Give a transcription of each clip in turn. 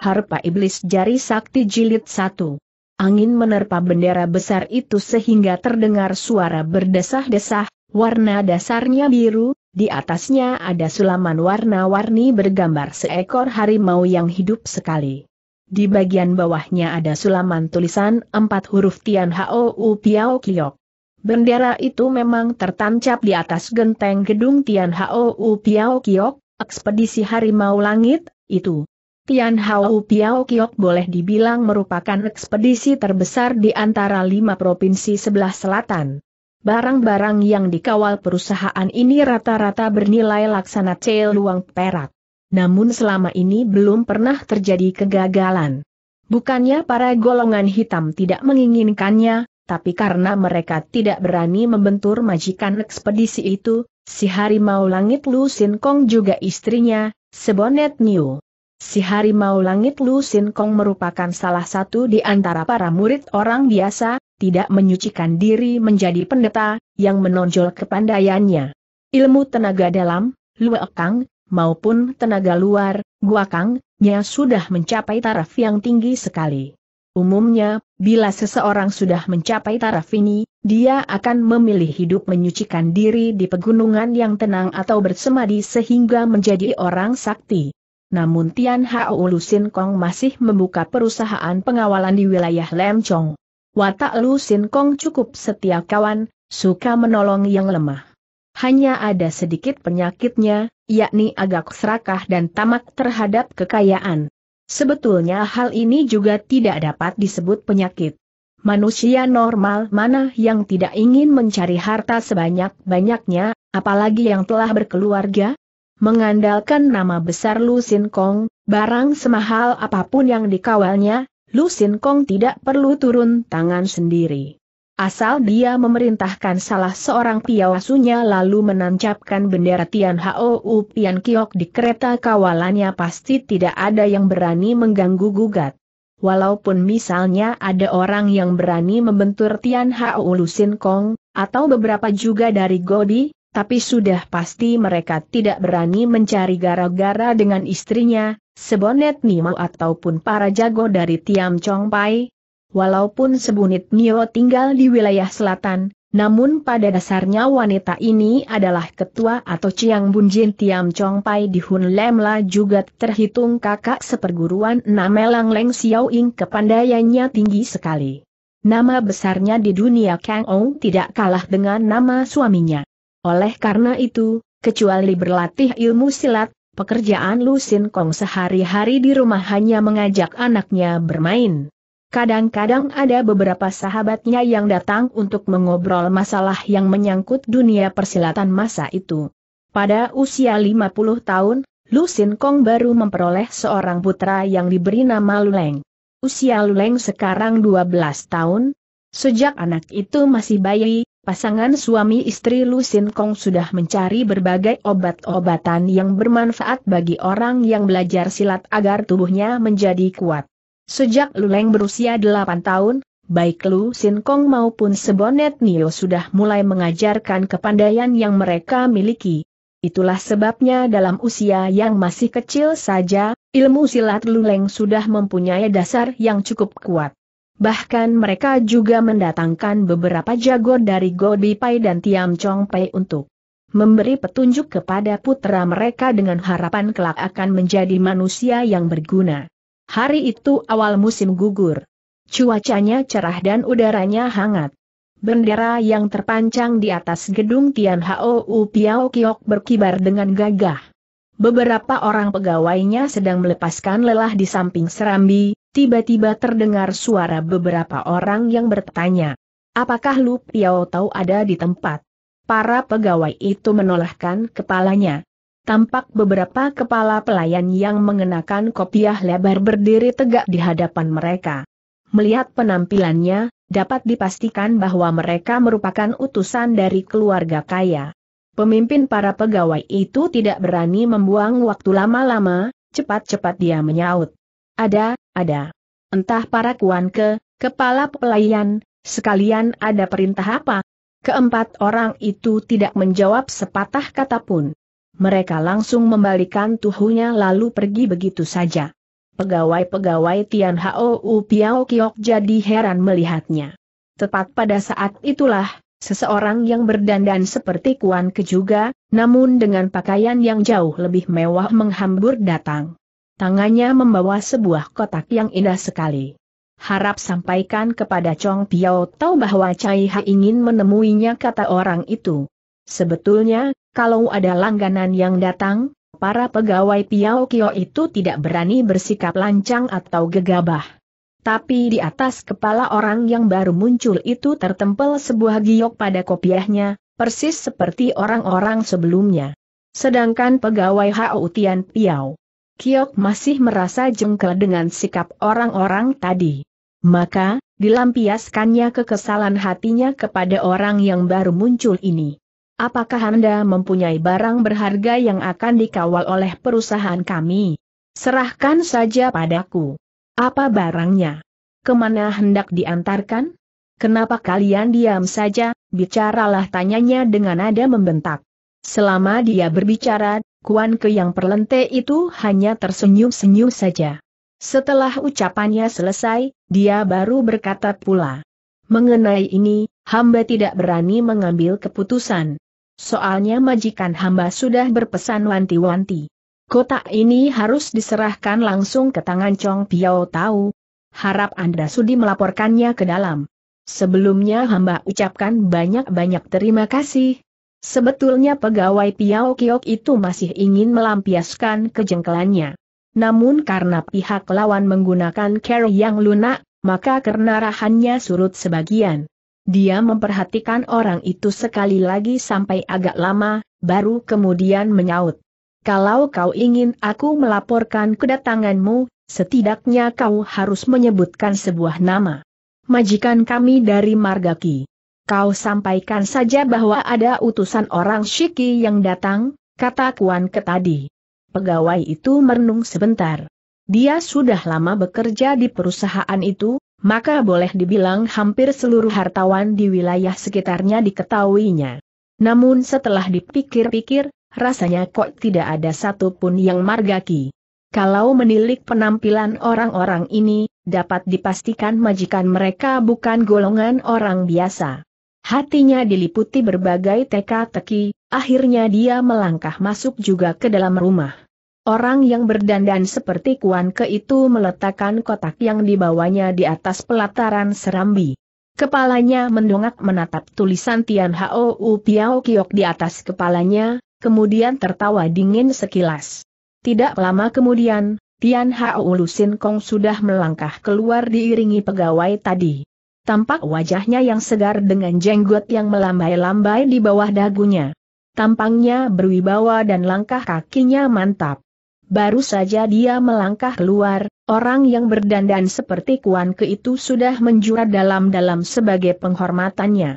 Harpa Iblis Jari Sakti Jilid 1. Angin menerpa bendera besar itu sehingga terdengar suara berdesah-desah, warna dasarnya biru, di atasnya ada sulaman warna-warni bergambar seekor harimau yang hidup sekali. Di bagian bawahnya ada sulaman tulisan empat huruf Tian U Piao Kiok. Bendera itu memang tertancap di atas genteng gedung Tian U Piao Kiok, ekspedisi harimau langit, itu Tian Hao Piao Kiok boleh dibilang merupakan ekspedisi terbesar di antara lima provinsi sebelah selatan. Barang-barang yang dikawal perusahaan ini rata-rata bernilai laksana celuang luang perak. Namun selama ini belum pernah terjadi kegagalan. Bukannya para golongan hitam tidak menginginkannya, tapi karena mereka tidak berani membentur majikan ekspedisi itu, si harimau langit Lu Sin Kong juga istrinya, Sebonet New Si harimau langit Lu Sin Kong merupakan salah satu di antara para murid orang biasa, tidak menyucikan diri menjadi pendeta, yang menonjol kepandaiannya. Ilmu tenaga dalam, luekang, Kang, maupun tenaga luar, Gua Kang, nya sudah mencapai taraf yang tinggi sekali. Umumnya, bila seseorang sudah mencapai taraf ini, dia akan memilih hidup menyucikan diri di pegunungan yang tenang atau bersemadi sehingga menjadi orang sakti. Namun Tian Hao Lu Sin Kong masih membuka perusahaan pengawalan di wilayah Lem Chong. Watak Lu Sin Kong cukup setia kawan, suka menolong yang lemah. Hanya ada sedikit penyakitnya, yakni agak serakah dan tamak terhadap kekayaan. Sebetulnya hal ini juga tidak dapat disebut penyakit. Manusia normal mana yang tidak ingin mencari harta sebanyak-banyaknya, apalagi yang telah berkeluarga? Mengandalkan nama besar Lu Sin Kong, barang semahal apapun yang dikawalnya, Lu Sin Kong tidak perlu turun tangan sendiri. Asal dia memerintahkan salah seorang piawasunya lalu menancapkan bendera Tian U Pian Kiok di kereta kawalannya pasti tidak ada yang berani mengganggu gugat. Walaupun misalnya ada orang yang berani membentur Tian Lu Lusin Kong, atau beberapa juga dari Godi, tapi sudah pasti mereka tidak berani mencari gara-gara dengan istrinya, sebonet Nio ataupun para jago dari Tiam Chong Pai. Walaupun sebunit Nio tinggal di wilayah selatan, namun pada dasarnya wanita ini adalah ketua atau Ciang Bunjin Tiam Chong Pai di Hun Lem La juga terhitung kakak seperguruan Namelang Leng Xiao Ing kepandaiannya tinggi sekali. Nama besarnya di dunia Kang Ou tidak kalah dengan nama suaminya. Oleh karena itu, kecuali berlatih ilmu silat, pekerjaan Lusin Kong sehari-hari di rumah hanya mengajak anaknya bermain. Kadang-kadang ada beberapa sahabatnya yang datang untuk mengobrol masalah yang menyangkut dunia persilatan masa itu. Pada usia 50 tahun, Lu Sin Kong baru memperoleh seorang putra yang diberi nama Luleng. Usia Luleng sekarang 12 tahun. Sejak anak itu masih bayi, Pasangan suami istri Lu Sin Kong sudah mencari berbagai obat-obatan yang bermanfaat bagi orang yang belajar silat agar tubuhnya menjadi kuat. Sejak Lu berusia 8 tahun, baik Lu Sin Kong maupun Sebonet Nio sudah mulai mengajarkan kepandaian yang mereka miliki. Itulah sebabnya dalam usia yang masih kecil saja, ilmu silat Lu sudah mempunyai dasar yang cukup kuat. Bahkan mereka juga mendatangkan beberapa jago dari Godi Pai dan Tiam Chong Pai untuk memberi petunjuk kepada putra mereka dengan harapan kelak akan menjadi manusia yang berguna. Hari itu awal musim gugur. Cuacanya cerah dan udaranya hangat. Bendera yang terpancang di atas gedung Tian Hao Piao Kiok berkibar dengan gagah. Beberapa orang pegawainya sedang melepaskan lelah di samping serambi, tiba-tiba terdengar suara beberapa orang yang bertanya. Apakah Lu Piao tahu ada di tempat? Para pegawai itu menolakkan kepalanya. Tampak beberapa kepala pelayan yang mengenakan kopiah lebar berdiri tegak di hadapan mereka. Melihat penampilannya, dapat dipastikan bahwa mereka merupakan utusan dari keluarga kaya. Pemimpin para pegawai itu tidak berani membuang waktu lama-lama, cepat-cepat dia menyaut. Ada, ada. Entah para kuan ke, kepala pelayan, sekalian ada perintah apa? Keempat orang itu tidak menjawab sepatah kata pun. Mereka langsung membalikan tuhunya lalu pergi begitu saja. Pegawai-pegawai Tian Hao Piao Kiok jadi heran melihatnya. Tepat pada saat itulah, Seseorang yang berdandan seperti Kuan Ke juga, namun dengan pakaian yang jauh lebih mewah menghambur datang. Tangannya membawa sebuah kotak yang indah sekali. Harap sampaikan kepada Chong Piao tahu bahwa Cai Ha ingin menemuinya kata orang itu. Sebetulnya, kalau ada langganan yang datang, para pegawai Piao Kio itu tidak berani bersikap lancang atau gegabah tapi di atas kepala orang yang baru muncul itu tertempel sebuah giok pada kopiahnya, persis seperti orang-orang sebelumnya. Sedangkan pegawai Hao Tian Piao, Kiok masih merasa jengkel dengan sikap orang-orang tadi. Maka, dilampiaskannya kekesalan hatinya kepada orang yang baru muncul ini. Apakah Anda mempunyai barang berharga yang akan dikawal oleh perusahaan kami? Serahkan saja padaku. Apa barangnya? Kemana hendak diantarkan? Kenapa kalian diam saja, bicaralah tanyanya dengan nada membentak. Selama dia berbicara, Kuan Ke yang perlente itu hanya tersenyum-senyum saja. Setelah ucapannya selesai, dia baru berkata pula. Mengenai ini, hamba tidak berani mengambil keputusan. Soalnya majikan hamba sudah berpesan wanti-wanti. Kotak ini harus diserahkan langsung ke tangan Chong Piao Tau. Harap Anda sudi melaporkannya ke dalam. Sebelumnya hamba ucapkan banyak-banyak terima kasih. Sebetulnya pegawai Piao Kiok itu masih ingin melampiaskan kejengkelannya. Namun karena pihak lawan menggunakan care yang lunak, maka rahannya surut sebagian. Dia memperhatikan orang itu sekali lagi sampai agak lama, baru kemudian menyaut kalau kau ingin aku melaporkan kedatanganmu, setidaknya kau harus menyebutkan sebuah nama. Majikan kami dari Margaki. Kau sampaikan saja bahwa ada utusan orang Shiki yang datang, kata Kuan Ketadi. Pegawai itu merenung sebentar. Dia sudah lama bekerja di perusahaan itu, maka boleh dibilang hampir seluruh hartawan di wilayah sekitarnya diketahuinya. Namun setelah dipikir-pikir, rasanya kok tidak ada satupun yang margaki. Kalau menilik penampilan orang-orang ini, dapat dipastikan majikan mereka bukan golongan orang biasa. Hatinya diliputi berbagai teka-teki, akhirnya dia melangkah masuk juga ke dalam rumah. Orang yang berdandan seperti Kuan Ke itu meletakkan kotak yang dibawanya di atas pelataran serambi. Kepalanya mendongak menatap tulisan Tian Hou Piao Kiok di atas kepalanya, kemudian tertawa dingin sekilas. Tidak lama kemudian, Tian Hao Lusin Kong sudah melangkah keluar diiringi pegawai tadi. Tampak wajahnya yang segar dengan jenggot yang melambai-lambai di bawah dagunya. Tampangnya berwibawa dan langkah kakinya mantap. Baru saja dia melangkah keluar, orang yang berdandan seperti Kuan Ke itu sudah menjurat dalam-dalam sebagai penghormatannya.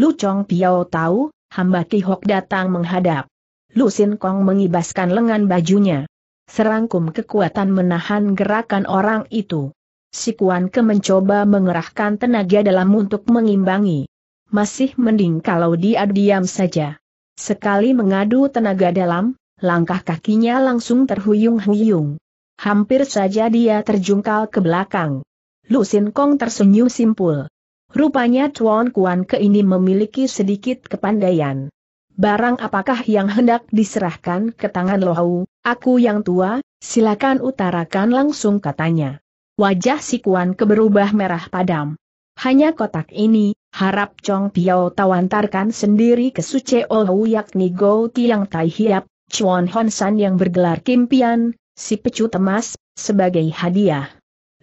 Lu Chong Piao tahu, hamba Ki Hok datang menghadap. Lu Sin Kong mengibaskan lengan bajunya. Serangkum kekuatan menahan gerakan orang itu. Si Kuan Ke mencoba mengerahkan tenaga dalam untuk mengimbangi. Masih mending kalau dia diam saja. Sekali mengadu tenaga dalam, langkah kakinya langsung terhuyung-huyung. Hampir saja dia terjungkal ke belakang. Lu Sin Kong tersenyum simpul. Rupanya Tuan Kuan Ke ini memiliki sedikit kepandaian. Barang apakah yang hendak diserahkan ke tangan Lohau, aku yang tua, silakan utarakan langsung katanya. Wajah si Kuan keberubah merah padam. Hanya kotak ini, harap Chong Piao tawantarkan sendiri ke Suce Olu yakni Go Tiang Tai Hiap, Chuan Hon San yang bergelar Kim Pian, si pecut temas sebagai hadiah.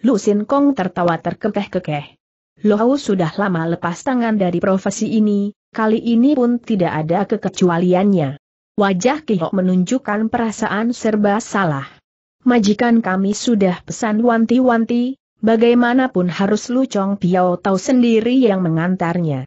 Lu Sin Kong tertawa terkekeh-kekeh. Lohau sudah lama lepas tangan dari profesi ini, kali ini pun tidak ada kekecualiannya. Wajah Kihok menunjukkan perasaan serba salah. Majikan kami sudah pesan wanti-wanti, bagaimanapun harus Lu Chong Piao tahu sendiri yang mengantarnya.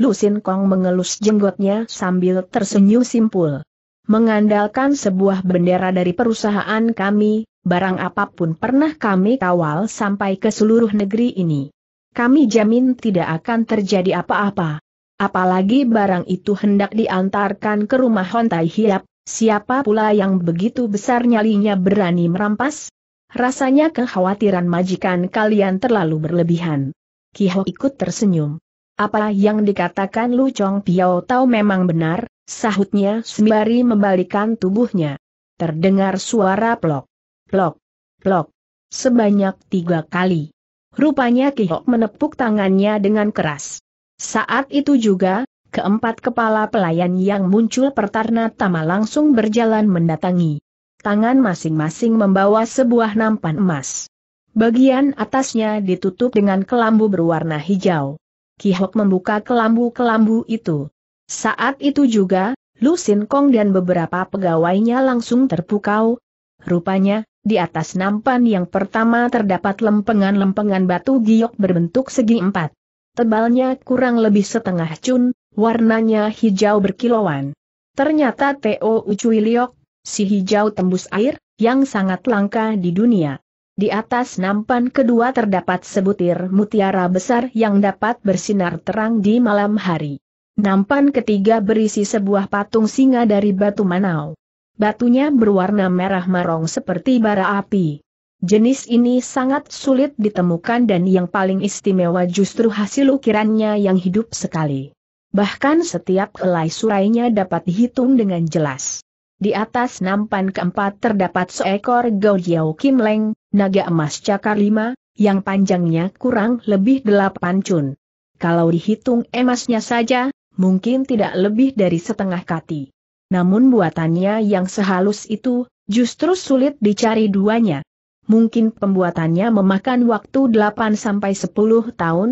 Lu Sin Kong mengelus jenggotnya sambil tersenyum simpul. Mengandalkan sebuah bendera dari perusahaan kami, barang apapun pernah kami kawal sampai ke seluruh negeri ini. Kami jamin tidak akan terjadi apa-apa. Apalagi barang itu hendak diantarkan ke rumah Hontai Hiap, siapa pula yang begitu besar nyalinya berani merampas? Rasanya kekhawatiran majikan kalian terlalu berlebihan. Kiho ikut tersenyum. Apa yang dikatakan Lu Chong Piao tahu memang benar, sahutnya sembari membalikan tubuhnya. Terdengar suara plok, plok, plok, sebanyak tiga kali. Rupanya Kihok menepuk tangannya dengan keras. Saat itu juga, keempat kepala pelayan yang muncul pertarna tama langsung berjalan mendatangi. Tangan masing-masing membawa sebuah nampan emas. Bagian atasnya ditutup dengan kelambu berwarna hijau. Kihok membuka kelambu-kelambu itu. Saat itu juga, Lu Sin Kong dan beberapa pegawainya langsung terpukau. Rupanya, di atas nampan yang pertama terdapat lempengan-lempengan batu giok berbentuk segi empat. Tebalnya kurang lebih setengah cun, warnanya hijau berkilauan. Ternyata Teo Ucui Liok, si hijau tembus air, yang sangat langka di dunia. Di atas nampan kedua terdapat sebutir mutiara besar yang dapat bersinar terang di malam hari. Nampan ketiga berisi sebuah patung singa dari batu Manau. Batunya berwarna merah marong seperti bara api. Jenis ini sangat sulit ditemukan dan yang paling istimewa justru hasil ukirannya yang hidup sekali. Bahkan setiap helai surainya dapat dihitung dengan jelas. Di atas nampan keempat terdapat seekor Gaudiao Kim Leng, naga emas cakar lima, yang panjangnya kurang lebih delapan cun. Kalau dihitung emasnya saja, mungkin tidak lebih dari setengah kati. Namun buatannya yang sehalus itu, justru sulit dicari duanya mungkin pembuatannya memakan waktu 8-10 tahun,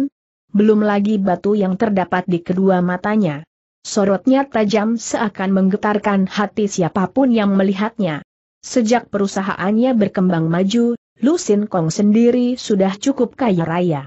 belum lagi batu yang terdapat di kedua matanya. Sorotnya tajam seakan menggetarkan hati siapapun yang melihatnya. Sejak perusahaannya berkembang maju, Lusin Kong sendiri sudah cukup kaya raya.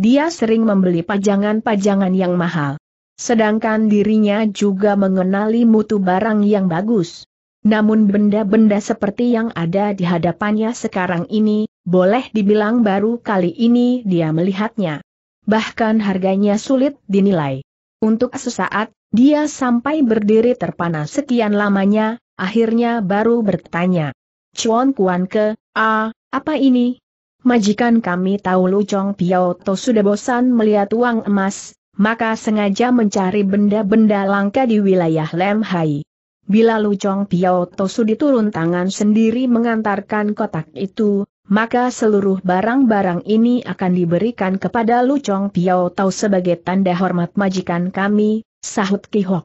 Dia sering membeli pajangan-pajangan yang mahal. Sedangkan dirinya juga mengenali mutu barang yang bagus. Namun benda-benda seperti yang ada di hadapannya sekarang ini, boleh dibilang baru kali ini dia melihatnya. Bahkan harganya sulit dinilai. Untuk sesaat, dia sampai berdiri terpana sekian lamanya, akhirnya baru bertanya. Chuan Kuan Ke, ah, apa ini? Majikan kami tahu Lu Chong Piao To sudah bosan melihat uang emas, maka sengaja mencari benda-benda langka di wilayah Lem Hai. Bila Lu Chong Piao Tosu diturun tangan sendiri mengantarkan kotak itu, maka seluruh barang-barang ini akan diberikan kepada Lu Chong Piao Tau sebagai tanda hormat majikan kami, sahut Kihok.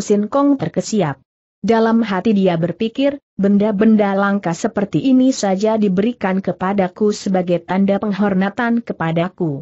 Sin Kong terkesiap. Dalam hati dia berpikir, benda-benda langka seperti ini saja diberikan kepadaku sebagai tanda penghormatan kepadaku.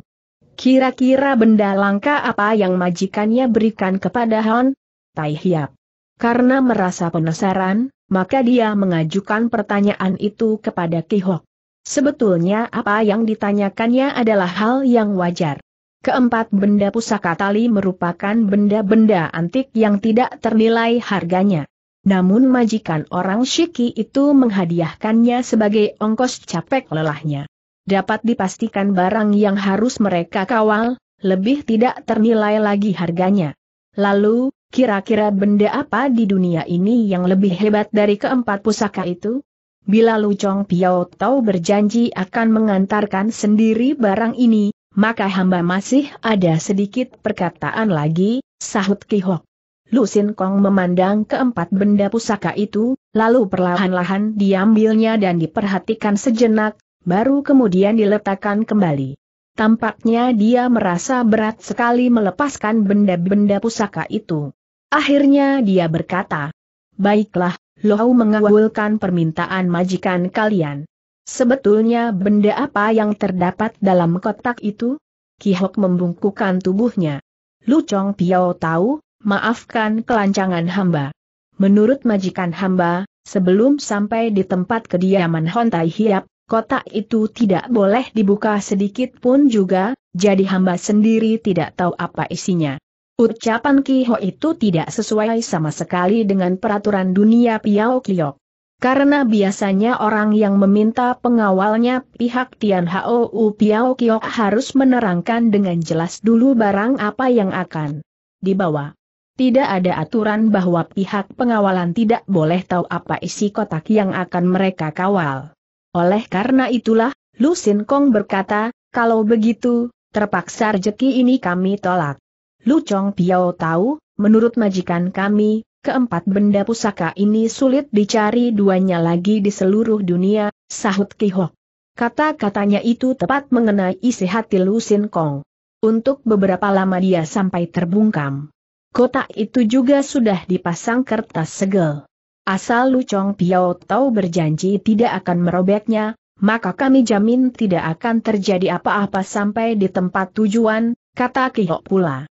Kira-kira benda langka apa yang majikannya berikan kepada Hon Tai Hiap. Karena merasa penasaran, maka dia mengajukan pertanyaan itu kepada Kihok. Sebetulnya apa yang ditanyakannya adalah hal yang wajar. Keempat benda pusaka tali merupakan benda-benda antik yang tidak ternilai harganya. Namun majikan orang Shiki itu menghadiahkannya sebagai ongkos capek lelahnya. Dapat dipastikan barang yang harus mereka kawal, lebih tidak ternilai lagi harganya. Lalu, Kira-kira benda apa di dunia ini yang lebih hebat dari keempat pusaka itu? Bila Lucong Piao Tau berjanji akan mengantarkan sendiri barang ini, maka hamba masih ada sedikit perkataan lagi, sahut Kihok. Lusin Kong memandang keempat benda pusaka itu, lalu perlahan-lahan diambilnya dan diperhatikan sejenak, baru kemudian diletakkan kembali. Tampaknya dia merasa berat sekali melepaskan benda-benda pusaka itu. Akhirnya dia berkata, Baiklah, Lohau mengawulkan permintaan majikan kalian. Sebetulnya benda apa yang terdapat dalam kotak itu? Kihok membungkukan tubuhnya. Lu Chong Piao tahu, maafkan kelancangan hamba. Menurut majikan hamba, sebelum sampai di tempat kediaman Hontai Hiap, kotak itu tidak boleh dibuka sedikit pun juga, jadi hamba sendiri tidak tahu apa isinya. Ucapan Ki Ho itu tidak sesuai sama sekali dengan peraturan dunia Piao Kiok. Karena biasanya orang yang meminta pengawalnya pihak Tian U Piao Kiok harus menerangkan dengan jelas dulu barang apa yang akan dibawa. Tidak ada aturan bahwa pihak pengawalan tidak boleh tahu apa isi kotak yang akan mereka kawal. Oleh karena itulah, Lu Sin Kong berkata, kalau begitu, terpaksa rejeki ini kami tolak. Lu Chong Piao tahu, menurut majikan kami, keempat benda pusaka ini sulit dicari duanya lagi di seluruh dunia, sahut Kihok. Kata-katanya itu tepat mengenai isi hati Lu Sin Kong. Untuk beberapa lama dia sampai terbungkam. Kotak itu juga sudah dipasang kertas segel. Asal Lu Chong Piao tahu berjanji tidak akan merobeknya, maka kami jamin tidak akan terjadi apa-apa sampai di tempat tujuan, kata Kihok pula.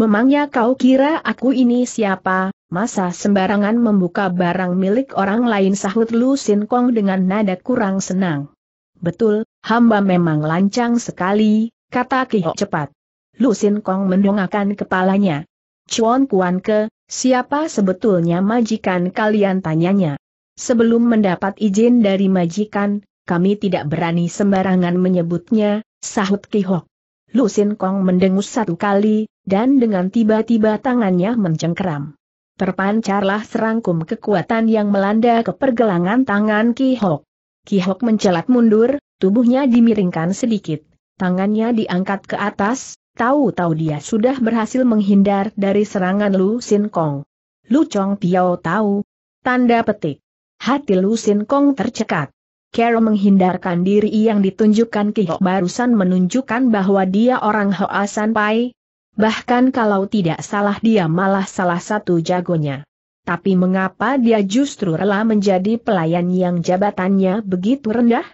Memangnya kau kira aku ini siapa, masa sembarangan membuka barang milik orang lain sahut Lu Sin Kong dengan nada kurang senang. Betul, hamba memang lancang sekali, kata Kihok oh. cepat. Lu Sin Kong mendongakkan kepalanya. Chuan Kuan Ke, siapa sebetulnya majikan kalian tanyanya. Sebelum mendapat izin dari majikan, kami tidak berani sembarangan menyebutnya, sahut Kihok. Lu Sin Kong mendengus satu kali, dan dengan tiba-tiba tangannya mencengkeram. Terpancarlah serangkum kekuatan yang melanda ke pergelangan tangan Ki Hok. Ki Hok mencelat mundur, tubuhnya dimiringkan sedikit, tangannya diangkat ke atas, tahu-tahu dia sudah berhasil menghindar dari serangan Lu Sin Kong. Lu Chong Piao tahu. Tanda petik. Hati Lu Sin Kong tercekat. Carol menghindarkan diri yang ditunjukkan Ki Hok barusan menunjukkan bahwa dia orang Hoa Pai. Bahkan kalau tidak salah dia malah salah satu jagonya. Tapi mengapa dia justru rela menjadi pelayan yang jabatannya begitu rendah?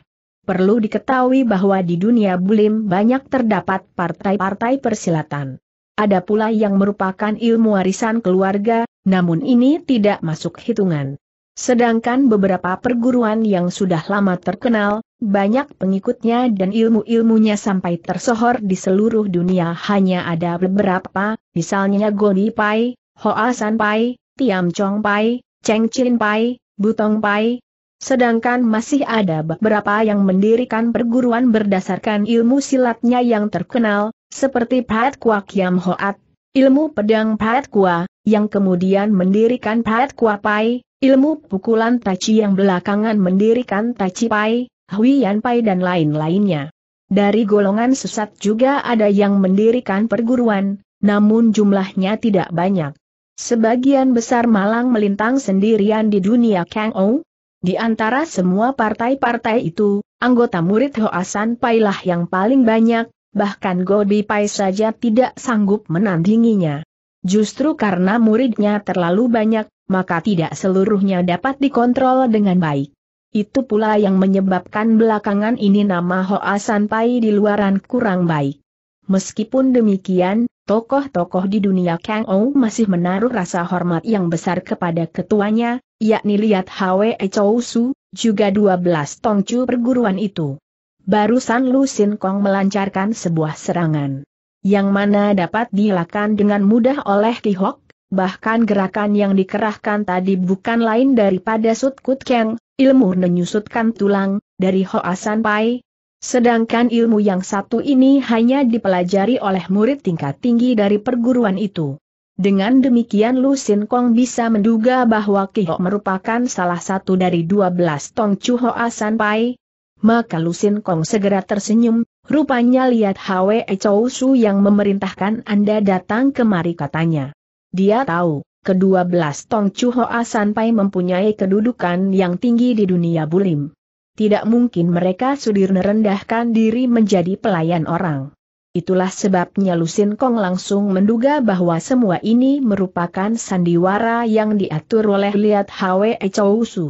Perlu diketahui bahwa di dunia bulim banyak terdapat partai-partai persilatan. Ada pula yang merupakan ilmu warisan keluarga, namun ini tidak masuk hitungan. Sedangkan beberapa perguruan yang sudah lama terkenal, banyak pengikutnya dan ilmu-ilmunya sampai tersohor di seluruh dunia hanya ada beberapa, misalnya Goni Pai, Hoa San Pai, Tiam Chong Pai, Cheng Chin Pai, Butong Pai. Sedangkan masih ada beberapa yang mendirikan perguruan berdasarkan ilmu silatnya yang terkenal, seperti pahat Kuak Kiam Hoat, ilmu pedang pahat kua, yang kemudian mendirikan pahat kua Pai, ilmu pukulan Tachi yang belakangan mendirikan Tachi Pai, Hui Yanpai dan lain-lainnya. Dari golongan sesat juga ada yang mendirikan perguruan, namun jumlahnya tidak banyak. Sebagian besar malang melintang sendirian di dunia Kang Ou. Di antara semua partai-partai itu, anggota murid Hoasan San Pai lah yang paling banyak, bahkan Gobi Pai saja tidak sanggup menandinginya. Justru karena muridnya terlalu banyak, maka tidak seluruhnya dapat dikontrol dengan baik. Itu pula yang menyebabkan belakangan ini nama Hoa Sanpai di luaran kurang baik. Meskipun demikian, tokoh-tokoh di dunia Kang Ou masih menaruh rasa hormat yang besar kepada ketuanya, yakni Liat Hwe Chou Su, juga 12 tongcu perguruan itu. Barusan Lu Sin Kong melancarkan sebuah serangan. Yang mana dapat dilakukan dengan mudah oleh Ki Hok, bahkan gerakan yang dikerahkan tadi bukan lain daripada Sut Kut Keng, ilmu menyusutkan tulang, dari Hoa San Pai. Sedangkan ilmu yang satu ini hanya dipelajari oleh murid tingkat tinggi dari perguruan itu. Dengan demikian Lu Sin Kong bisa menduga bahwa Kihok merupakan salah satu dari 12 Tong Chu Hoa San Pai. Maka Lu Sin Kong segera tersenyum, rupanya lihat Hwe Chow Su yang memerintahkan Anda datang kemari katanya. Dia tahu, kedua belas Tong Chu Hoa Sanpai mempunyai kedudukan yang tinggi di dunia bulim. Tidak mungkin mereka sudir merendahkan diri menjadi pelayan orang. Itulah sebabnya Lusin Kong langsung menduga bahwa semua ini merupakan sandiwara yang diatur oleh Liat Hwe Chou Su.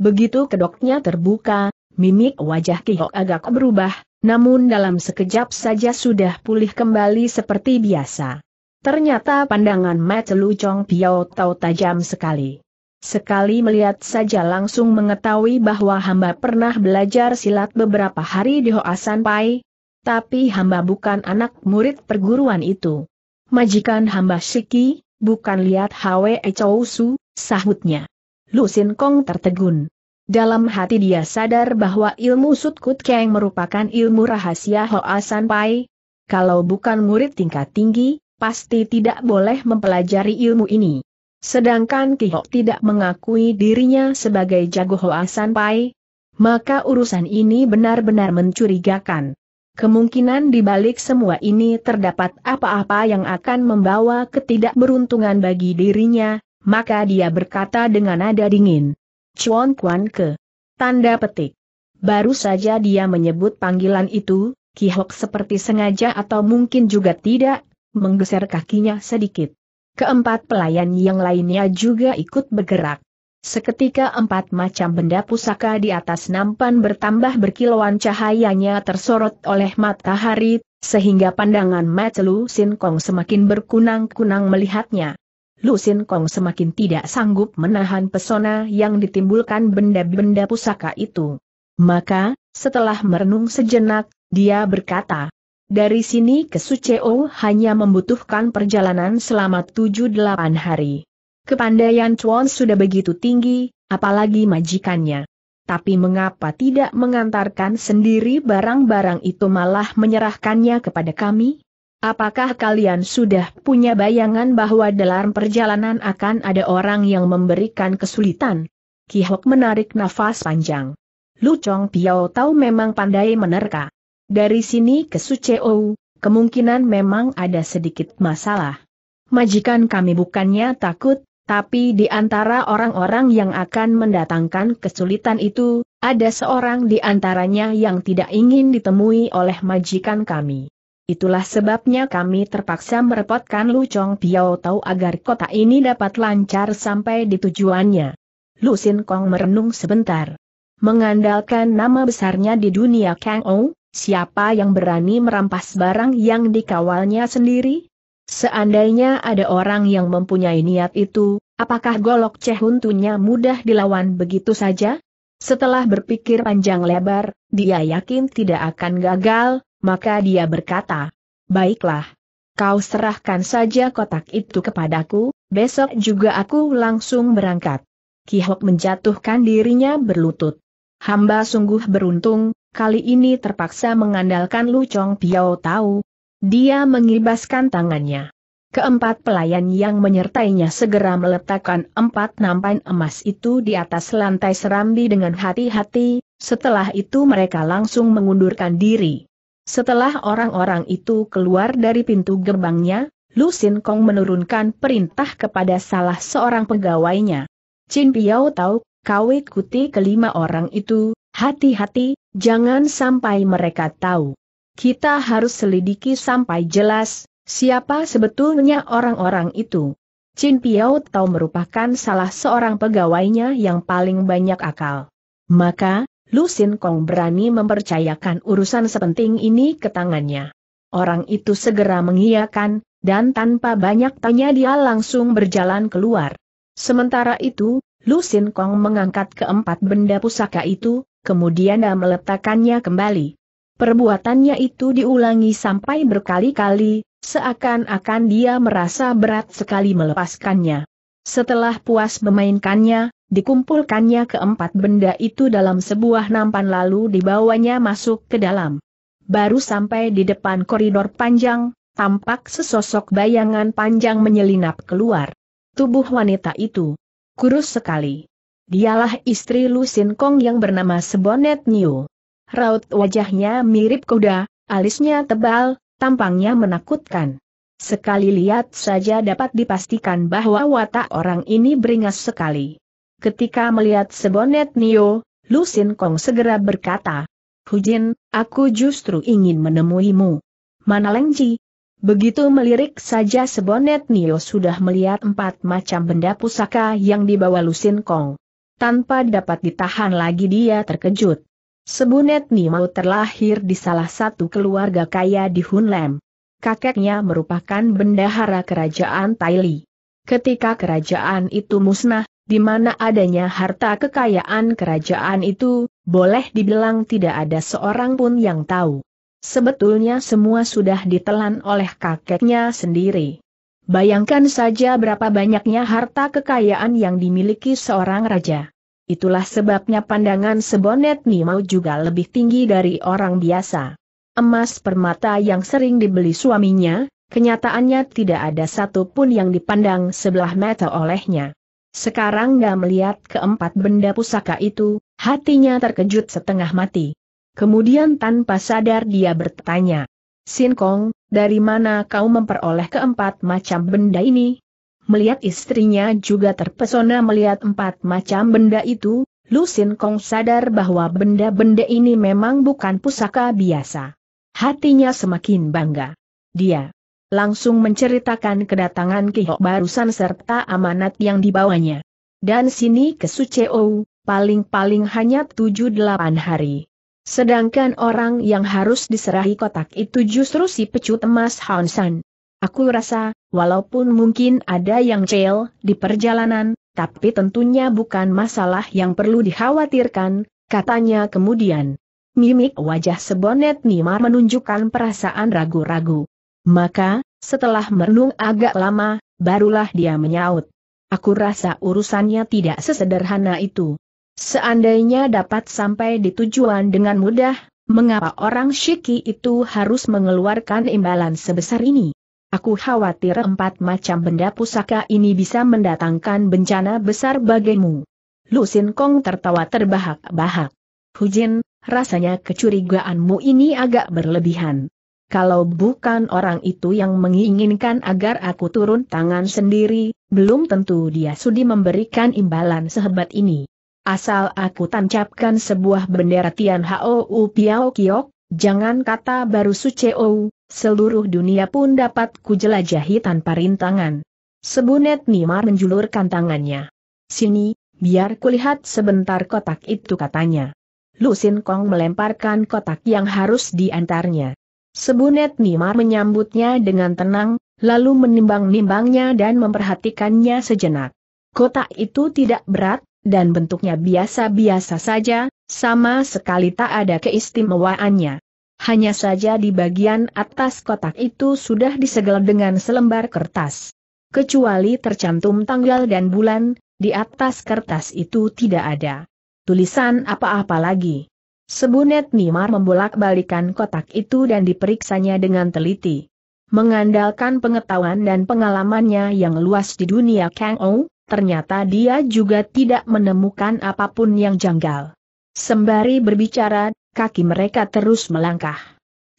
Begitu kedoknya terbuka, mimik wajah Kihok agak berubah, namun dalam sekejap saja sudah pulih kembali seperti biasa. Ternyata pandangan Macelu Chong Piao Tau tajam sekali. Sekali melihat saja langsung mengetahui bahwa hamba pernah belajar silat beberapa hari di Hoasan Pai, tapi hamba bukan anak murid perguruan itu. Majikan hamba Shiki, bukan lihat Hwe Chou Su, sahutnya. Lu Sin Kong tertegun. Dalam hati dia sadar bahwa ilmu Sutkut Keng merupakan ilmu rahasia Hoasan Pai. Kalau bukan murid tingkat tinggi, pasti tidak boleh mempelajari ilmu ini. Sedangkan Kihok oh. tidak mengakui dirinya sebagai jago Hoa Pai, maka urusan ini benar-benar mencurigakan. Kemungkinan di balik semua ini terdapat apa-apa yang akan membawa ketidakberuntungan bagi dirinya, maka dia berkata dengan nada dingin. Chuan Kuan Ke. Tanda petik. Baru saja dia menyebut panggilan itu, Kihok seperti sengaja atau mungkin juga tidak, menggeser kakinya sedikit. Keempat pelayan yang lainnya juga ikut bergerak. Seketika empat macam benda pusaka di atas nampan bertambah berkilauan cahayanya tersorot oleh matahari, sehingga pandangan mata Lu Sin Kong semakin berkunang-kunang melihatnya. Lu Sin Kong semakin tidak sanggup menahan pesona yang ditimbulkan benda-benda pusaka itu. Maka, setelah merenung sejenak, dia berkata, dari sini ke Suceo hanya membutuhkan perjalanan selama 7-8 hari. Kepandaian Chuan sudah begitu tinggi, apalagi majikannya. Tapi mengapa tidak mengantarkan sendiri barang-barang itu malah menyerahkannya kepada kami? Apakah kalian sudah punya bayangan bahwa dalam perjalanan akan ada orang yang memberikan kesulitan? Kihok menarik nafas panjang. Lu Chong Piao tahu memang pandai menerka. Dari sini ke Suceo, kemungkinan memang ada sedikit masalah. Majikan kami bukannya takut, tapi di antara orang-orang yang akan mendatangkan kesulitan itu, ada seorang di antaranya yang tidak ingin ditemui oleh majikan kami. Itulah sebabnya kami terpaksa merepotkan Lu Chong Piao Tau agar kota ini dapat lancar sampai di tujuannya. Lu Sin Kong merenung sebentar. Mengandalkan nama besarnya di dunia Kang Ong, Siapa yang berani merampas barang yang dikawalnya sendiri? Seandainya ada orang yang mempunyai niat itu, apakah golok cehuntunya mudah dilawan begitu saja? Setelah berpikir panjang lebar, dia yakin tidak akan gagal, maka dia berkata, Baiklah. Kau serahkan saja kotak itu kepadaku, besok juga aku langsung berangkat. Kihok menjatuhkan dirinya berlutut. Hamba sungguh beruntung, kali ini terpaksa mengandalkan Lucong Piao Tau. Dia mengibaskan tangannya. Keempat pelayan yang menyertainya segera meletakkan empat nampan emas itu di atas lantai serambi dengan hati-hati, setelah itu mereka langsung mengundurkan diri. Setelah orang-orang itu keluar dari pintu gerbangnya, Lu Sin Kong menurunkan perintah kepada salah seorang pegawainya. Chin Piao Tau kau ikuti kelima orang itu, hati-hati, jangan sampai mereka tahu. Kita harus selidiki sampai jelas, siapa sebetulnya orang-orang itu. Chin Piao Tau merupakan salah seorang pegawainya yang paling banyak akal. Maka, Lu Sin Kong berani mempercayakan urusan sepenting ini ke tangannya. Orang itu segera mengiyakan, dan tanpa banyak tanya dia langsung berjalan keluar. Sementara itu, Lu Kong mengangkat keempat benda pusaka itu, kemudian dia meletakkannya kembali. Perbuatannya itu diulangi sampai berkali-kali, seakan-akan dia merasa berat sekali melepaskannya. Setelah puas memainkannya, dikumpulkannya keempat benda itu dalam sebuah nampan lalu dibawanya masuk ke dalam. Baru sampai di depan koridor panjang, tampak sesosok bayangan panjang menyelinap keluar. Tubuh wanita itu, kurus sekali. Dialah istri Lu Kong yang bernama Sebonet Niu. Raut wajahnya mirip kuda, alisnya tebal, tampangnya menakutkan. Sekali lihat saja dapat dipastikan bahwa watak orang ini beringas sekali. Ketika melihat Sebonet Nio, Lu Kong segera berkata, Hujin, aku justru ingin menemuimu. Mana Lengji, Begitu melirik saja sebonet Nio sudah melihat empat macam benda pusaka yang dibawa Lusin Kong. Tanpa dapat ditahan lagi dia terkejut. Sebonet Nio terlahir di salah satu keluarga kaya di Hunlem. Kakeknya merupakan bendahara kerajaan Taili. Ketika kerajaan itu musnah, di mana adanya harta kekayaan kerajaan itu, boleh dibilang tidak ada seorang pun yang tahu. Sebetulnya semua sudah ditelan oleh kakeknya sendiri. Bayangkan saja berapa banyaknya harta kekayaan yang dimiliki seorang raja. Itulah sebabnya pandangan sebonet Nimau juga lebih tinggi dari orang biasa. Emas permata yang sering dibeli suaminya, kenyataannya tidak ada satupun yang dipandang sebelah mata olehnya. Sekarang gak melihat keempat benda pusaka itu, hatinya terkejut setengah mati. Kemudian tanpa sadar dia bertanya. Sin Kong, dari mana kau memperoleh keempat macam benda ini? Melihat istrinya juga terpesona melihat empat macam benda itu, Lu Sin Kong sadar bahwa benda-benda ini memang bukan pusaka biasa. Hatinya semakin bangga. Dia langsung menceritakan kedatangan Kihok barusan serta amanat yang dibawanya. Dan sini ke Suceo, paling-paling hanya tujuh delapan hari. Sedangkan orang yang harus diserahi kotak itu justru si pecut emas Hansan. Aku rasa, walaupun mungkin ada yang cel di perjalanan, tapi tentunya bukan masalah yang perlu dikhawatirkan, katanya kemudian. Mimik wajah sebonet Nimar menunjukkan perasaan ragu-ragu. Maka, setelah merenung agak lama, barulah dia menyaut. Aku rasa urusannya tidak sesederhana itu. Seandainya dapat sampai di tujuan dengan mudah, mengapa orang Shiki itu harus mengeluarkan imbalan sebesar ini? Aku khawatir empat macam benda pusaka ini bisa mendatangkan bencana besar bagimu. Lu Sin Kong tertawa terbahak-bahak. Hujin, rasanya kecurigaanmu ini agak berlebihan. Kalau bukan orang itu yang menginginkan agar aku turun tangan sendiri, belum tentu dia sudi memberikan imbalan sehebat ini. Asal aku tancapkan sebuah bendera Tian U Piao Kiok, jangan kata baru Suceo, seluruh dunia pun dapat kujelajahi tanpa rintangan. Sebunet Nimar menjulurkan tangannya. Sini, biar kulihat sebentar kotak itu katanya. Lu Sin Kong melemparkan kotak yang harus diantarnya. Sebunet Nimar menyambutnya dengan tenang, lalu menimbang-nimbangnya dan memperhatikannya sejenak. Kotak itu tidak berat, dan bentuknya biasa-biasa saja, sama sekali tak ada keistimewaannya. Hanya saja di bagian atas kotak itu sudah disegel dengan selembar kertas. Kecuali tercantum tanggal dan bulan, di atas kertas itu tidak ada tulisan apa-apa lagi. Sebunet Nimar membolak-balikan kotak itu dan diperiksanya dengan teliti. Mengandalkan pengetahuan dan pengalamannya yang luas di dunia Kang Ou, ternyata dia juga tidak menemukan apapun yang janggal. Sembari berbicara, kaki mereka terus melangkah.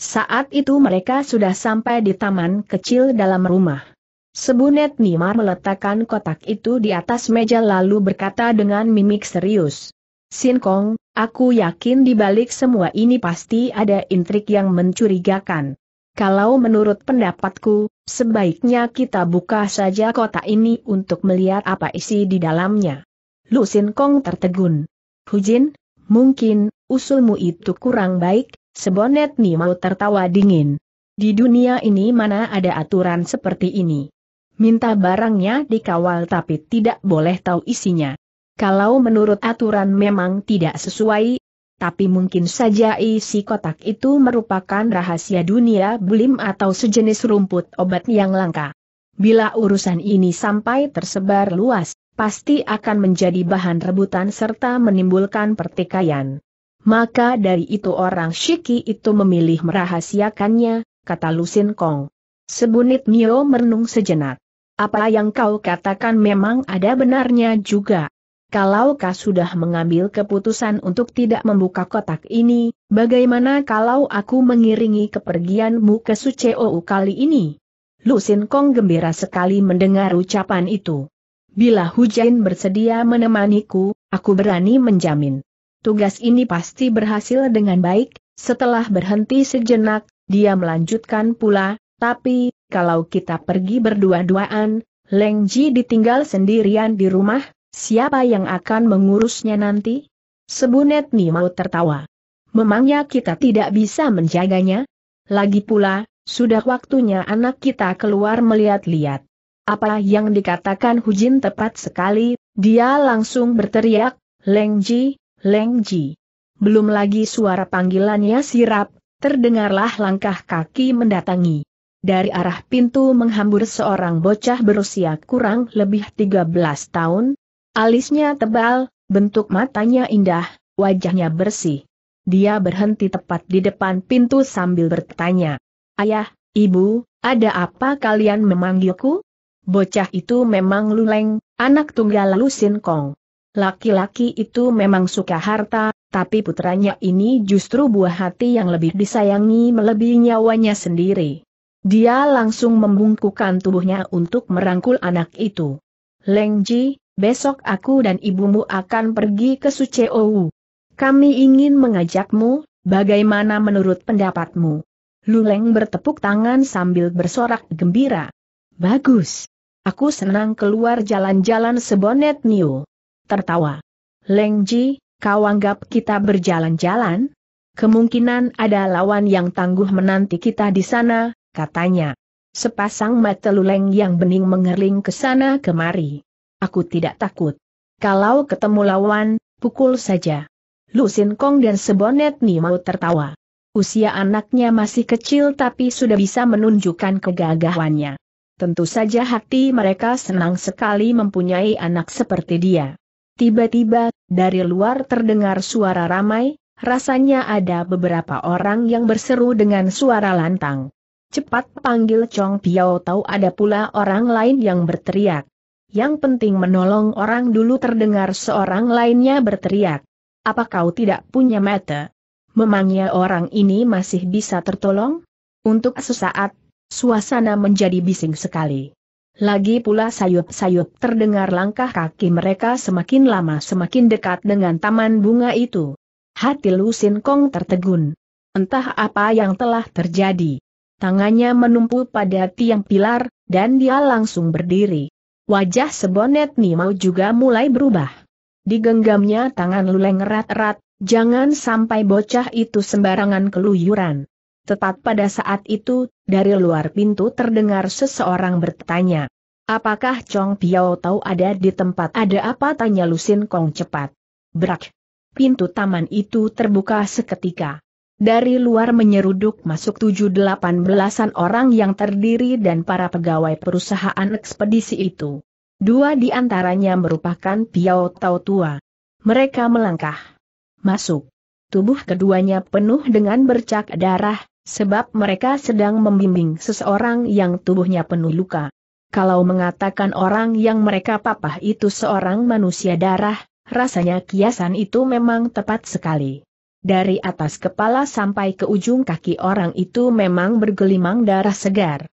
Saat itu mereka sudah sampai di taman kecil dalam rumah. Sebunet Nima meletakkan kotak itu di atas meja lalu berkata dengan mimik serius. Sin Kong, aku yakin di balik semua ini pasti ada intrik yang mencurigakan. Kalau menurut pendapatku, sebaiknya kita buka saja kota ini untuk melihat apa isi di dalamnya. Lu Sin Kong tertegun. Hujin, mungkin, usulmu itu kurang baik, sebonet nih mau tertawa dingin. Di dunia ini mana ada aturan seperti ini. Minta barangnya dikawal tapi tidak boleh tahu isinya. Kalau menurut aturan memang tidak sesuai, tapi mungkin saja isi kotak itu merupakan rahasia dunia bulim atau sejenis rumput obat yang langka. Bila urusan ini sampai tersebar luas, pasti akan menjadi bahan rebutan serta menimbulkan pertikaian. Maka dari itu orang Shiki itu memilih merahasiakannya, kata Lusin Kong. Sebunit Mio merenung sejenak. Apa yang kau katakan memang ada benarnya juga kalau kau sudah mengambil keputusan untuk tidak membuka kotak ini, bagaimana kalau aku mengiringi kepergianmu ke Suceo kali ini? Lu Sin Kong gembira sekali mendengar ucapan itu. Bila Hujain bersedia menemaniku, aku berani menjamin. Tugas ini pasti berhasil dengan baik, setelah berhenti sejenak, dia melanjutkan pula, tapi, kalau kita pergi berdua-duaan, Leng Ji ditinggal sendirian di rumah, Siapa yang akan mengurusnya nanti? Sebunet mau tertawa. Memangnya kita tidak bisa menjaganya? Lagi pula, sudah waktunya anak kita keluar melihat-lihat. Apa yang dikatakan Hujin tepat sekali, dia langsung berteriak, Lengji, Lengji. Belum lagi suara panggilannya sirap, terdengarlah langkah kaki mendatangi. Dari arah pintu menghambur seorang bocah berusia kurang lebih 13 tahun, Alisnya tebal, bentuk matanya indah, wajahnya bersih. Dia berhenti tepat di depan pintu sambil bertanya. Ayah, ibu, ada apa kalian memanggilku? Bocah itu memang luleng, anak tunggal Lusin Kong. Laki-laki itu memang suka harta, tapi putranya ini justru buah hati yang lebih disayangi melebihi nyawanya sendiri. Dia langsung membungkukan tubuhnya untuk merangkul anak itu. Leng Ji, besok aku dan ibumu akan pergi ke Suceowu. Kami ingin mengajakmu, bagaimana menurut pendapatmu? Luleng bertepuk tangan sambil bersorak gembira. Bagus. Aku senang keluar jalan-jalan sebonet Niu. Tertawa. Lengji, kau anggap kita berjalan-jalan? Kemungkinan ada lawan yang tangguh menanti kita di sana, katanya. Sepasang mata Luleng yang bening mengerling ke sana kemari. Aku tidak takut. Kalau ketemu lawan, pukul saja. Lu Sin Kong dan Sebonet Ni mau tertawa. Usia anaknya masih kecil tapi sudah bisa menunjukkan kegagahannya. Tentu saja hati mereka senang sekali mempunyai anak seperti dia. Tiba-tiba, dari luar terdengar suara ramai, rasanya ada beberapa orang yang berseru dengan suara lantang. Cepat panggil Chong Piao tahu ada pula orang lain yang berteriak yang penting menolong orang dulu terdengar seorang lainnya berteriak. Apa kau tidak punya mata? Memangnya orang ini masih bisa tertolong? Untuk sesaat, suasana menjadi bising sekali. Lagi pula sayup-sayup terdengar langkah kaki mereka semakin lama semakin dekat dengan taman bunga itu. Hati Lu Sin Kong tertegun. Entah apa yang telah terjadi. Tangannya menumpu pada tiang pilar, dan dia langsung berdiri. Wajah sebonet Nimau juga mulai berubah. Digenggamnya tangan luleng erat-erat, jangan sampai bocah itu sembarangan keluyuran. Tepat pada saat itu, dari luar pintu terdengar seseorang bertanya. Apakah Chong Piao tahu ada di tempat ada apa tanya Lusin Kong cepat. Brak. Pintu taman itu terbuka seketika. Dari luar menyeruduk masuk tujuh delapan belasan orang yang terdiri dan para pegawai perusahaan ekspedisi itu. Dua di antaranya merupakan Piao Tau Tua. Mereka melangkah. Masuk. Tubuh keduanya penuh dengan bercak darah, sebab mereka sedang membimbing seseorang yang tubuhnya penuh luka. Kalau mengatakan orang yang mereka papah itu seorang manusia darah, rasanya kiasan itu memang tepat sekali dari atas kepala sampai ke ujung kaki orang itu memang bergelimang darah segar.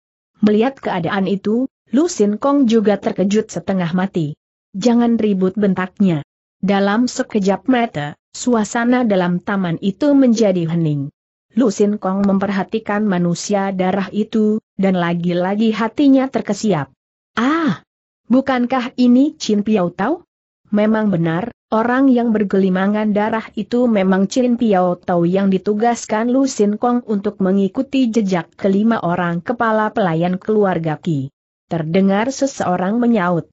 Melihat keadaan itu, Lu Sin Kong juga terkejut setengah mati. Jangan ribut bentaknya. Dalam sekejap mata, suasana dalam taman itu menjadi hening. Lu Sin Kong memperhatikan manusia darah itu, dan lagi-lagi hatinya terkesiap. Ah! Bukankah ini Chin Piau Tau? Memang benar, Orang yang bergelimangan darah itu memang Chin Piao Tau yang ditugaskan Lu Sin Kong untuk mengikuti jejak kelima orang kepala pelayan keluarga Ki. Terdengar seseorang menyaut.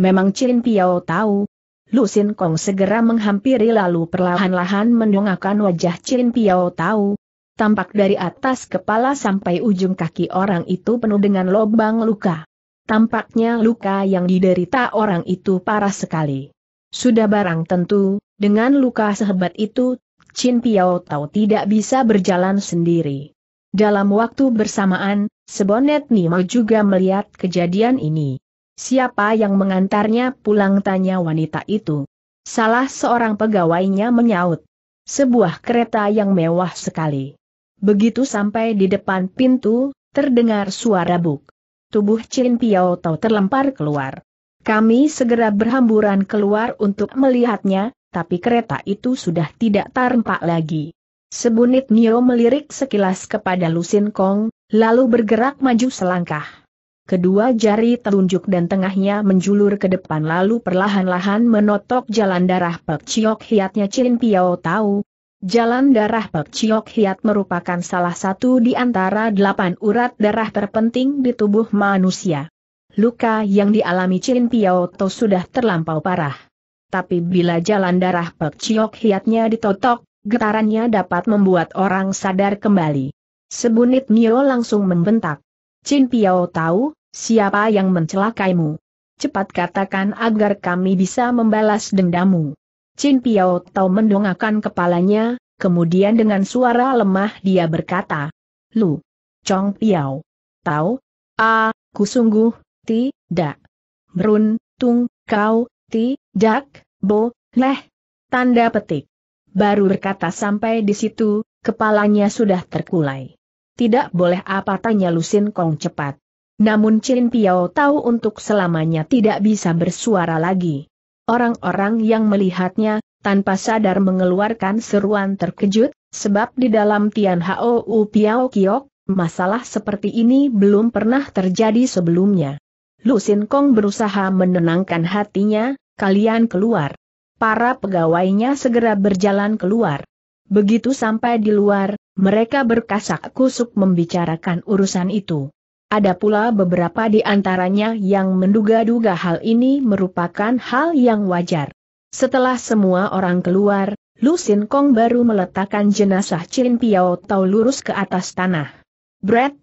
Memang Chin Piao Tau. Lu Sin Kong segera menghampiri lalu perlahan-lahan mendongakkan wajah Chin Piao Tau. Tampak dari atas kepala sampai ujung kaki orang itu penuh dengan lobang luka. Tampaknya luka yang diderita orang itu parah sekali. Sudah barang tentu, dengan luka sehebat itu, Chin Piao Tau tidak bisa berjalan sendiri. Dalam waktu bersamaan, Sebonet Nima juga melihat kejadian ini. Siapa yang mengantarnya pulang tanya wanita itu. Salah seorang pegawainya menyaut. Sebuah kereta yang mewah sekali. Begitu sampai di depan pintu, terdengar suara buk. Tubuh Chin Piao Tau terlempar keluar. Kami segera berhamburan keluar untuk melihatnya, tapi kereta itu sudah tidak tampak lagi. Sebunit Nio melirik sekilas kepada Lusin Kong, lalu bergerak maju selangkah. Kedua jari telunjuk dan tengahnya menjulur ke depan lalu perlahan-lahan menotok jalan darah Pek Chiok Hiatnya Chin Piao tahu. Jalan darah Pek Chiok Hiat merupakan salah satu di antara delapan urat darah terpenting di tubuh manusia. Luka yang dialami Chin Piao To sudah terlampau parah. Tapi bila jalan darah Pek Chiok Hiatnya ditotok, getarannya dapat membuat orang sadar kembali. Sebunit Nio langsung membentak. Chin Piao tahu, siapa yang mencelakaimu. Cepat katakan agar kami bisa membalas dendammu. Chin Piao Tau mendongakkan kepalanya, kemudian dengan suara lemah dia berkata, Lu, Chong Piao, Tau, aku sungguh, tidak beruntung kau, tidak boleh. Tanda petik. Baru berkata sampai di situ, kepalanya sudah terkulai. Tidak boleh apa tanya Lusin Kong cepat. Namun Chin Piao tahu untuk selamanya tidak bisa bersuara lagi. Orang-orang yang melihatnya, tanpa sadar mengeluarkan seruan terkejut, sebab di dalam Tian U Piao Kiok, masalah seperti ini belum pernah terjadi sebelumnya. Lusin Kong berusaha menenangkan hatinya, kalian keluar. Para pegawainya segera berjalan keluar. Begitu sampai di luar, mereka berkasak kusuk membicarakan urusan itu. Ada pula beberapa di antaranya yang menduga-duga hal ini merupakan hal yang wajar. Setelah semua orang keluar, Lusin Kong baru meletakkan jenazah Chin Piao Tau lurus ke atas tanah. Brett,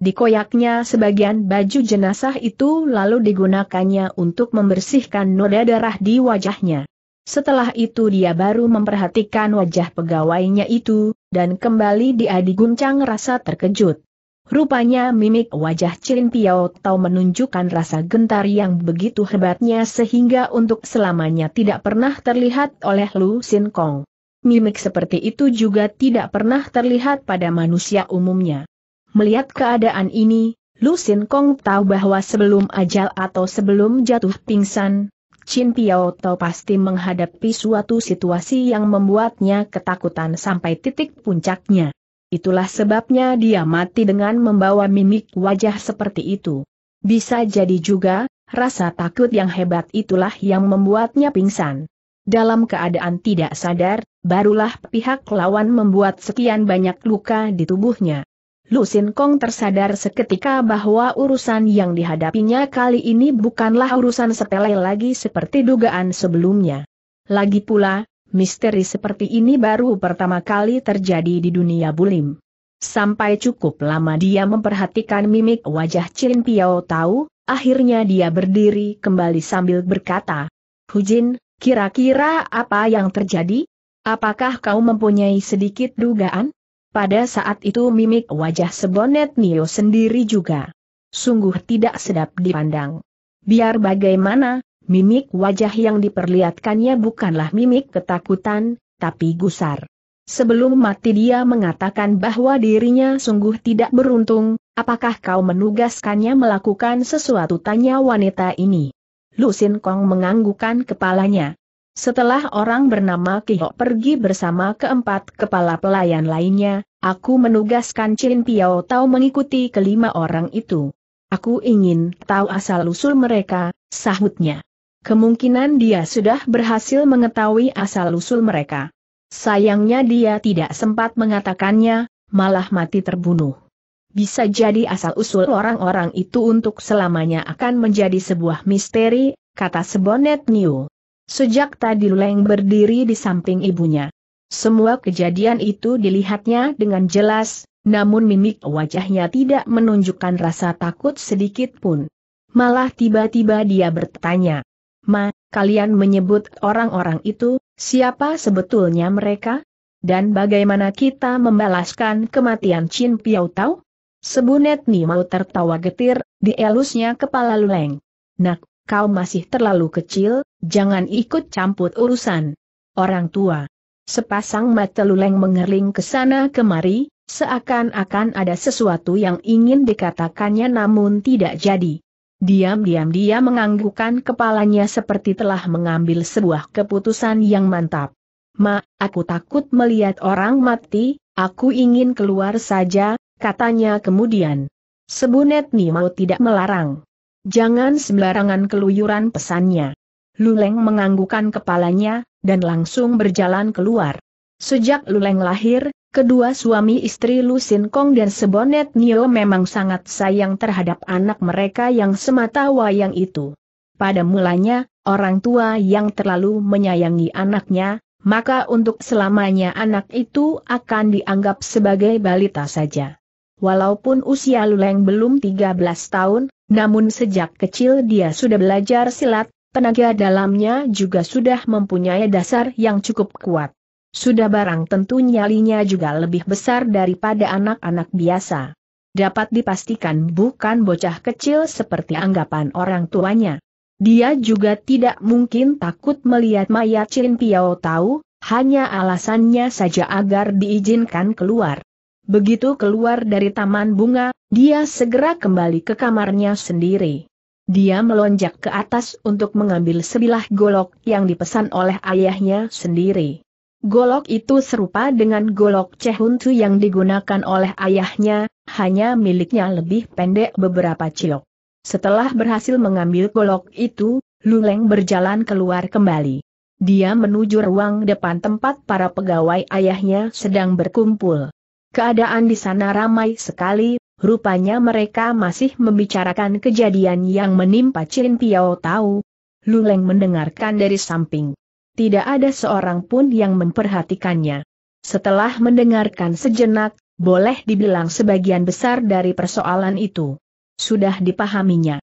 Dikoyaknya sebagian baju jenazah itu lalu digunakannya untuk membersihkan noda darah di wajahnya. Setelah itu dia baru memperhatikan wajah pegawainya itu, dan kembali dia diguncang rasa terkejut. Rupanya mimik wajah Chin Piao Tau menunjukkan rasa gentar yang begitu hebatnya sehingga untuk selamanya tidak pernah terlihat oleh Lu Sin Kong. Mimik seperti itu juga tidak pernah terlihat pada manusia umumnya. Melihat keadaan ini, Lusin Kong tahu bahwa sebelum ajal atau sebelum jatuh pingsan, Chin Piao Tau pasti menghadapi suatu situasi yang membuatnya ketakutan sampai titik puncaknya. Itulah sebabnya dia mati dengan membawa mimik wajah seperti itu. Bisa jadi juga, rasa takut yang hebat itulah yang membuatnya pingsan. Dalam keadaan tidak sadar, barulah pihak lawan membuat sekian banyak luka di tubuhnya. Lusin Kong tersadar seketika bahwa urusan yang dihadapinya kali ini bukanlah urusan sepele lagi seperti dugaan sebelumnya. Lagi pula, misteri seperti ini baru pertama kali terjadi di dunia bulim. Sampai cukup lama dia memperhatikan mimik wajah Chin Piao tahu, akhirnya dia berdiri kembali sambil berkata, Hu Jin, kira-kira apa yang terjadi? Apakah kau mempunyai sedikit dugaan? Pada saat itu mimik wajah Sebonet Nio sendiri juga. Sungguh tidak sedap dipandang. Biar bagaimana, mimik wajah yang diperlihatkannya bukanlah mimik ketakutan, tapi gusar. Sebelum mati dia mengatakan bahwa dirinya sungguh tidak beruntung, apakah kau menugaskannya melakukan sesuatu tanya wanita ini. Lusin Kong menganggukan kepalanya. Setelah orang bernama Kihok pergi bersama keempat kepala pelayan lainnya, aku menugaskan Chin Piao Tao mengikuti kelima orang itu. Aku ingin tahu asal-usul mereka, sahutnya. Kemungkinan dia sudah berhasil mengetahui asal-usul mereka. Sayangnya dia tidak sempat mengatakannya, malah mati terbunuh. Bisa jadi asal-usul orang-orang itu untuk selamanya akan menjadi sebuah misteri, kata Sebonet New. Sejak tadi Leng berdiri di samping ibunya. Semua kejadian itu dilihatnya dengan jelas, namun mimik wajahnya tidak menunjukkan rasa takut sedikit pun. Malah tiba-tiba dia bertanya, Ma, kalian menyebut orang-orang itu, siapa sebetulnya mereka? Dan bagaimana kita membalaskan kematian Chin Piao Tau? Sebunet Ni mau tertawa getir, dielusnya kepala Leng. Nak, kau masih terlalu kecil, jangan ikut campur urusan orang tua. Sepasang mata luleng mengerling ke sana kemari, seakan-akan ada sesuatu yang ingin dikatakannya namun tidak jadi. Diam-diam dia menganggukkan kepalanya seperti telah mengambil sebuah keputusan yang mantap. Ma, aku takut melihat orang mati, aku ingin keluar saja, katanya kemudian. Sebunet mau tidak melarang. Jangan sembarangan keluyuran pesannya. Luleng menganggukan kepalanya, dan langsung berjalan keluar. Sejak Luleng lahir, kedua suami istri Lu Sin Kong dan Sebonet Nio memang sangat sayang terhadap anak mereka yang semata wayang itu. Pada mulanya, orang tua yang terlalu menyayangi anaknya, maka untuk selamanya anak itu akan dianggap sebagai balita saja. Walaupun usia Luleng belum 13 tahun, namun sejak kecil dia sudah belajar silat, tenaga dalamnya juga sudah mempunyai dasar yang cukup kuat. Sudah barang tentu nyalinya juga lebih besar daripada anak-anak biasa. Dapat dipastikan bukan bocah kecil seperti anggapan orang tuanya. Dia juga tidak mungkin takut melihat mayat Chin Piao tahu, hanya alasannya saja agar diizinkan keluar. Begitu keluar dari taman bunga, dia segera kembali ke kamarnya sendiri. Dia melonjak ke atas untuk mengambil sebilah golok yang dipesan oleh ayahnya sendiri. Golok itu serupa dengan golok cehuntu yang digunakan oleh ayahnya, hanya miliknya lebih pendek beberapa cilok. Setelah berhasil mengambil golok itu, Luleng berjalan keluar kembali. Dia menuju ruang depan tempat para pegawai ayahnya sedang berkumpul. Keadaan di sana ramai sekali, rupanya mereka masih membicarakan kejadian yang menimpa Chin Piao Tau. Luleng mendengarkan dari samping. Tidak ada seorang pun yang memperhatikannya. Setelah mendengarkan sejenak, boleh dibilang sebagian besar dari persoalan itu sudah dipahaminya.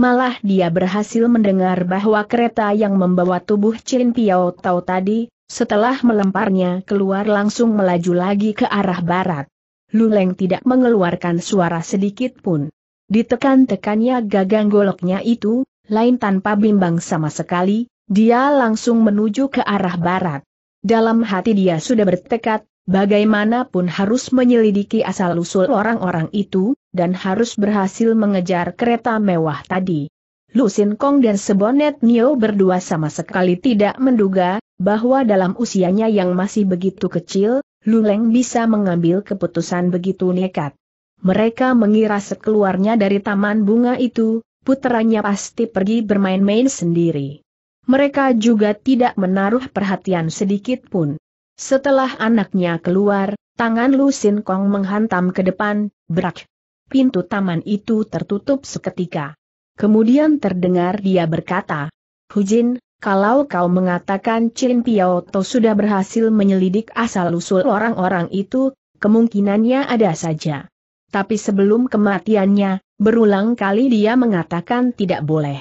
Malah dia berhasil mendengar bahwa kereta yang membawa tubuh Chin Piao Tau tadi, setelah melemparnya keluar langsung melaju lagi ke arah barat. Luleng tidak mengeluarkan suara sedikit pun. Ditekan-tekannya gagang goloknya itu, lain tanpa bimbang sama sekali, dia langsung menuju ke arah barat. Dalam hati dia sudah bertekad, bagaimanapun harus menyelidiki asal-usul orang-orang itu, dan harus berhasil mengejar kereta mewah tadi. Lusin Kong dan Sebonet Nio berdua sama sekali tidak menduga, bahwa dalam usianya yang masih begitu kecil, Luleng bisa mengambil keputusan begitu nekat. Mereka mengira sekeluarnya dari taman bunga itu, putranya pasti pergi bermain-main sendiri. Mereka juga tidak menaruh perhatian sedikit pun. Setelah anaknya keluar, tangan Lu Sin Kong menghantam ke depan, berak. Pintu taman itu tertutup seketika. Kemudian terdengar dia berkata, Hujin, kalau kau mengatakan Chin Piauto sudah berhasil menyelidik asal-usul orang-orang itu, kemungkinannya ada saja. Tapi sebelum kematiannya, berulang kali dia mengatakan tidak boleh.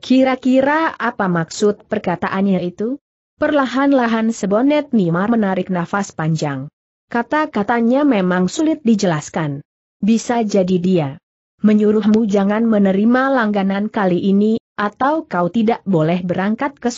Kira-kira apa maksud perkataannya itu? Perlahan-lahan sebonet Nimar menarik nafas panjang. Kata-katanya memang sulit dijelaskan. Bisa jadi dia menyuruhmu jangan menerima langganan kali ini, atau kau tidak boleh berangkat ke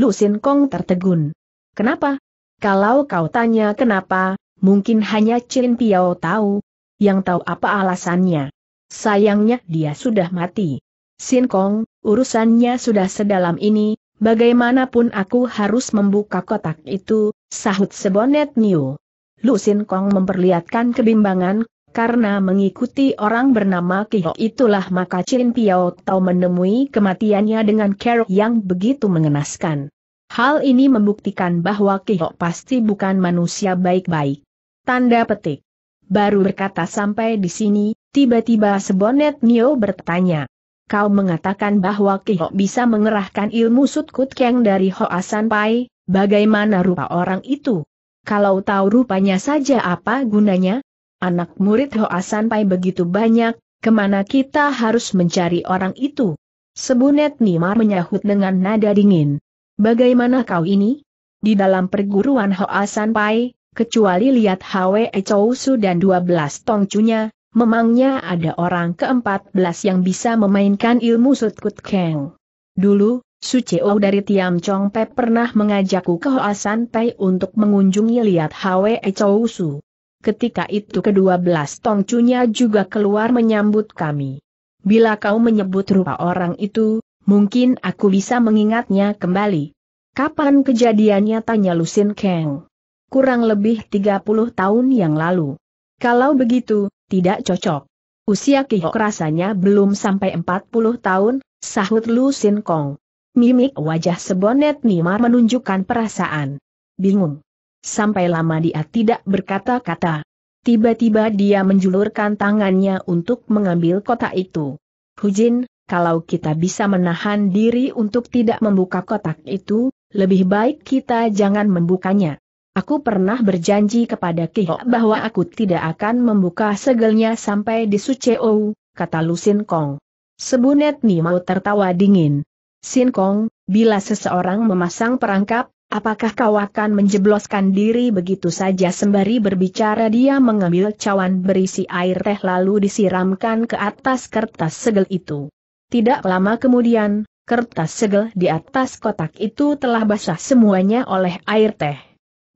Lu Sin Kong tertegun. Kenapa? Kalau kau tanya kenapa, mungkin hanya Chin Piao tahu. Yang tahu apa alasannya. Sayangnya dia sudah mati. Sin Kong, urusannya sudah sedalam ini, bagaimanapun aku harus membuka kotak itu, sahut sebonet Niu. Lu Sin Kong memperlihatkan kebimbangan, karena mengikuti orang bernama Kiho itulah maka Chin Piao Tau menemui kematiannya dengan Kero yang begitu mengenaskan. Hal ini membuktikan bahwa Kiho pasti bukan manusia baik-baik. Tanda petik. Baru berkata sampai di sini, tiba-tiba sebonet Nio bertanya. Kau mengatakan bahwa Kiho bisa mengerahkan ilmu Sutkut Keng dari Hoa Pai, bagaimana rupa orang itu? Kalau tahu rupanya saja apa gunanya, Anak murid Hoa Pai begitu banyak, kemana kita harus mencari orang itu? Sebunet Nimar menyahut dengan nada dingin. Bagaimana kau ini? Di dalam perguruan Hoa Pai, kecuali lihat Hwe Chousu dan 12 tongcunya, memangnya ada orang ke-14 yang bisa memainkan ilmu Sutkut Keng. Dulu, Suceo dari Tiam Chong Pe pernah mengajakku ke Hoa Pai untuk mengunjungi lihat Hwe Chousu ketika itu kedua belas tongcunya juga keluar menyambut kami. Bila kau menyebut rupa orang itu, mungkin aku bisa mengingatnya kembali. Kapan kejadiannya tanya Lusin Kang? Kurang lebih 30 tahun yang lalu. Kalau begitu, tidak cocok. Usia Kihok rasanya belum sampai 40 tahun, sahut Lusin Kong. Mimik wajah sebonet Nimar menunjukkan perasaan. Bingung. Sampai lama dia tidak berkata-kata. Tiba-tiba dia menjulurkan tangannya untuk mengambil kotak itu. Hujin, kalau kita bisa menahan diri untuk tidak membuka kotak itu, lebih baik kita jangan membukanya. Aku pernah berjanji kepada Kihok bahwa aku tidak akan membuka segelnya sampai di Suceo, kata Lu Sin Kong. Sebunet Nimau tertawa dingin. Sin Kong, bila seseorang memasang perangkap, Apakah kau akan menjebloskan diri begitu saja sembari berbicara dia mengambil cawan berisi air teh lalu disiramkan ke atas kertas segel itu. Tidak lama kemudian, kertas segel di atas kotak itu telah basah semuanya oleh air teh.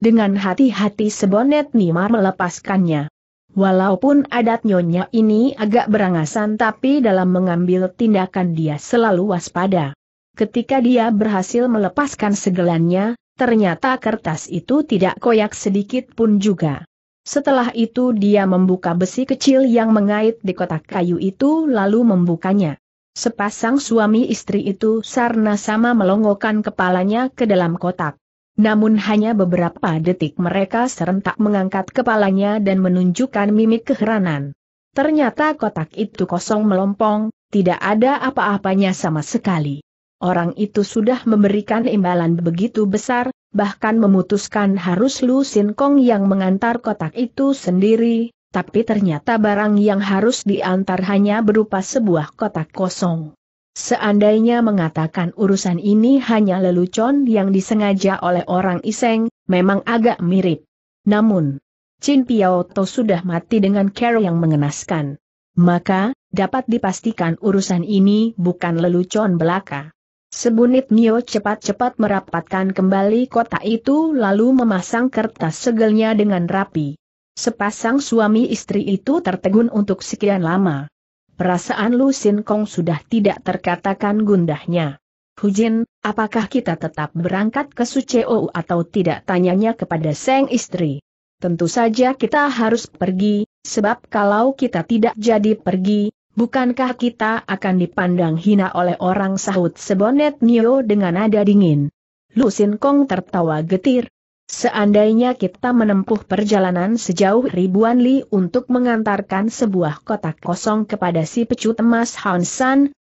Dengan hati-hati sebonet Nimar melepaskannya. Walaupun adat nyonya ini agak berangasan tapi dalam mengambil tindakan dia selalu waspada. Ketika dia berhasil melepaskan segelannya, Ternyata kertas itu tidak koyak sedikit pun juga. Setelah itu dia membuka besi kecil yang mengait di kotak kayu itu lalu membukanya. Sepasang suami istri itu sarna sama melongokkan kepalanya ke dalam kotak. Namun hanya beberapa detik mereka serentak mengangkat kepalanya dan menunjukkan mimik keheranan. Ternyata kotak itu kosong melompong, tidak ada apa-apanya sama sekali. Orang itu sudah memberikan imbalan begitu besar, bahkan memutuskan harus Lu Sin Kong yang mengantar kotak itu sendiri, tapi ternyata barang yang harus diantar hanya berupa sebuah kotak kosong. Seandainya mengatakan urusan ini hanya lelucon yang disengaja oleh orang iseng, memang agak mirip. Namun, Chin To sudah mati dengan cara yang mengenaskan. Maka, dapat dipastikan urusan ini bukan lelucon belaka. Sebunit Nio cepat-cepat merapatkan kembali kotak itu lalu memasang kertas segelnya dengan rapi. Sepasang suami istri itu tertegun untuk sekian lama. Perasaan Lu Sin Kong sudah tidak terkatakan gundahnya. Hujin, apakah kita tetap berangkat ke Suceo oh atau tidak tanyanya kepada Seng istri? Tentu saja kita harus pergi, sebab kalau kita tidak jadi pergi, Bukankah kita akan dipandang hina oleh orang sahut sebonet Nio dengan nada dingin? Lu Kong tertawa getir. Seandainya kita menempuh perjalanan sejauh ribuan li untuk mengantarkan sebuah kotak kosong kepada si pecut emas Han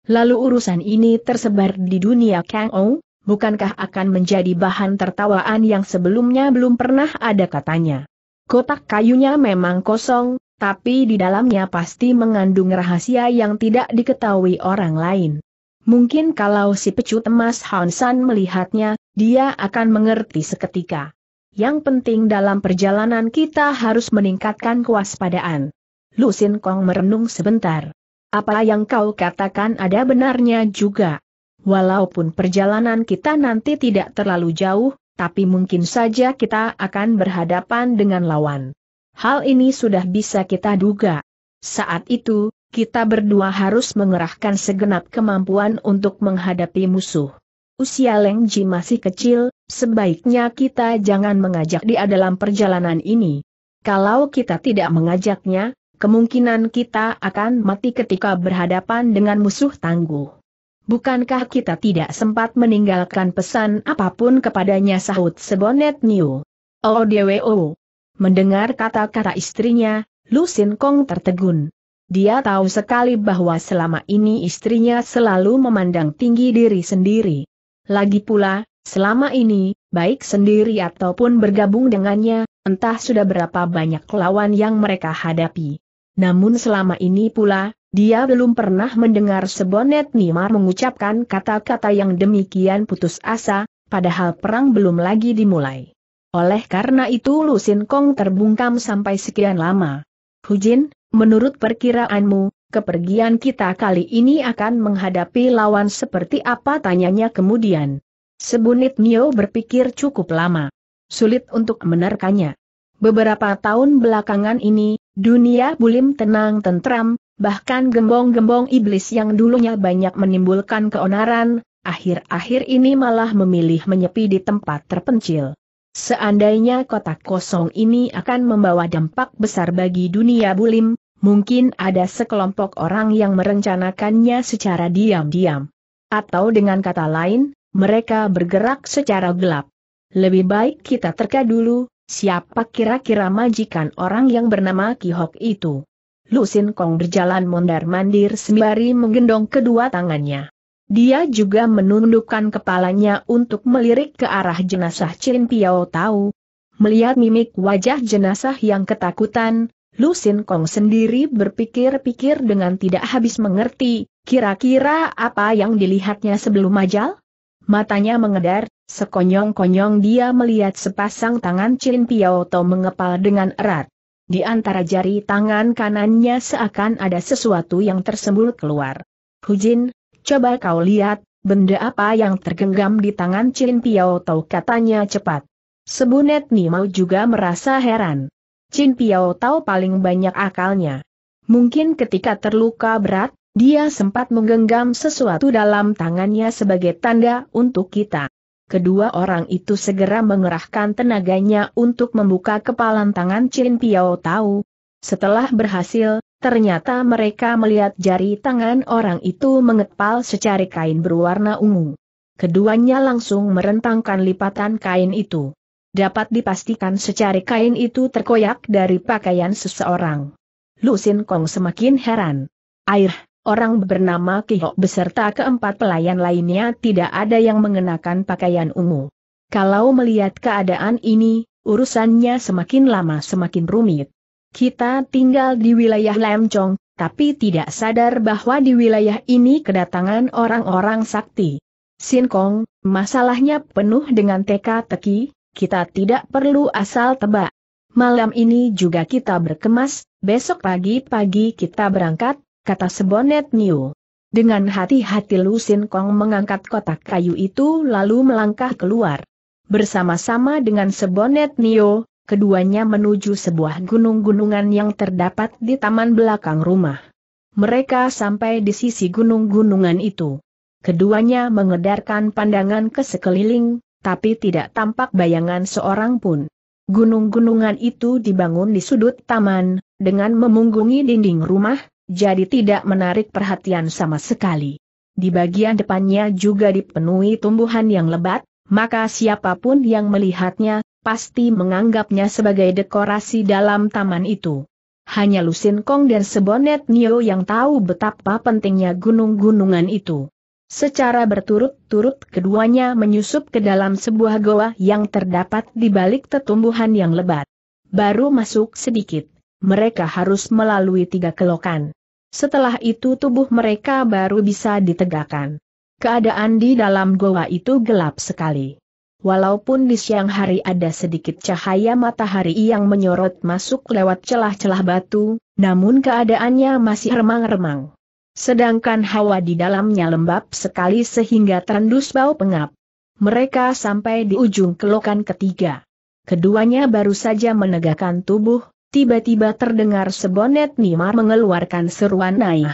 lalu urusan ini tersebar di dunia Kang Ou, bukankah akan menjadi bahan tertawaan yang sebelumnya belum pernah ada katanya. Kotak kayunya memang kosong, tapi di dalamnya pasti mengandung rahasia yang tidak diketahui orang lain. Mungkin kalau si pecut emas Hansan melihatnya, dia akan mengerti seketika. Yang penting dalam perjalanan kita harus meningkatkan kewaspadaan. Lu Sin Kong merenung sebentar. Apa yang kau katakan ada benarnya juga. Walaupun perjalanan kita nanti tidak terlalu jauh, tapi mungkin saja kita akan berhadapan dengan lawan. Hal ini sudah bisa kita duga. Saat itu, kita berdua harus mengerahkan segenap kemampuan untuk menghadapi musuh. Usia Leng Ji masih kecil, sebaiknya kita jangan mengajak dia dalam perjalanan ini. Kalau kita tidak mengajaknya, kemungkinan kita akan mati ketika berhadapan dengan musuh tangguh. Bukankah kita tidak sempat meninggalkan pesan apapun kepadanya sahut Sebonet New? oh. Mendengar kata-kata istrinya, Lusin Kong tertegun. Dia tahu sekali bahwa selama ini istrinya selalu memandang tinggi diri sendiri. Lagi pula, selama ini, baik sendiri ataupun bergabung dengannya, entah sudah berapa banyak lawan yang mereka hadapi. Namun selama ini pula, dia belum pernah mendengar Sebonet Nimar mengucapkan kata-kata yang demikian putus asa, padahal perang belum lagi dimulai. Oleh karena itu Lu Kong terbungkam sampai sekian lama. Hujin, menurut perkiraanmu, kepergian kita kali ini akan menghadapi lawan seperti apa tanyanya kemudian. Sebunit Nio berpikir cukup lama. Sulit untuk menerkannya. Beberapa tahun belakangan ini, dunia bulim tenang tentram, bahkan gembong-gembong iblis yang dulunya banyak menimbulkan keonaran, akhir-akhir ini malah memilih menyepi di tempat terpencil. Seandainya kotak kosong ini akan membawa dampak besar bagi dunia bulim, mungkin ada sekelompok orang yang merencanakannya secara diam-diam. Atau dengan kata lain, mereka bergerak secara gelap. Lebih baik kita terka dulu, siapa kira-kira majikan orang yang bernama Kihok itu. Lusin Kong berjalan mondar-mandir sembari menggendong kedua tangannya. Dia juga menundukkan kepalanya untuk melirik ke arah jenazah Chin Piao Tau. Melihat mimik wajah jenazah yang ketakutan, Lu Sin Kong sendiri berpikir-pikir dengan tidak habis mengerti, kira-kira apa yang dilihatnya sebelum majal? Matanya mengedar, sekonyong-konyong dia melihat sepasang tangan Chin Piao Tau mengepal dengan erat. Di antara jari tangan kanannya seakan ada sesuatu yang tersembul keluar. Hujin, Coba kau lihat, benda apa yang tergenggam di tangan Chin Piao Tau katanya cepat. Sebunet Nimau juga merasa heran. Chin Piao Tau paling banyak akalnya. Mungkin ketika terluka berat, dia sempat menggenggam sesuatu dalam tangannya sebagai tanda untuk kita. Kedua orang itu segera mengerahkan tenaganya untuk membuka kepalan tangan Chin Piao Tau, setelah berhasil, ternyata mereka melihat jari tangan orang itu mengepal secari kain berwarna ungu. Keduanya langsung merentangkan lipatan kain itu. Dapat dipastikan secari kain itu terkoyak dari pakaian seseorang. Lusin Kong semakin heran. Air, orang bernama Kihok beserta keempat pelayan lainnya tidak ada yang mengenakan pakaian ungu. Kalau melihat keadaan ini, urusannya semakin lama semakin rumit. Kita tinggal di wilayah Lemcong, tapi tidak sadar bahwa di wilayah ini kedatangan orang-orang sakti. Sinkong, masalahnya penuh dengan teka-teki, kita tidak perlu asal tebak. Malam ini juga kita berkemas, besok pagi-pagi kita berangkat, kata Sebonet New. Dengan hati-hati Lu Sin Kong mengangkat kotak kayu itu lalu melangkah keluar. Bersama-sama dengan Sebonet Neo keduanya menuju sebuah gunung-gunungan yang terdapat di taman belakang rumah. Mereka sampai di sisi gunung-gunungan itu. Keduanya mengedarkan pandangan ke sekeliling, tapi tidak tampak bayangan seorang pun. Gunung-gunungan itu dibangun di sudut taman, dengan memunggungi dinding rumah, jadi tidak menarik perhatian sama sekali. Di bagian depannya juga dipenuhi tumbuhan yang lebat, maka siapapun yang melihatnya pasti menganggapnya sebagai dekorasi dalam taman itu. Hanya Lusin Kong dan Sebonet Nio yang tahu betapa pentingnya gunung-gunungan itu. Secara berturut-turut keduanya menyusup ke dalam sebuah goa yang terdapat di balik tetumbuhan yang lebat. Baru masuk sedikit, mereka harus melalui tiga kelokan. Setelah itu tubuh mereka baru bisa ditegakkan. Keadaan di dalam goa itu gelap sekali. Walaupun di siang hari ada sedikit cahaya matahari yang menyorot masuk lewat celah-celah batu, namun keadaannya masih remang-remang. Sedangkan hawa di dalamnya lembab sekali sehingga terendus bau pengap. Mereka sampai di ujung kelokan ketiga. Keduanya baru saja menegakkan tubuh, tiba-tiba terdengar sebonet Nimar mengeluarkan seruan naik.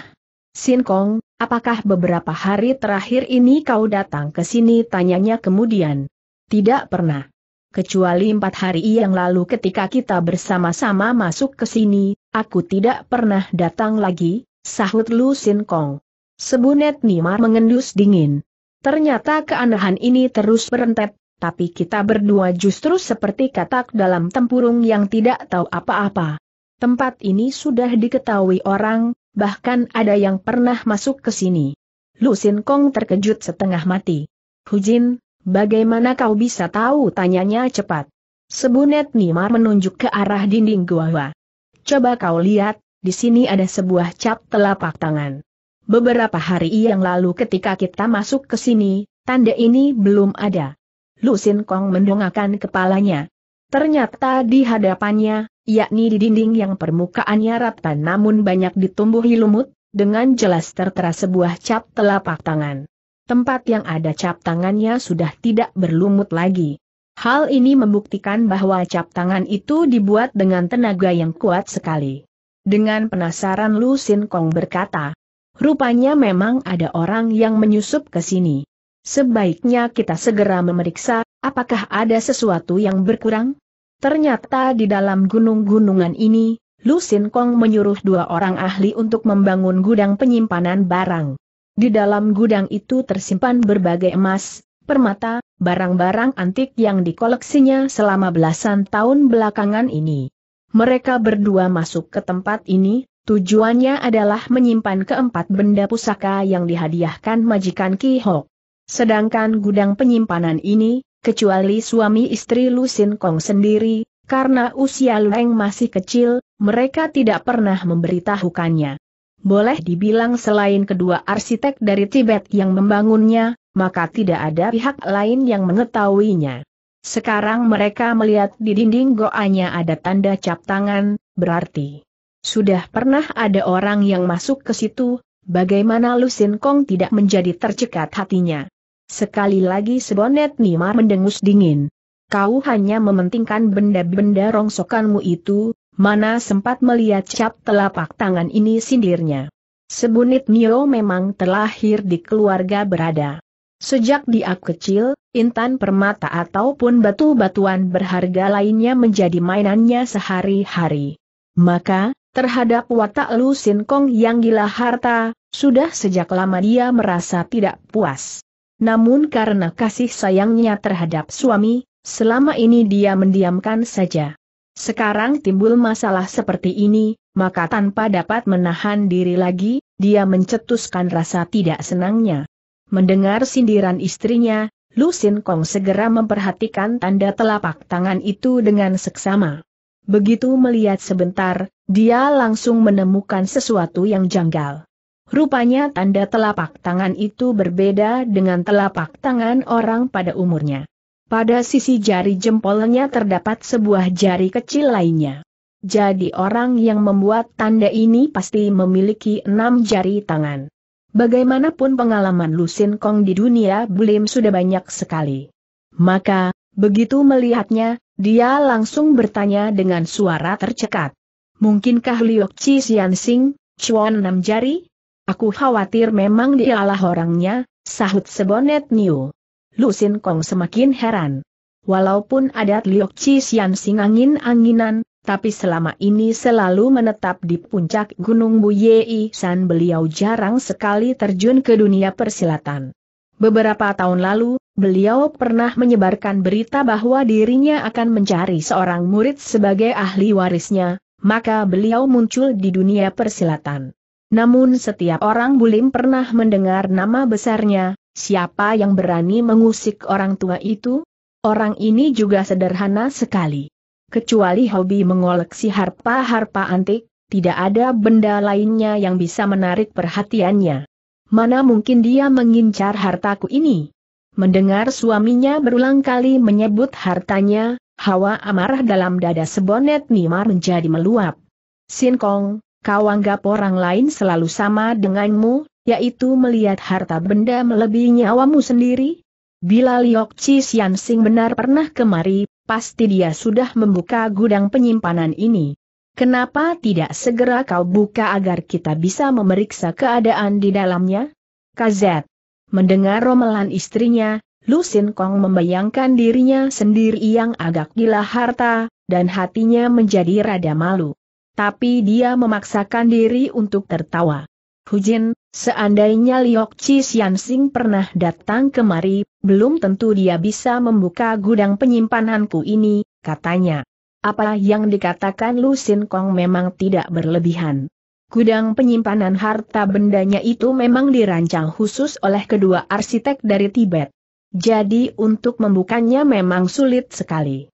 Sinkong, apakah beberapa hari terakhir ini kau datang ke sini? Tanyanya kemudian. Tidak pernah. Kecuali empat hari yang lalu ketika kita bersama-sama masuk ke sini, aku tidak pernah datang lagi, sahut Lu Sin Kong. Sebunet Nimar mengendus dingin. Ternyata keanehan ini terus berentet, tapi kita berdua justru seperti katak dalam tempurung yang tidak tahu apa-apa. Tempat ini sudah diketahui orang, bahkan ada yang pernah masuk ke sini. Lu Sin Kong terkejut setengah mati. Hujin, Bagaimana kau bisa tahu? Tanyanya cepat. Sebunet Nimar menunjuk ke arah dinding gua. Coba kau lihat, di sini ada sebuah cap telapak tangan. Beberapa hari yang lalu ketika kita masuk ke sini, tanda ini belum ada. Lu Sin Kong mendongakkan kepalanya. Ternyata di hadapannya, yakni di dinding yang permukaannya rata namun banyak ditumbuhi lumut, dengan jelas tertera sebuah cap telapak tangan. Tempat yang ada cap tangannya sudah tidak berlumut lagi. Hal ini membuktikan bahwa cap tangan itu dibuat dengan tenaga yang kuat sekali. Dengan penasaran Lu Sin Kong berkata, Rupanya memang ada orang yang menyusup ke sini. Sebaiknya kita segera memeriksa, apakah ada sesuatu yang berkurang? Ternyata di dalam gunung-gunungan ini, Lu Sin Kong menyuruh dua orang ahli untuk membangun gudang penyimpanan barang. Di dalam gudang itu tersimpan berbagai emas, permata, barang-barang antik yang dikoleksinya selama belasan tahun belakangan ini. Mereka berdua masuk ke tempat ini, tujuannya adalah menyimpan keempat benda pusaka yang dihadiahkan majikan Ki Hok. Sedangkan gudang penyimpanan ini, kecuali suami istri Lusin Kong sendiri, karena usia Leng masih kecil, mereka tidak pernah memberitahukannya boleh dibilang selain kedua arsitek dari Tibet yang membangunnya, maka tidak ada pihak lain yang mengetahuinya. Sekarang mereka melihat di dinding goanya ada tanda cap tangan, berarti sudah pernah ada orang yang masuk ke situ, bagaimana Lusin Kong tidak menjadi tercekat hatinya. Sekali lagi sebonet Nima mendengus dingin. Kau hanya mementingkan benda-benda rongsokanmu itu, mana sempat melihat cap telapak tangan ini sindirnya. Sebunit Mio memang terlahir di keluarga berada. Sejak dia kecil, intan permata ataupun batu-batuan berharga lainnya menjadi mainannya sehari-hari. Maka, terhadap watak Lu Sin Kong yang gila harta, sudah sejak lama dia merasa tidak puas. Namun karena kasih sayangnya terhadap suami, selama ini dia mendiamkan saja. Sekarang timbul masalah seperti ini, maka tanpa dapat menahan diri lagi, dia mencetuskan rasa tidak senangnya. Mendengar sindiran istrinya, Lu Kong segera memperhatikan tanda telapak tangan itu dengan seksama. Begitu melihat sebentar, dia langsung menemukan sesuatu yang janggal. Rupanya tanda telapak tangan itu berbeda dengan telapak tangan orang pada umurnya. Pada sisi jari jempolnya terdapat sebuah jari kecil lainnya. Jadi orang yang membuat tanda ini pasti memiliki enam jari tangan. Bagaimanapun pengalaman Lusin Kong di dunia bulim sudah banyak sekali. Maka, begitu melihatnya, dia langsung bertanya dengan suara tercekat. Mungkinkah Liu Chi Sian Sing, Chuan enam jari? Aku khawatir memang dialah orangnya, sahut Sebonet New. Lusin Kong semakin heran. Walaupun adat Liok Chi sing angin anginan, tapi selama ini selalu menetap di puncak Gunung Buyei San beliau jarang sekali terjun ke dunia persilatan. Beberapa tahun lalu, beliau pernah menyebarkan berita bahwa dirinya akan mencari seorang murid sebagai ahli warisnya, maka beliau muncul di dunia persilatan. Namun setiap orang bulim pernah mendengar nama besarnya, Siapa yang berani mengusik orang tua itu? Orang ini juga sederhana sekali. Kecuali hobi mengoleksi harpa-harpa antik, tidak ada benda lainnya yang bisa menarik perhatiannya. Mana mungkin dia mengincar hartaku ini? Mendengar suaminya berulang kali menyebut hartanya, hawa amarah dalam dada sebonet Nimar menjadi meluap. Sin Kong, kau anggap orang lain selalu sama denganmu, yaitu melihat harta benda melebihi nyawamu sendiri? Bila Liok Chi Sian Sing benar pernah kemari, pasti dia sudah membuka gudang penyimpanan ini. Kenapa tidak segera kau buka agar kita bisa memeriksa keadaan di dalamnya? KZ. Mendengar romelan istrinya, Lusin Kong membayangkan dirinya sendiri yang agak gila harta, dan hatinya menjadi rada malu. Tapi dia memaksakan diri untuk tertawa. Hujin, seandainya Liok Chi Sian Sing pernah datang kemari, belum tentu dia bisa membuka gudang penyimpananku ini, katanya. Apa yang dikatakan Lu Sin Kong memang tidak berlebihan. Gudang penyimpanan harta bendanya itu memang dirancang khusus oleh kedua arsitek dari Tibet. Jadi untuk membukanya memang sulit sekali.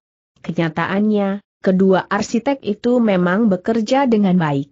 Kenyataannya, kedua arsitek itu memang bekerja dengan baik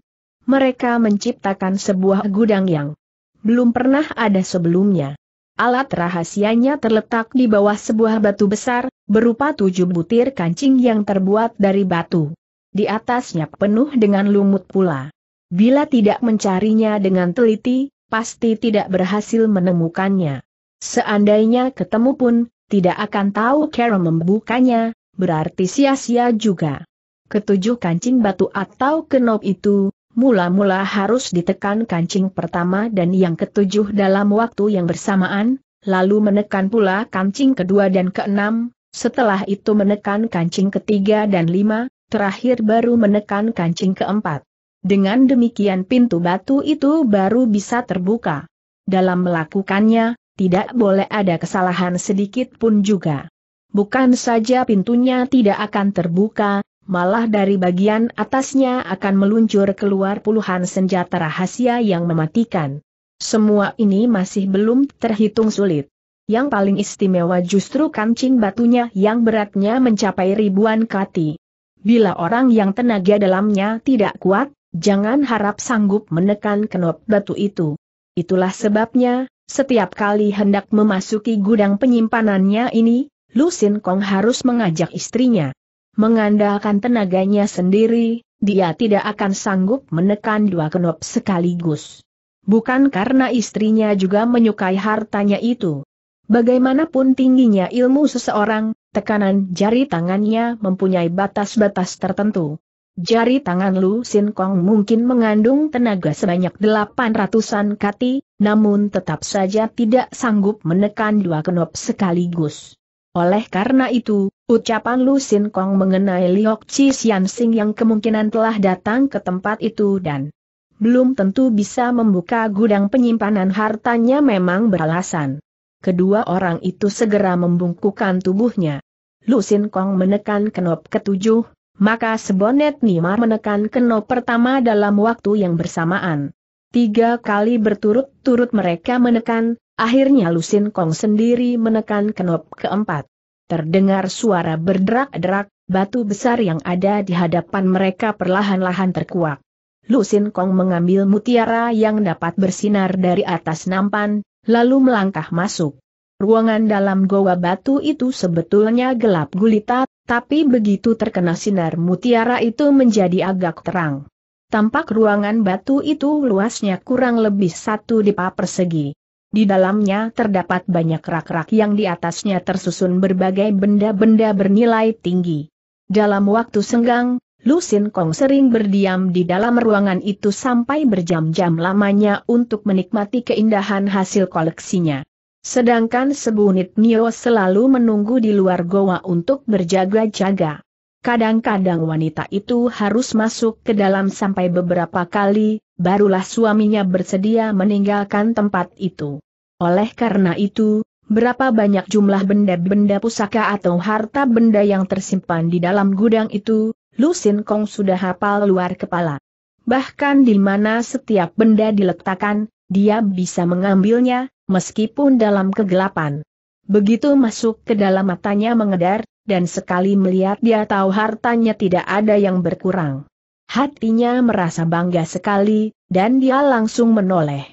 mereka menciptakan sebuah gudang yang belum pernah ada sebelumnya. Alat rahasianya terletak di bawah sebuah batu besar, berupa tujuh butir kancing yang terbuat dari batu. Di atasnya penuh dengan lumut pula. Bila tidak mencarinya dengan teliti, pasti tidak berhasil menemukannya. Seandainya ketemu pun, tidak akan tahu cara membukanya, berarti sia-sia juga. Ketujuh kancing batu atau kenop itu, mula-mula harus ditekan kancing pertama dan yang ketujuh dalam waktu yang bersamaan, lalu menekan pula kancing kedua dan keenam, setelah itu menekan kancing ketiga dan lima, terakhir baru menekan kancing keempat. Dengan demikian pintu batu itu baru bisa terbuka. Dalam melakukannya, tidak boleh ada kesalahan sedikit pun juga. Bukan saja pintunya tidak akan terbuka, malah dari bagian atasnya akan meluncur keluar puluhan senjata rahasia yang mematikan. Semua ini masih belum terhitung sulit. Yang paling istimewa justru kancing batunya yang beratnya mencapai ribuan kati. Bila orang yang tenaga dalamnya tidak kuat, jangan harap sanggup menekan kenop batu itu. Itulah sebabnya, setiap kali hendak memasuki gudang penyimpanannya ini, Lusin Kong harus mengajak istrinya. Mengandalkan tenaganya sendiri, dia tidak akan sanggup menekan dua kenop sekaligus. Bukan karena istrinya juga menyukai hartanya itu. Bagaimanapun tingginya ilmu seseorang, tekanan jari tangannya mempunyai batas-batas tertentu. Jari tangan Lu Sin Kong mungkin mengandung tenaga sebanyak delapan ratusan kati, namun tetap saja tidak sanggup menekan dua kenop sekaligus. Oleh karena itu, ucapan Lu Sin Kong mengenai Liok Chi Sian Sing yang kemungkinan telah datang ke tempat itu dan belum tentu bisa membuka gudang penyimpanan hartanya memang beralasan. Kedua orang itu segera membungkukan tubuhnya. Lu Sin Kong menekan kenop ketujuh, maka Sebonet Nima menekan kenop pertama dalam waktu yang bersamaan. Tiga kali berturut-turut mereka menekan, Akhirnya Lusin Kong sendiri menekan kenop keempat. Terdengar suara berderak-derak, batu besar yang ada di hadapan mereka perlahan-lahan terkuak. Lusin Kong mengambil mutiara yang dapat bersinar dari atas nampan, lalu melangkah masuk. Ruangan dalam goa batu itu sebetulnya gelap gulita, tapi begitu terkena sinar mutiara itu menjadi agak terang. Tampak ruangan batu itu luasnya kurang lebih satu dipa persegi. Di dalamnya terdapat banyak rak-rak yang di atasnya tersusun berbagai benda-benda bernilai tinggi. Dalam waktu senggang, Lusin Kong sering berdiam di dalam ruangan itu sampai berjam-jam lamanya untuk menikmati keindahan hasil koleksinya. Sedangkan sebunit Nio selalu menunggu di luar goa untuk berjaga-jaga. Kadang-kadang wanita itu harus masuk ke dalam sampai beberapa kali, barulah suaminya bersedia meninggalkan tempat itu. Oleh karena itu, berapa banyak jumlah benda-benda pusaka atau harta benda yang tersimpan di dalam gudang itu, Lusin Kong sudah hafal luar kepala. Bahkan di mana setiap benda diletakkan, dia bisa mengambilnya, meskipun dalam kegelapan. Begitu masuk ke dalam matanya mengedar, dan sekali melihat dia tahu hartanya tidak ada yang berkurang. Hatinya merasa bangga sekali, dan dia langsung menoleh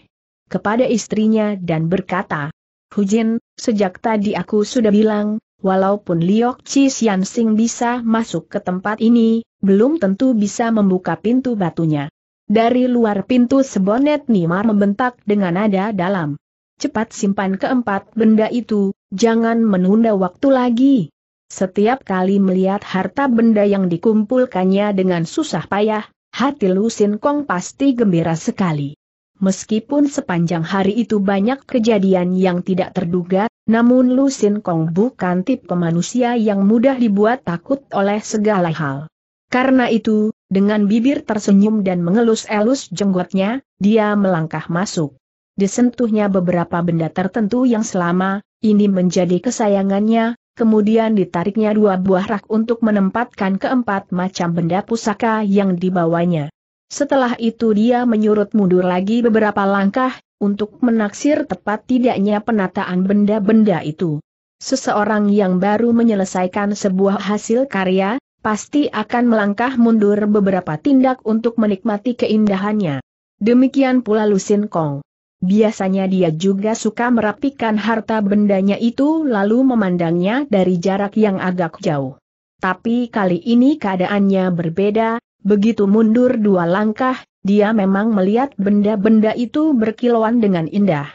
kepada istrinya dan berkata, Hujin, sejak tadi aku sudah bilang, walaupun Liok Chi Sian Sing bisa masuk ke tempat ini, belum tentu bisa membuka pintu batunya. Dari luar pintu sebonet Nimar membentak dengan nada dalam. Cepat simpan keempat benda itu, jangan menunda waktu lagi. Setiap kali melihat harta benda yang dikumpulkannya dengan susah payah, hati Lusin Kong pasti gembira sekali. Meskipun sepanjang hari itu banyak kejadian yang tidak terduga, namun Lusin Kong bukan tipe manusia yang mudah dibuat takut oleh segala hal. Karena itu, dengan bibir tersenyum dan mengelus-elus jenggotnya, dia melangkah masuk. Disentuhnya beberapa benda tertentu yang selama ini menjadi kesayangannya, kemudian ditariknya dua buah rak untuk menempatkan keempat macam benda pusaka yang dibawanya. Setelah itu dia menyurut mundur lagi beberapa langkah, untuk menaksir tepat tidaknya penataan benda-benda itu. Seseorang yang baru menyelesaikan sebuah hasil karya, pasti akan melangkah mundur beberapa tindak untuk menikmati keindahannya. Demikian pula Lusin Kong. Biasanya dia juga suka merapikan harta bendanya itu lalu memandangnya dari jarak yang agak jauh. Tapi kali ini keadaannya berbeda, begitu mundur dua langkah, dia memang melihat benda-benda itu berkilauan dengan indah.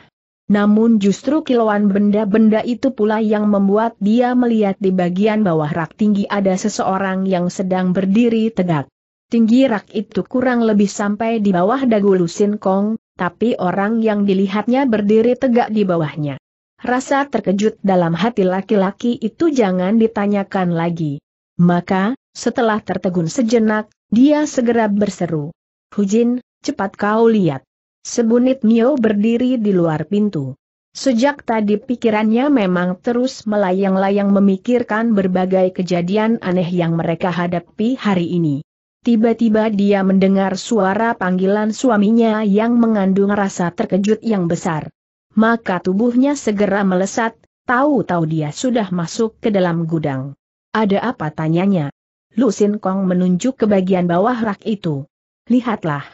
Namun justru kilauan benda-benda itu pula yang membuat dia melihat di bagian bawah rak tinggi ada seseorang yang sedang berdiri tegak. Tinggi rak itu kurang lebih sampai di bawah dagu Lusin Kong, tapi orang yang dilihatnya berdiri tegak di bawahnya. Rasa terkejut dalam hati laki-laki itu jangan ditanyakan lagi. Maka, setelah tertegun sejenak, dia segera berseru. Hujin, cepat kau lihat. Sebunit Mio berdiri di luar pintu. Sejak tadi pikirannya memang terus melayang-layang memikirkan berbagai kejadian aneh yang mereka hadapi hari ini. Tiba-tiba dia mendengar suara panggilan suaminya yang mengandung rasa terkejut yang besar. Maka tubuhnya segera melesat, tahu-tahu dia sudah masuk ke dalam gudang. Ada apa tanyanya? Lu Sin Kong menunjuk ke bagian bawah rak itu. Lihatlah.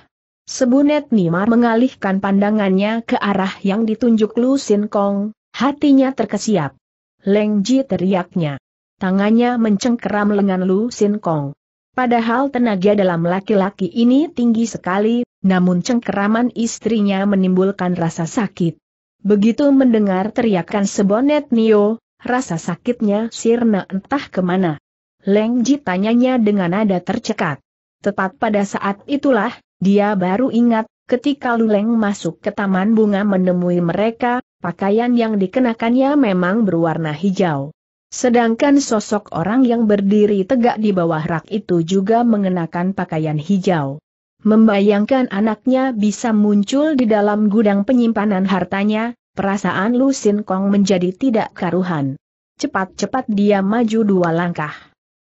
Sebunet Nima mengalihkan pandangannya ke arah yang ditunjuk Lu Sin Kong, hatinya terkesiap. Leng Ji teriaknya. Tangannya mencengkeram lengan Lu Sin Kong. Padahal tenaga dalam laki-laki ini tinggi sekali, namun cengkeraman istrinya menimbulkan rasa sakit. Begitu mendengar teriakan sebonet Nio, rasa sakitnya sirna entah kemana. Leng Ji tanyanya dengan nada tercekat. Tepat pada saat itulah, dia baru ingat, ketika Luleng masuk ke taman bunga menemui mereka, pakaian yang dikenakannya memang berwarna hijau. Sedangkan sosok orang yang berdiri tegak di bawah rak itu juga mengenakan pakaian hijau. Membayangkan anaknya bisa muncul di dalam gudang penyimpanan hartanya, perasaan Lu Sin Kong menjadi tidak karuhan. Cepat-cepat dia maju dua langkah.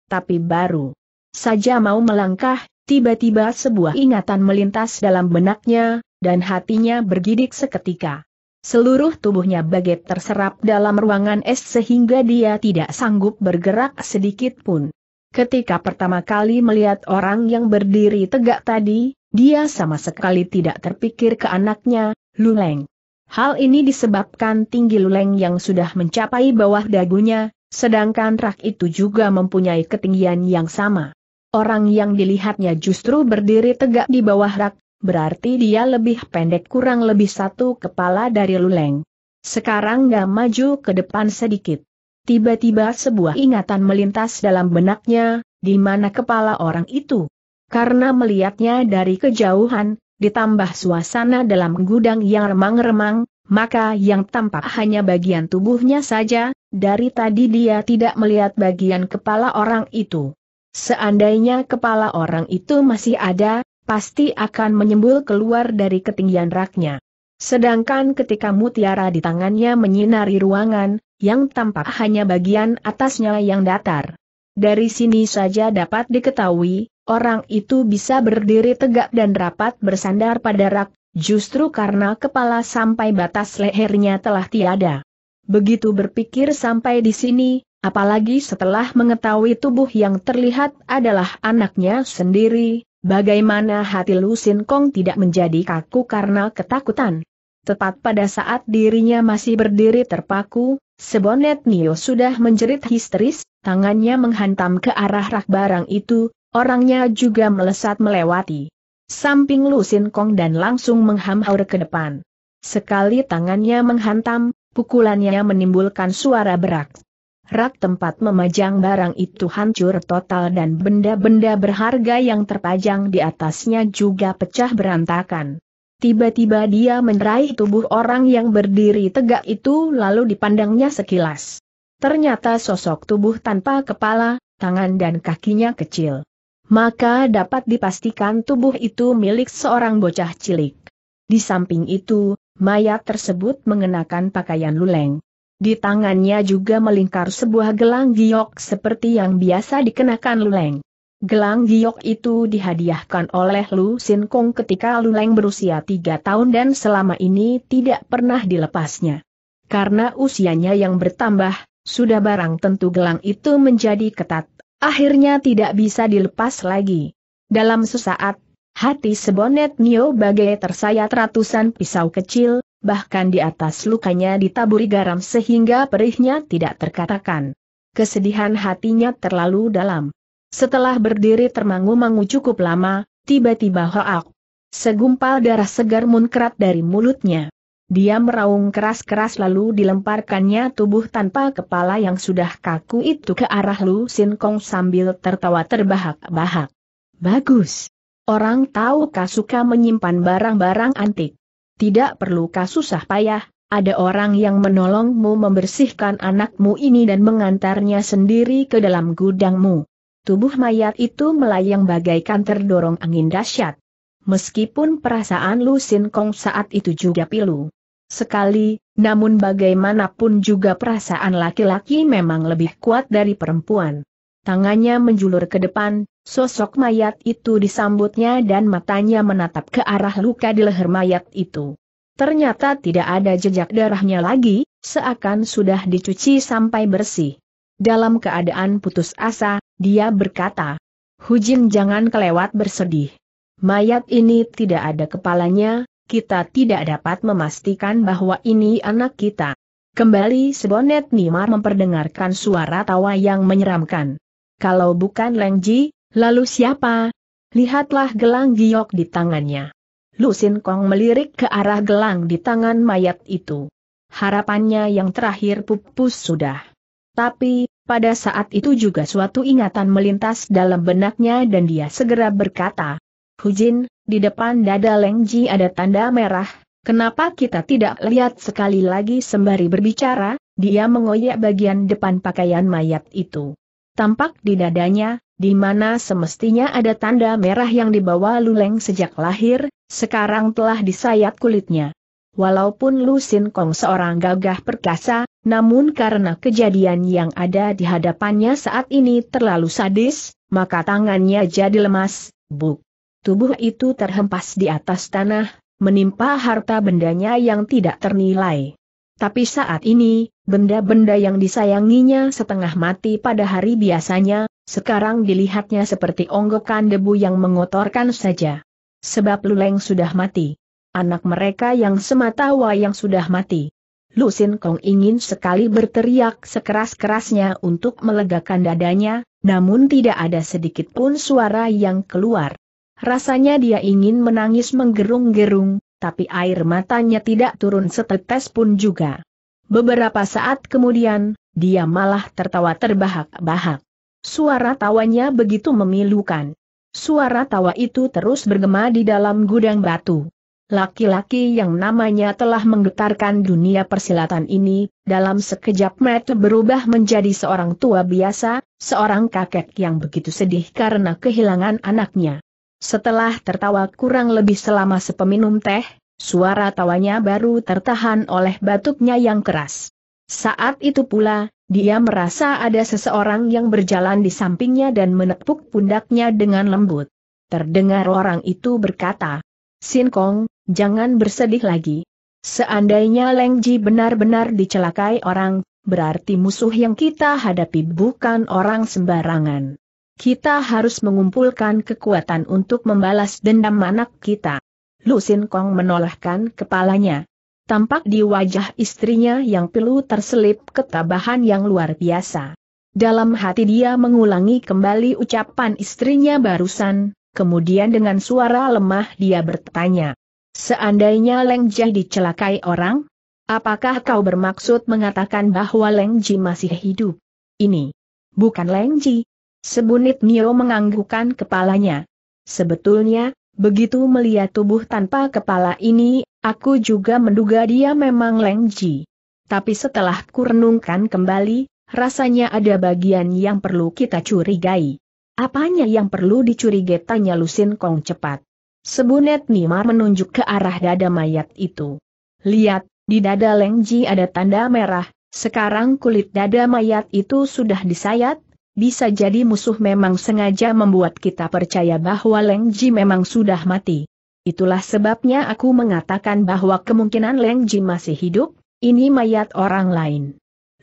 Tapi baru saja mau melangkah, tiba-tiba sebuah ingatan melintas dalam benaknya, dan hatinya bergidik seketika. Seluruh tubuhnya bagai terserap dalam ruangan es sehingga dia tidak sanggup bergerak sedikit pun. Ketika pertama kali melihat orang yang berdiri tegak tadi, dia sama sekali tidak terpikir ke anaknya, Luleng. Hal ini disebabkan tinggi Luleng yang sudah mencapai bawah dagunya, sedangkan rak itu juga mempunyai ketinggian yang sama. Orang yang dilihatnya justru berdiri tegak di bawah rak, berarti dia lebih pendek kurang lebih satu kepala dari Luleng. Sekarang gak maju ke depan sedikit. Tiba-tiba sebuah ingatan melintas dalam benaknya, di mana kepala orang itu. Karena melihatnya dari kejauhan, ditambah suasana dalam gudang yang remang-remang, maka yang tampak hanya bagian tubuhnya saja, dari tadi dia tidak melihat bagian kepala orang itu. Seandainya kepala orang itu masih ada, pasti akan menyembul keluar dari ketinggian raknya. Sedangkan ketika mutiara di tangannya menyinari ruangan, yang tampak hanya bagian atasnya yang datar. Dari sini saja dapat diketahui, orang itu bisa berdiri tegak dan rapat bersandar pada rak, justru karena kepala sampai batas lehernya telah tiada. Begitu berpikir sampai di sini, apalagi setelah mengetahui tubuh yang terlihat adalah anaknya sendiri, Bagaimana hati Lu Sin Kong tidak menjadi kaku karena ketakutan? Tepat pada saat dirinya masih berdiri terpaku, sebonet Nio sudah menjerit histeris, tangannya menghantam ke arah rak barang itu, orangnya juga melesat melewati samping Lu Sin Kong dan langsung menghamhaur ke depan. Sekali tangannya menghantam, pukulannya menimbulkan suara berak rak tempat memajang barang itu hancur total dan benda-benda berharga yang terpajang di atasnya juga pecah berantakan. Tiba-tiba dia meneraih tubuh orang yang berdiri tegak itu lalu dipandangnya sekilas. Ternyata sosok tubuh tanpa kepala, tangan dan kakinya kecil. Maka dapat dipastikan tubuh itu milik seorang bocah cilik. Di samping itu, mayat tersebut mengenakan pakaian luleng. Di tangannya juga melingkar sebuah gelang giok seperti yang biasa dikenakan Luleng. Gelang giok itu dihadiahkan oleh Lu Sin Kong ketika Luleng berusia tiga tahun dan selama ini tidak pernah dilepasnya. Karena usianya yang bertambah, sudah barang tentu gelang itu menjadi ketat, akhirnya tidak bisa dilepas lagi. Dalam sesaat, hati sebonet Nio bagai tersayat ratusan pisau kecil, bahkan di atas lukanya ditaburi garam sehingga perihnya tidak terkatakan. Kesedihan hatinya terlalu dalam. Setelah berdiri termangu-mangu cukup lama, tiba-tiba hoak. Segumpal darah segar munkrat dari mulutnya. Dia meraung keras-keras lalu dilemparkannya tubuh tanpa kepala yang sudah kaku itu ke arah Lu Sin Kong sambil tertawa terbahak-bahak. Bagus. Orang tahu Kasuka menyimpan barang-barang antik. Tidak perlu kasusah payah, ada orang yang menolongmu membersihkan anakmu ini dan mengantarnya sendiri ke dalam gudangmu. Tubuh mayat itu melayang bagaikan terdorong angin dahsyat. Meskipun perasaan Lu Sin Kong saat itu juga pilu. Sekali, namun bagaimanapun juga perasaan laki-laki memang lebih kuat dari perempuan tangannya menjulur ke depan, sosok mayat itu disambutnya dan matanya menatap ke arah luka di leher mayat itu. Ternyata tidak ada jejak darahnya lagi, seakan sudah dicuci sampai bersih. Dalam keadaan putus asa, dia berkata, Hujin jangan kelewat bersedih. Mayat ini tidak ada kepalanya, kita tidak dapat memastikan bahwa ini anak kita. Kembali Sebonet Nimar memperdengarkan suara tawa yang menyeramkan. Kalau bukan Leng Ji, lalu siapa? Lihatlah gelang giok di tangannya. Lu Sin Kong melirik ke arah gelang di tangan mayat itu. Harapannya yang terakhir pupus sudah. Tapi, pada saat itu juga suatu ingatan melintas dalam benaknya dan dia segera berkata, Hujin, di depan dada Leng Ji ada tanda merah, kenapa kita tidak lihat sekali lagi sembari berbicara, dia mengoyak bagian depan pakaian mayat itu tampak di dadanya, di mana semestinya ada tanda merah yang dibawa Luleng sejak lahir, sekarang telah disayat kulitnya. Walaupun Lu Sin Kong seorang gagah perkasa, namun karena kejadian yang ada di hadapannya saat ini terlalu sadis, maka tangannya jadi lemas, buk. Tubuh itu terhempas di atas tanah, menimpa harta bendanya yang tidak ternilai. Tapi saat ini, Benda-benda yang disayanginya setengah mati pada hari biasanya, sekarang dilihatnya seperti onggokan debu yang mengotorkan saja. Sebab Luleng sudah mati. Anak mereka yang semata wayang sudah mati. Lu Sin Kong ingin sekali berteriak sekeras-kerasnya untuk melegakan dadanya, namun tidak ada sedikit pun suara yang keluar. Rasanya dia ingin menangis menggerung-gerung, tapi air matanya tidak turun setetes pun juga. Beberapa saat kemudian, dia malah tertawa terbahak-bahak. Suara tawanya begitu memilukan. Suara tawa itu terus bergema di dalam gudang batu. Laki-laki yang namanya telah menggetarkan dunia persilatan ini, dalam sekejap mata berubah menjadi seorang tua biasa, seorang kakek yang begitu sedih karena kehilangan anaknya. Setelah tertawa kurang lebih selama sepeminum teh, Suara tawanya baru tertahan oleh batuknya yang keras. Saat itu pula, dia merasa ada seseorang yang berjalan di sampingnya dan menepuk pundaknya dengan lembut. Terdengar orang itu berkata, Sin Kong, jangan bersedih lagi. Seandainya Leng Ji benar-benar dicelakai orang, berarti musuh yang kita hadapi bukan orang sembarangan. Kita harus mengumpulkan kekuatan untuk membalas dendam anak kita. Lusin Kong menolakkan kepalanya. Tampak di wajah istrinya yang pilu terselip ketabahan yang luar biasa. Dalam hati dia mengulangi kembali ucapan istrinya barusan, kemudian dengan suara lemah dia bertanya. Seandainya Leng Jia dicelakai orang, apakah kau bermaksud mengatakan bahwa Leng Ji masih hidup? Ini bukan Leng Ji. Sebunit Nio menganggukkan kepalanya. Sebetulnya, Begitu melihat tubuh tanpa kepala ini, aku juga menduga dia memang Leng Tapi setelah kurenungkan kembali, rasanya ada bagian yang perlu kita curigai. Apanya yang perlu dicurigai tanya Lusin Kong cepat. Sebunet Nimar menunjuk ke arah dada mayat itu. Lihat, di dada Leng ada tanda merah, sekarang kulit dada mayat itu sudah disayat, bisa jadi musuh memang sengaja membuat kita percaya bahwa Leng Ji memang sudah mati. Itulah sebabnya aku mengatakan bahwa kemungkinan Leng Ji masih hidup, ini mayat orang lain.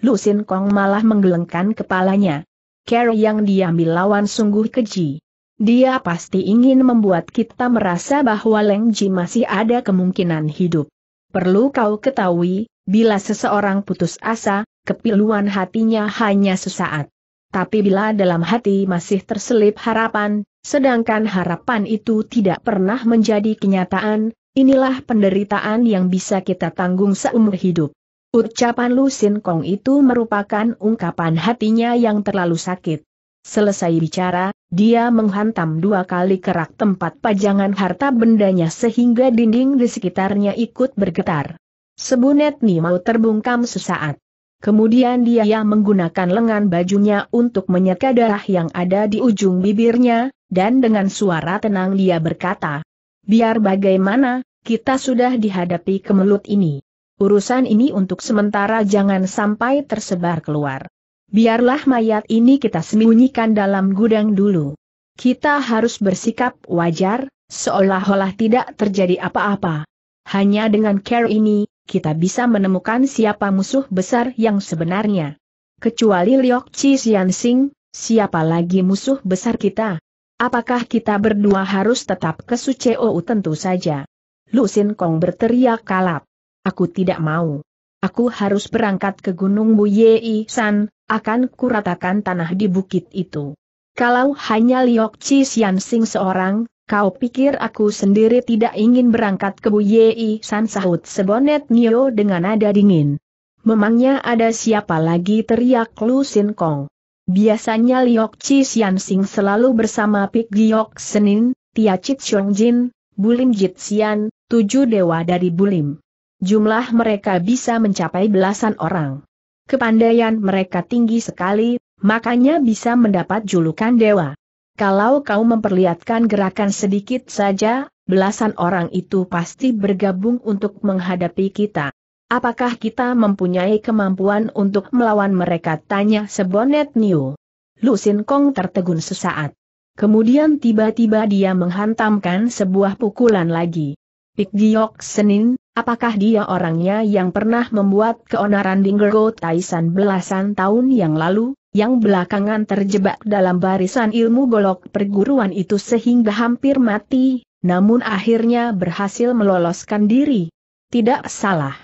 Lu Sin Kong malah menggelengkan kepalanya. Care yang diambil lawan sungguh keji. Dia pasti ingin membuat kita merasa bahwa Leng Ji masih ada kemungkinan hidup. Perlu kau ketahui, bila seseorang putus asa, kepiluan hatinya hanya sesaat. Tapi bila dalam hati masih terselip harapan, sedangkan harapan itu tidak pernah menjadi kenyataan, inilah penderitaan yang bisa kita tanggung seumur hidup. Ucapan Lu Sin Kong itu merupakan ungkapan hatinya yang terlalu sakit. Selesai bicara, dia menghantam dua kali kerak tempat pajangan harta bendanya sehingga dinding di sekitarnya ikut bergetar. Sebunet Ni mau terbungkam sesaat. Kemudian dia menggunakan lengan bajunya untuk menyeka darah yang ada di ujung bibirnya, dan dengan suara tenang dia berkata, Biar bagaimana, kita sudah dihadapi kemelut ini. Urusan ini untuk sementara jangan sampai tersebar keluar. Biarlah mayat ini kita sembunyikan dalam gudang dulu. Kita harus bersikap wajar, seolah-olah tidak terjadi apa-apa. Hanya dengan care ini, kita bisa menemukan siapa musuh besar yang sebenarnya. Kecuali Liok Chi Sian Sing, siapa lagi musuh besar kita? Apakah kita berdua harus tetap ke Suceo oh? tentu saja? Lu Sin Kong berteriak kalap. Aku tidak mau. Aku harus berangkat ke Gunung Buyei San, akan kuratakan tanah di bukit itu. Kalau hanya Liok Chi Sian Sing seorang, Kau pikir aku sendiri tidak ingin berangkat ke Bu Yei San sahut sebonet Nio dengan nada dingin. Memangnya ada siapa lagi teriak Lu Sin Kong. Biasanya Liok Chi Sian Sing selalu bersama Pik Giok Senin, Tia Chit Xiong Jin, Bulim Jit Sian, tujuh dewa dari Bulim. Jumlah mereka bisa mencapai belasan orang. Kepandaian mereka tinggi sekali, makanya bisa mendapat julukan dewa. Kalau kau memperlihatkan gerakan sedikit saja, belasan orang itu pasti bergabung untuk menghadapi kita. Apakah kita mempunyai kemampuan untuk melawan mereka? Tanya Sebonet New. Lusin Kong tertegun sesaat. Kemudian tiba-tiba dia menghantamkan sebuah pukulan lagi. Pik Giok Senin, apakah dia orangnya yang pernah membuat keonaran Dingergo Taisan belasan tahun yang lalu? yang belakangan terjebak dalam barisan ilmu golok perguruan itu sehingga hampir mati, namun akhirnya berhasil meloloskan diri. Tidak salah.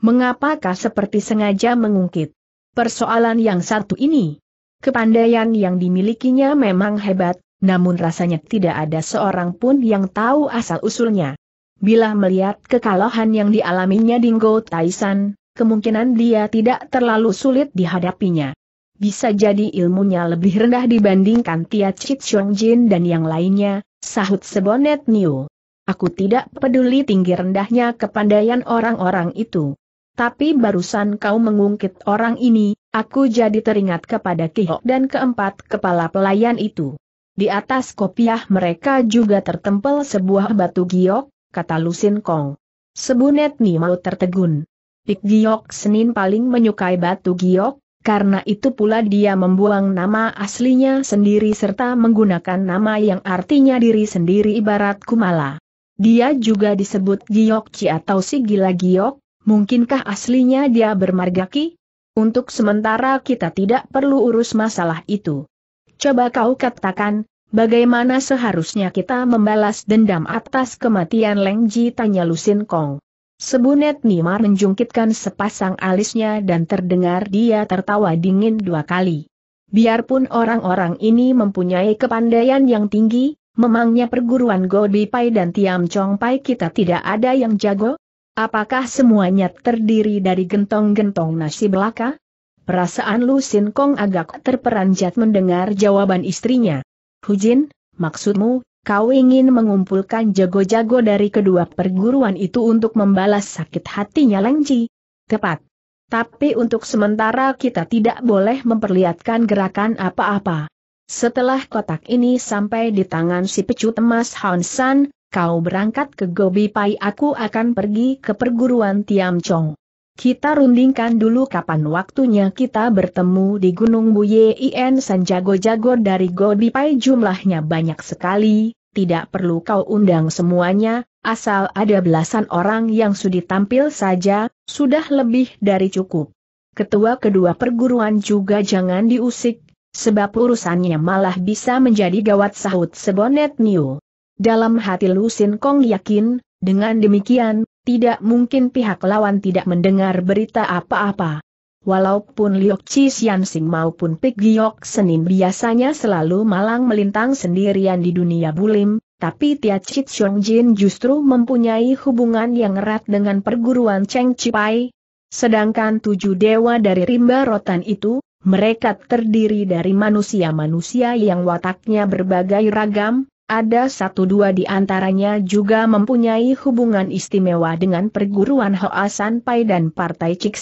Mengapakah seperti sengaja mengungkit persoalan yang satu ini? Kepandaian yang dimilikinya memang hebat, namun rasanya tidak ada seorang pun yang tahu asal-usulnya. Bila melihat kekalahan yang dialaminya Dinggo Taisan, kemungkinan dia tidak terlalu sulit dihadapinya. Bisa jadi ilmunya lebih rendah dibandingkan Tia Chit Chong Jin dan yang lainnya, sahut sebonet Niu. Aku tidak peduli tinggi rendahnya kepandaian orang-orang itu. Tapi barusan kau mengungkit orang ini, aku jadi teringat kepada Kihok dan keempat kepala pelayan itu. Di atas kopiah mereka juga tertempel sebuah batu giok, kata Lusin Kong. Sebunet Ni mau tertegun. Pik giok Senin paling menyukai batu giok, karena itu pula dia membuang nama aslinya sendiri serta menggunakan nama yang artinya diri sendiri ibarat Kumala. Dia juga disebut Ci atau si Gila Giok, mungkinkah aslinya dia bermargaki? Untuk sementara kita tidak perlu urus masalah itu. Coba kau katakan, bagaimana seharusnya kita membalas dendam atas kematian Leng Ji tanya Lusin Kong. Sebunet Nimar menjungkitkan sepasang alisnya dan terdengar dia tertawa dingin dua kali. Biarpun orang-orang ini mempunyai kepandaian yang tinggi, memangnya perguruan Godi Pai dan Tiam Chong Pai kita tidak ada yang jago? Apakah semuanya terdiri dari gentong-gentong nasi belaka? Perasaan Lu Sin Kong agak terperanjat mendengar jawaban istrinya. Hujin, maksudmu, kau ingin mengumpulkan jago-jago dari kedua perguruan itu untuk membalas sakit hatinya Lengci. Tepat. Tapi untuk sementara kita tidak boleh memperlihatkan gerakan apa-apa. Setelah kotak ini sampai di tangan si pecut emas Hansan, kau berangkat ke Gobi Pai aku akan pergi ke perguruan Tiam Chong. Kita rundingkan dulu kapan waktunya kita bertemu di Gunung Buyein San jago-jago dari Godipai jumlahnya banyak sekali, tidak perlu kau undang semuanya, asal ada belasan orang yang sudi tampil saja, sudah lebih dari cukup. Ketua kedua perguruan juga jangan diusik, sebab urusannya malah bisa menjadi gawat sahut sebonet new. Dalam hati Lusin Kong yakin, dengan demikian, tidak mungkin pihak lawan tidak mendengar berita apa-apa. Walaupun Liok Chi Sing maupun Pik Giok Senin biasanya selalu malang melintang sendirian di dunia bulim, tapi Tia Chit Chong Jin justru mempunyai hubungan yang erat dengan perguruan Cheng Chipai. Sedangkan tujuh dewa dari rimba rotan itu, mereka terdiri dari manusia-manusia yang wataknya berbagai ragam, ada satu dua di antaranya juga mempunyai hubungan istimewa dengan perguruan Hoa Sanpai dan Partai Cik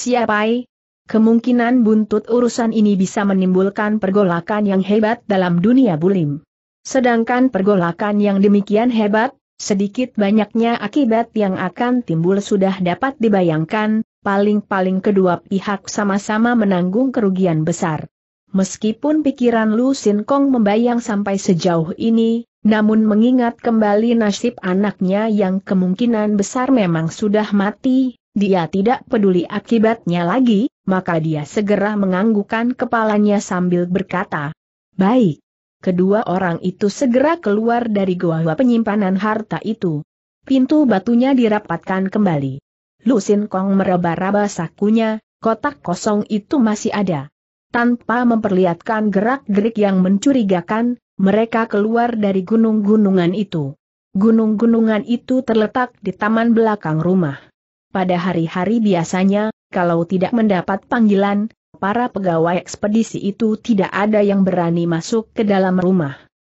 Kemungkinan buntut urusan ini bisa menimbulkan pergolakan yang hebat dalam dunia bulim. Sedangkan pergolakan yang demikian hebat, sedikit banyaknya akibat yang akan timbul sudah dapat dibayangkan, paling-paling kedua pihak sama-sama menanggung kerugian besar. Meskipun pikiran Lu Sin Kong membayang sampai sejauh ini, namun mengingat kembali nasib anaknya yang kemungkinan besar memang sudah mati, dia tidak peduli akibatnya lagi, maka dia segera menganggukkan kepalanya sambil berkata, Baik. Kedua orang itu segera keluar dari gua-gua penyimpanan harta itu. Pintu batunya dirapatkan kembali. Lusin Kong meraba-raba sakunya, kotak kosong itu masih ada. Tanpa memperlihatkan gerak-gerik yang mencurigakan, mereka keluar dari gunung-gunungan itu. Gunung-gunungan itu terletak di taman belakang rumah. Pada hari-hari biasanya, kalau tidak mendapat panggilan, para pegawai ekspedisi itu tidak ada yang berani masuk ke dalam rumah.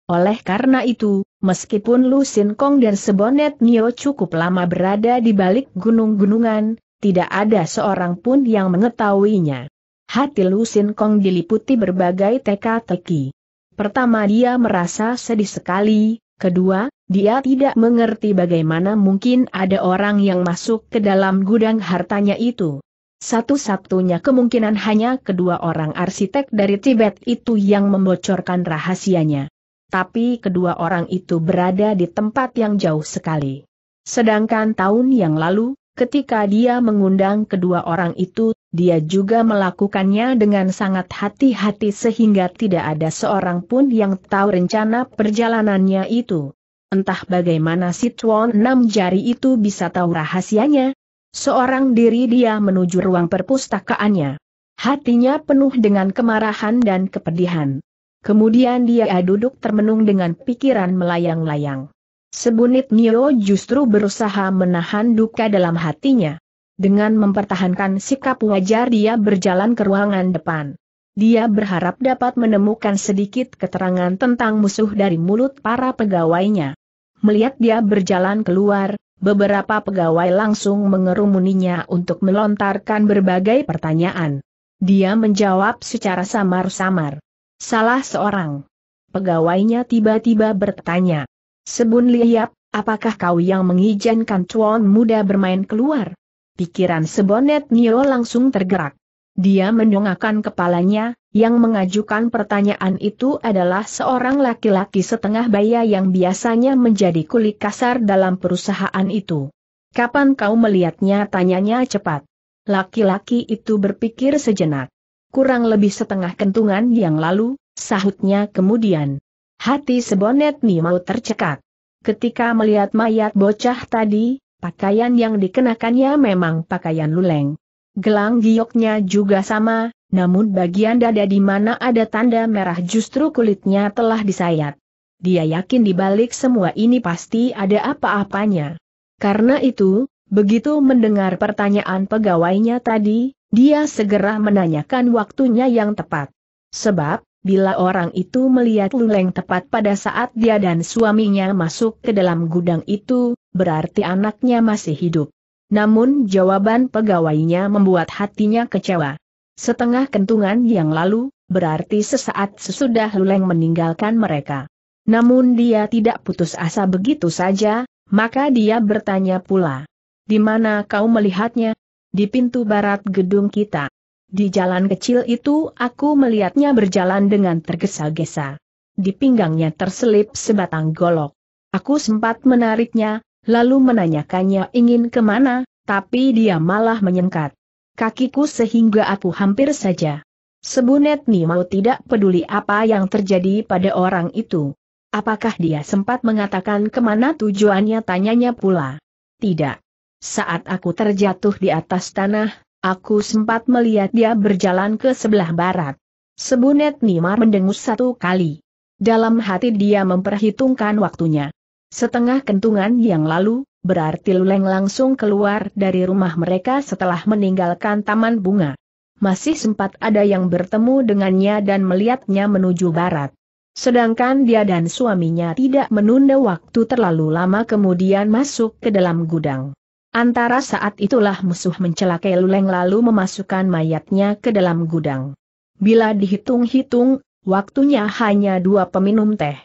Oleh karena itu, meskipun Lu Sin Kong dan Sebonet Nio cukup lama berada di balik gunung-gunungan, tidak ada seorang pun yang mengetahuinya. Hati Lu Sin Kong diliputi berbagai teka-teki. Pertama dia merasa sedih sekali, kedua, dia tidak mengerti bagaimana mungkin ada orang yang masuk ke dalam gudang hartanya itu. Satu-satunya kemungkinan hanya kedua orang arsitek dari Tibet itu yang membocorkan rahasianya. Tapi kedua orang itu berada di tempat yang jauh sekali. Sedangkan tahun yang lalu, ketika dia mengundang kedua orang itu, dia juga melakukannya dengan sangat hati-hati sehingga tidak ada seorang pun yang tahu rencana perjalanannya itu. Entah bagaimana si Tuan Enam Jari itu bisa tahu rahasianya. Seorang diri dia menuju ruang perpustakaannya. Hatinya penuh dengan kemarahan dan kepedihan. Kemudian dia duduk termenung dengan pikiran melayang-layang. Sebunit Nio justru berusaha menahan duka dalam hatinya. Dengan mempertahankan sikap wajar dia berjalan ke ruangan depan. Dia berharap dapat menemukan sedikit keterangan tentang musuh dari mulut para pegawainya. Melihat dia berjalan keluar, beberapa pegawai langsung mengerumuninya untuk melontarkan berbagai pertanyaan. Dia menjawab secara samar-samar. Salah seorang pegawainya tiba-tiba bertanya. Sebun liap, apakah kau yang mengizinkan cuan muda bermain keluar? pikiran Sebonet Nio langsung tergerak. Dia mendongakkan kepalanya, yang mengajukan pertanyaan itu adalah seorang laki-laki setengah baya yang biasanya menjadi kuli kasar dalam perusahaan itu. Kapan kau melihatnya? Tanyanya cepat. Laki-laki itu berpikir sejenak. Kurang lebih setengah kentungan yang lalu, sahutnya kemudian. Hati sebonet Nio tercekat. Ketika melihat mayat bocah tadi, Pakaian yang dikenakannya memang pakaian luleng. Gelang gioknya juga sama, namun bagian dada di mana ada tanda merah justru kulitnya telah disayat. Dia yakin di balik semua ini pasti ada apa-apanya. Karena itu, begitu mendengar pertanyaan pegawainya tadi, dia segera menanyakan waktunya yang tepat. Sebab, bila orang itu melihat Luleng tepat pada saat dia dan suaminya masuk ke dalam gudang itu, berarti anaknya masih hidup. Namun jawaban pegawainya membuat hatinya kecewa. Setengah kentungan yang lalu, berarti sesaat sesudah Luleng meninggalkan mereka. Namun dia tidak putus asa begitu saja, maka dia bertanya pula. Di mana kau melihatnya? Di pintu barat gedung kita. Di jalan kecil itu aku melihatnya berjalan dengan tergesa-gesa. Di pinggangnya terselip sebatang golok. Aku sempat menariknya, lalu menanyakannya ingin kemana, tapi dia malah menyengkat kakiku sehingga aku hampir saja. Sebunet mau tidak peduli apa yang terjadi pada orang itu. Apakah dia sempat mengatakan kemana tujuannya tanyanya pula? Tidak. Saat aku terjatuh di atas tanah, aku sempat melihat dia berjalan ke sebelah barat. Sebunet Nimar mendengus satu kali. Dalam hati dia memperhitungkan waktunya. Setengah kentungan yang lalu, berarti Luleng langsung keluar dari rumah mereka setelah meninggalkan taman bunga. Masih sempat ada yang bertemu dengannya dan melihatnya menuju barat. Sedangkan dia dan suaminya tidak menunda waktu terlalu lama kemudian masuk ke dalam gudang. Antara saat itulah musuh mencelakai Luleng lalu memasukkan mayatnya ke dalam gudang. Bila dihitung-hitung, waktunya hanya dua peminum teh.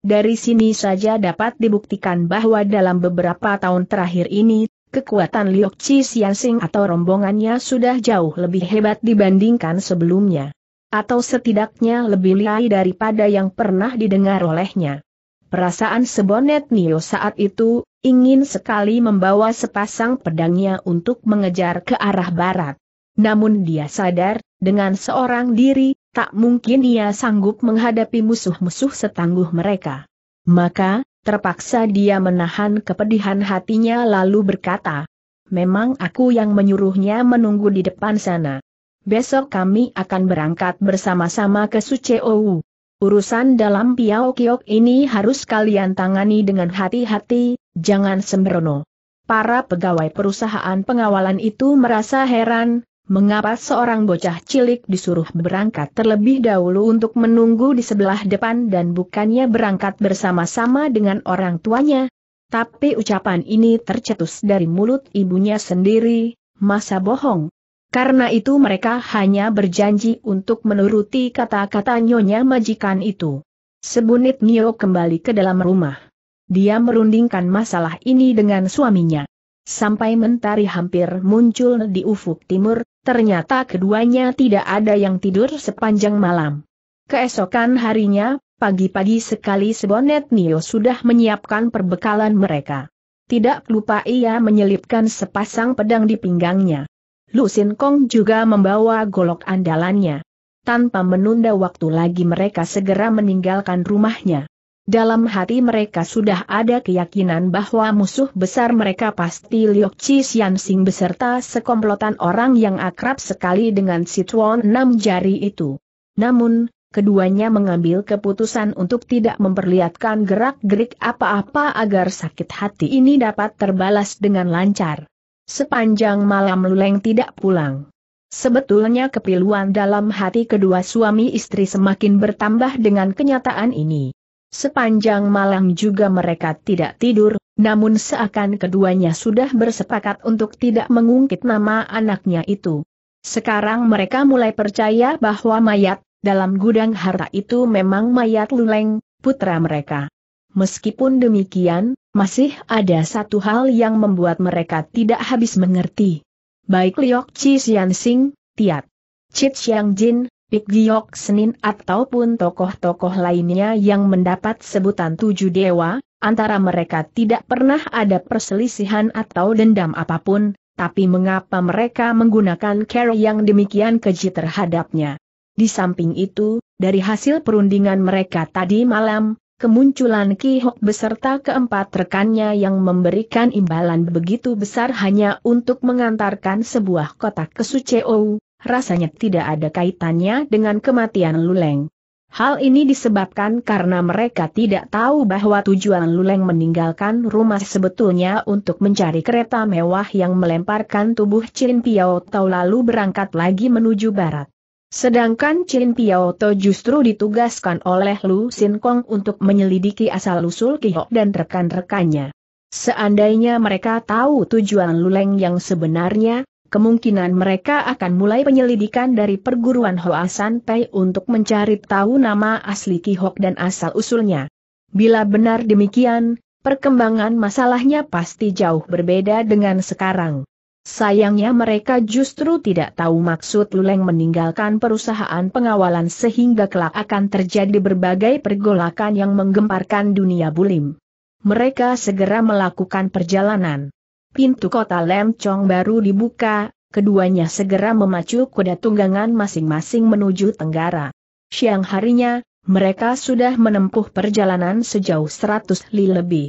Dari sini saja dapat dibuktikan bahwa dalam beberapa tahun terakhir ini, kekuatan Liok Chi Xiansheng atau rombongannya sudah jauh lebih hebat dibandingkan sebelumnya. Atau setidaknya lebih liai daripada yang pernah didengar olehnya. Perasaan sebonet Nio saat itu, ingin sekali membawa sepasang pedangnya untuk mengejar ke arah barat. Namun dia sadar, dengan seorang diri, tak mungkin ia sanggup menghadapi musuh-musuh setangguh mereka. Maka, terpaksa dia menahan kepedihan hatinya lalu berkata, Memang aku yang menyuruhnya menunggu di depan sana. Besok kami akan berangkat bersama-sama ke Suceou. Urusan dalam Piao Kiok ini harus kalian tangani dengan hati-hati, jangan sembrono. Para pegawai perusahaan pengawalan itu merasa heran, mengapa seorang bocah cilik disuruh berangkat terlebih dahulu untuk menunggu di sebelah depan dan bukannya berangkat bersama-sama dengan orang tuanya. Tapi ucapan ini tercetus dari mulut ibunya sendiri, masa bohong. Karena itu mereka hanya berjanji untuk menuruti kata-kata nyonya majikan itu. Sebunit Nio kembali ke dalam rumah. Dia merundingkan masalah ini dengan suaminya. Sampai mentari hampir muncul di ufuk timur, Ternyata keduanya tidak ada yang tidur sepanjang malam. Keesokan harinya, pagi-pagi sekali Sebonet Nio sudah menyiapkan perbekalan mereka. Tidak lupa ia menyelipkan sepasang pedang di pinggangnya. Lu Sin Kong juga membawa golok andalannya. Tanpa menunda waktu lagi mereka segera meninggalkan rumahnya. Dalam hati mereka sudah ada keyakinan bahwa musuh besar mereka pasti Liok Chi Sian Sing beserta sekomplotan orang yang akrab sekali dengan Tuan enam jari itu. Namun, keduanya mengambil keputusan untuk tidak memperlihatkan gerak-gerik apa-apa agar sakit hati ini dapat terbalas dengan lancar. Sepanjang malam Luleng tidak pulang. Sebetulnya kepiluan dalam hati kedua suami istri semakin bertambah dengan kenyataan ini. Sepanjang malam juga mereka tidak tidur, namun seakan keduanya sudah bersepakat untuk tidak mengungkit nama anaknya itu. Sekarang mereka mulai percaya bahwa mayat, dalam gudang harta itu memang mayat Luleng, putra mereka. Meskipun demikian, masih ada satu hal yang membuat mereka tidak habis mengerti. Baik Liok Chi Sian Sing, Tiat, Chit Xiang Jin, Pik Giok Senin ataupun tokoh-tokoh lainnya yang mendapat sebutan tujuh dewa, antara mereka tidak pernah ada perselisihan atau dendam apapun, tapi mengapa mereka menggunakan cara yang demikian keji terhadapnya? Di samping itu, dari hasil perundingan mereka tadi malam, kemunculan Ki Hok beserta keempat rekannya yang memberikan imbalan begitu besar hanya untuk mengantarkan sebuah kotak ke Suceo, rasanya tidak ada kaitannya dengan kematian Luleng. Hal ini disebabkan karena mereka tidak tahu bahwa tujuan Luleng meninggalkan rumah sebetulnya untuk mencari kereta mewah yang melemparkan tubuh Chin Piao Tau lalu berangkat lagi menuju barat. Sedangkan Chin Piao Tau justru ditugaskan oleh Lu Sin Kong untuk menyelidiki asal-usul Kihok dan rekan-rekannya. Seandainya mereka tahu tujuan Luleng yang sebenarnya, kemungkinan mereka akan mulai penyelidikan dari perguruan Hoasan Pei untuk mencari tahu nama asli kihok dan asal-usulnya. Bila benar demikian, perkembangan masalahnya pasti jauh berbeda dengan sekarang. Sayangnya mereka justru tidak tahu maksud Luleng meninggalkan perusahaan pengawalan sehingga kelak akan terjadi berbagai pergolakan yang menggemparkan dunia bulim. Mereka segera melakukan perjalanan. Pintu kota Lemcong baru dibuka, keduanya segera memacu kuda tunggangan masing-masing menuju Tenggara. Siang harinya, mereka sudah menempuh perjalanan sejauh 100 li lebih.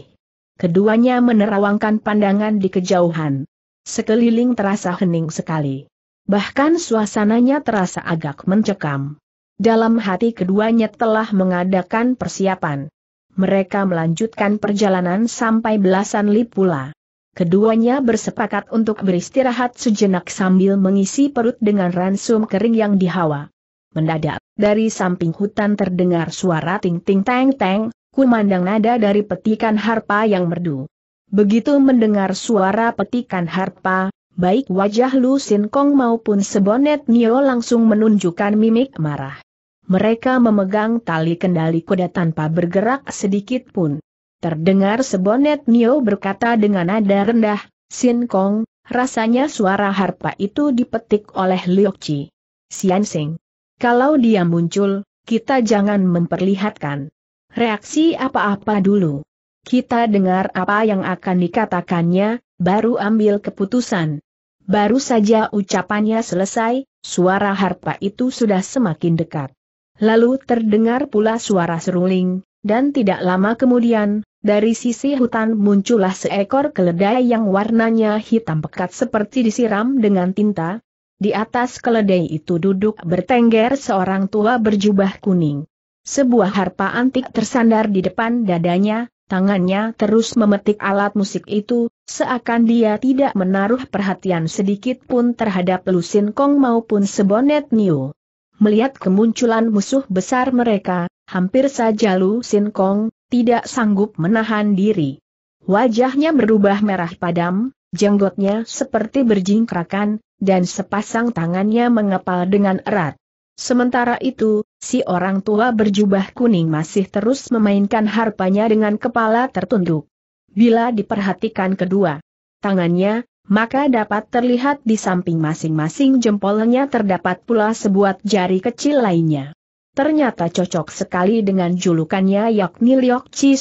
Keduanya menerawangkan pandangan di kejauhan. Sekeliling terasa hening sekali. Bahkan suasananya terasa agak mencekam. Dalam hati keduanya telah mengadakan persiapan. Mereka melanjutkan perjalanan sampai belasan li pula keduanya bersepakat untuk beristirahat sejenak sambil mengisi perut dengan ransum kering yang dihawa. Mendadak, dari samping hutan terdengar suara ting-ting teng-teng, kumandang nada dari petikan harpa yang merdu. Begitu mendengar suara petikan harpa, baik wajah Lu Sin Kong maupun Sebonet Nio langsung menunjukkan mimik marah. Mereka memegang tali kendali kuda tanpa bergerak sedikit pun. Terdengar sebonet Nio berkata dengan nada rendah, Sin Kong, rasanya suara harpa itu dipetik oleh Liu Qi, Sian Sing. Kalau dia muncul, kita jangan memperlihatkan reaksi apa-apa dulu. Kita dengar apa yang akan dikatakannya, baru ambil keputusan. Baru saja ucapannya selesai, suara harpa itu sudah semakin dekat. Lalu terdengar pula suara seruling, dan tidak lama kemudian, dari sisi hutan muncullah seekor keledai yang warnanya hitam pekat seperti disiram dengan tinta. Di atas keledai itu duduk bertengger seorang tua berjubah kuning. Sebuah harpa antik tersandar di depan dadanya, tangannya terus memetik alat musik itu, seakan dia tidak menaruh perhatian sedikit pun terhadap Lusin Kong maupun Sebonet Niu. Melihat kemunculan musuh besar mereka, hampir saja Lusin Kong, tidak sanggup menahan diri. Wajahnya berubah merah padam, jenggotnya seperti berjingkrakan, dan sepasang tangannya mengepal dengan erat. Sementara itu, si orang tua berjubah kuning masih terus memainkan harpanya dengan kepala tertunduk. Bila diperhatikan kedua tangannya, maka dapat terlihat di samping masing-masing jempolnya terdapat pula sebuah jari kecil lainnya. Ternyata cocok sekali dengan julukannya yakni Liok Chi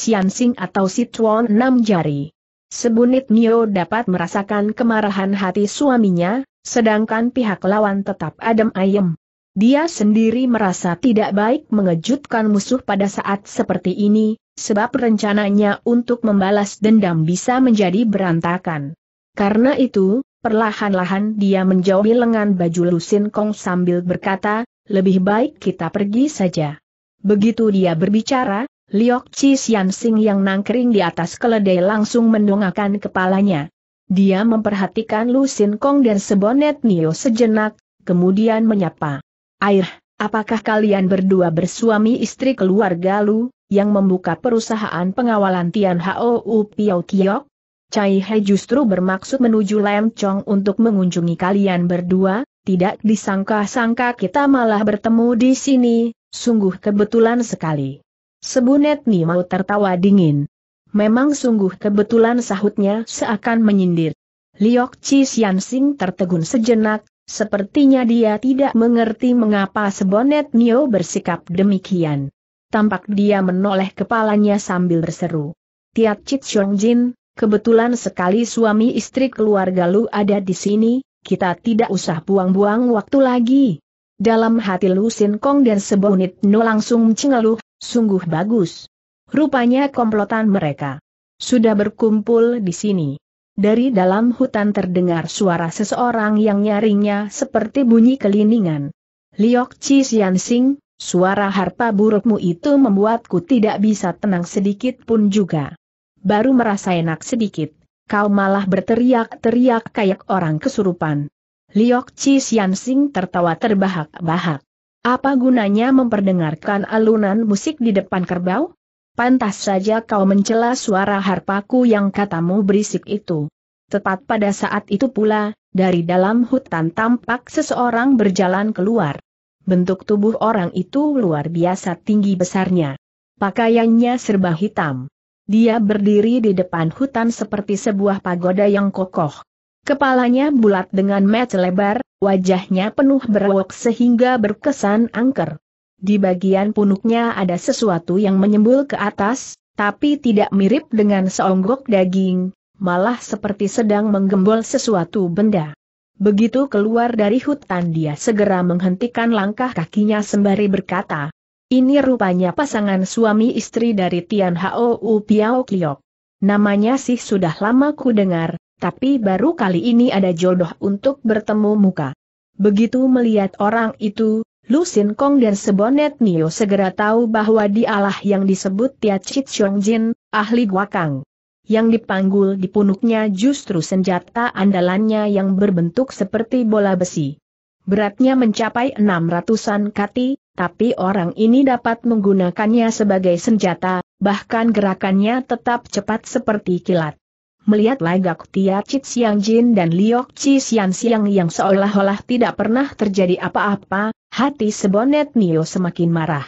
atau Situan Enam Jari. Sebunit Nio dapat merasakan kemarahan hati suaminya, sedangkan pihak lawan tetap adem ayem. Dia sendiri merasa tidak baik mengejutkan musuh pada saat seperti ini, sebab rencananya untuk membalas dendam bisa menjadi berantakan. Karena itu, perlahan-lahan dia menjauhi lengan baju Lusin Kong sambil berkata, lebih baik kita pergi saja. Begitu dia berbicara, Liok Chi Xian Sing yang nangkering di atas keledai langsung mendongakkan kepalanya. Dia memperhatikan Lu Sin Kong dan Sebonet Nio sejenak, kemudian menyapa. Air, apakah kalian berdua bersuami istri keluarga Lu, yang membuka perusahaan pengawalan Tian U Piao Kiok? Cai He justru bermaksud menuju Lam Chong untuk mengunjungi kalian berdua, tidak disangka-sangka kita malah bertemu di sini, sungguh kebetulan sekali. Sebunet Ni mau tertawa dingin. Memang sungguh kebetulan sahutnya seakan menyindir. Liok Chi Sian tertegun sejenak, sepertinya dia tidak mengerti mengapa Sebonet Nio bersikap demikian. Tampak dia menoleh kepalanya sambil berseru. Tiat Chit Xiong Jin, kebetulan sekali suami istri keluarga Lu ada di sini, kita tidak usah buang-buang waktu lagi. Dalam hati Lu Sin Kong dan Sebonit No langsung cengeluh, sungguh bagus. Rupanya komplotan mereka sudah berkumpul di sini. Dari dalam hutan terdengar suara seseorang yang nyaringnya seperti bunyi keliningan. Liok Chi Sian Sing, suara harpa burukmu itu membuatku tidak bisa tenang sedikit pun juga. Baru merasa enak sedikit kau malah berteriak-teriak kayak orang kesurupan. Liok Chi Sian tertawa terbahak-bahak. Apa gunanya memperdengarkan alunan musik di depan kerbau? Pantas saja kau mencela suara harpaku yang katamu berisik itu. Tepat pada saat itu pula, dari dalam hutan tampak seseorang berjalan keluar. Bentuk tubuh orang itu luar biasa tinggi besarnya. Pakaiannya serba hitam. Dia berdiri di depan hutan seperti sebuah pagoda yang kokoh. Kepalanya bulat dengan mata lebar, wajahnya penuh berwok sehingga berkesan angker. Di bagian punuknya ada sesuatu yang menyembul ke atas, tapi tidak mirip dengan seonggok daging, malah seperti sedang menggembol sesuatu benda. Begitu keluar dari hutan dia segera menghentikan langkah kakinya sembari berkata, ini rupanya pasangan suami istri dari Tian Hao U Piao Namanya sih sudah lama ku dengar, tapi baru kali ini ada jodoh untuk bertemu muka. Begitu melihat orang itu, Lu Sin Kong dan Sebonet Nio segera tahu bahwa dialah yang disebut Tia Chit Chong Jin, ahli guakang. Yang dipanggul di punuknya justru senjata andalannya yang berbentuk seperti bola besi. Beratnya mencapai enam ratusan kati, tapi orang ini dapat menggunakannya sebagai senjata, bahkan gerakannya tetap cepat seperti kilat. Melihat lagak Tia Chit Siang Jin dan Liok Chi Sian Siang yang seolah-olah tidak pernah terjadi apa-apa, hati sebonet Nio semakin marah.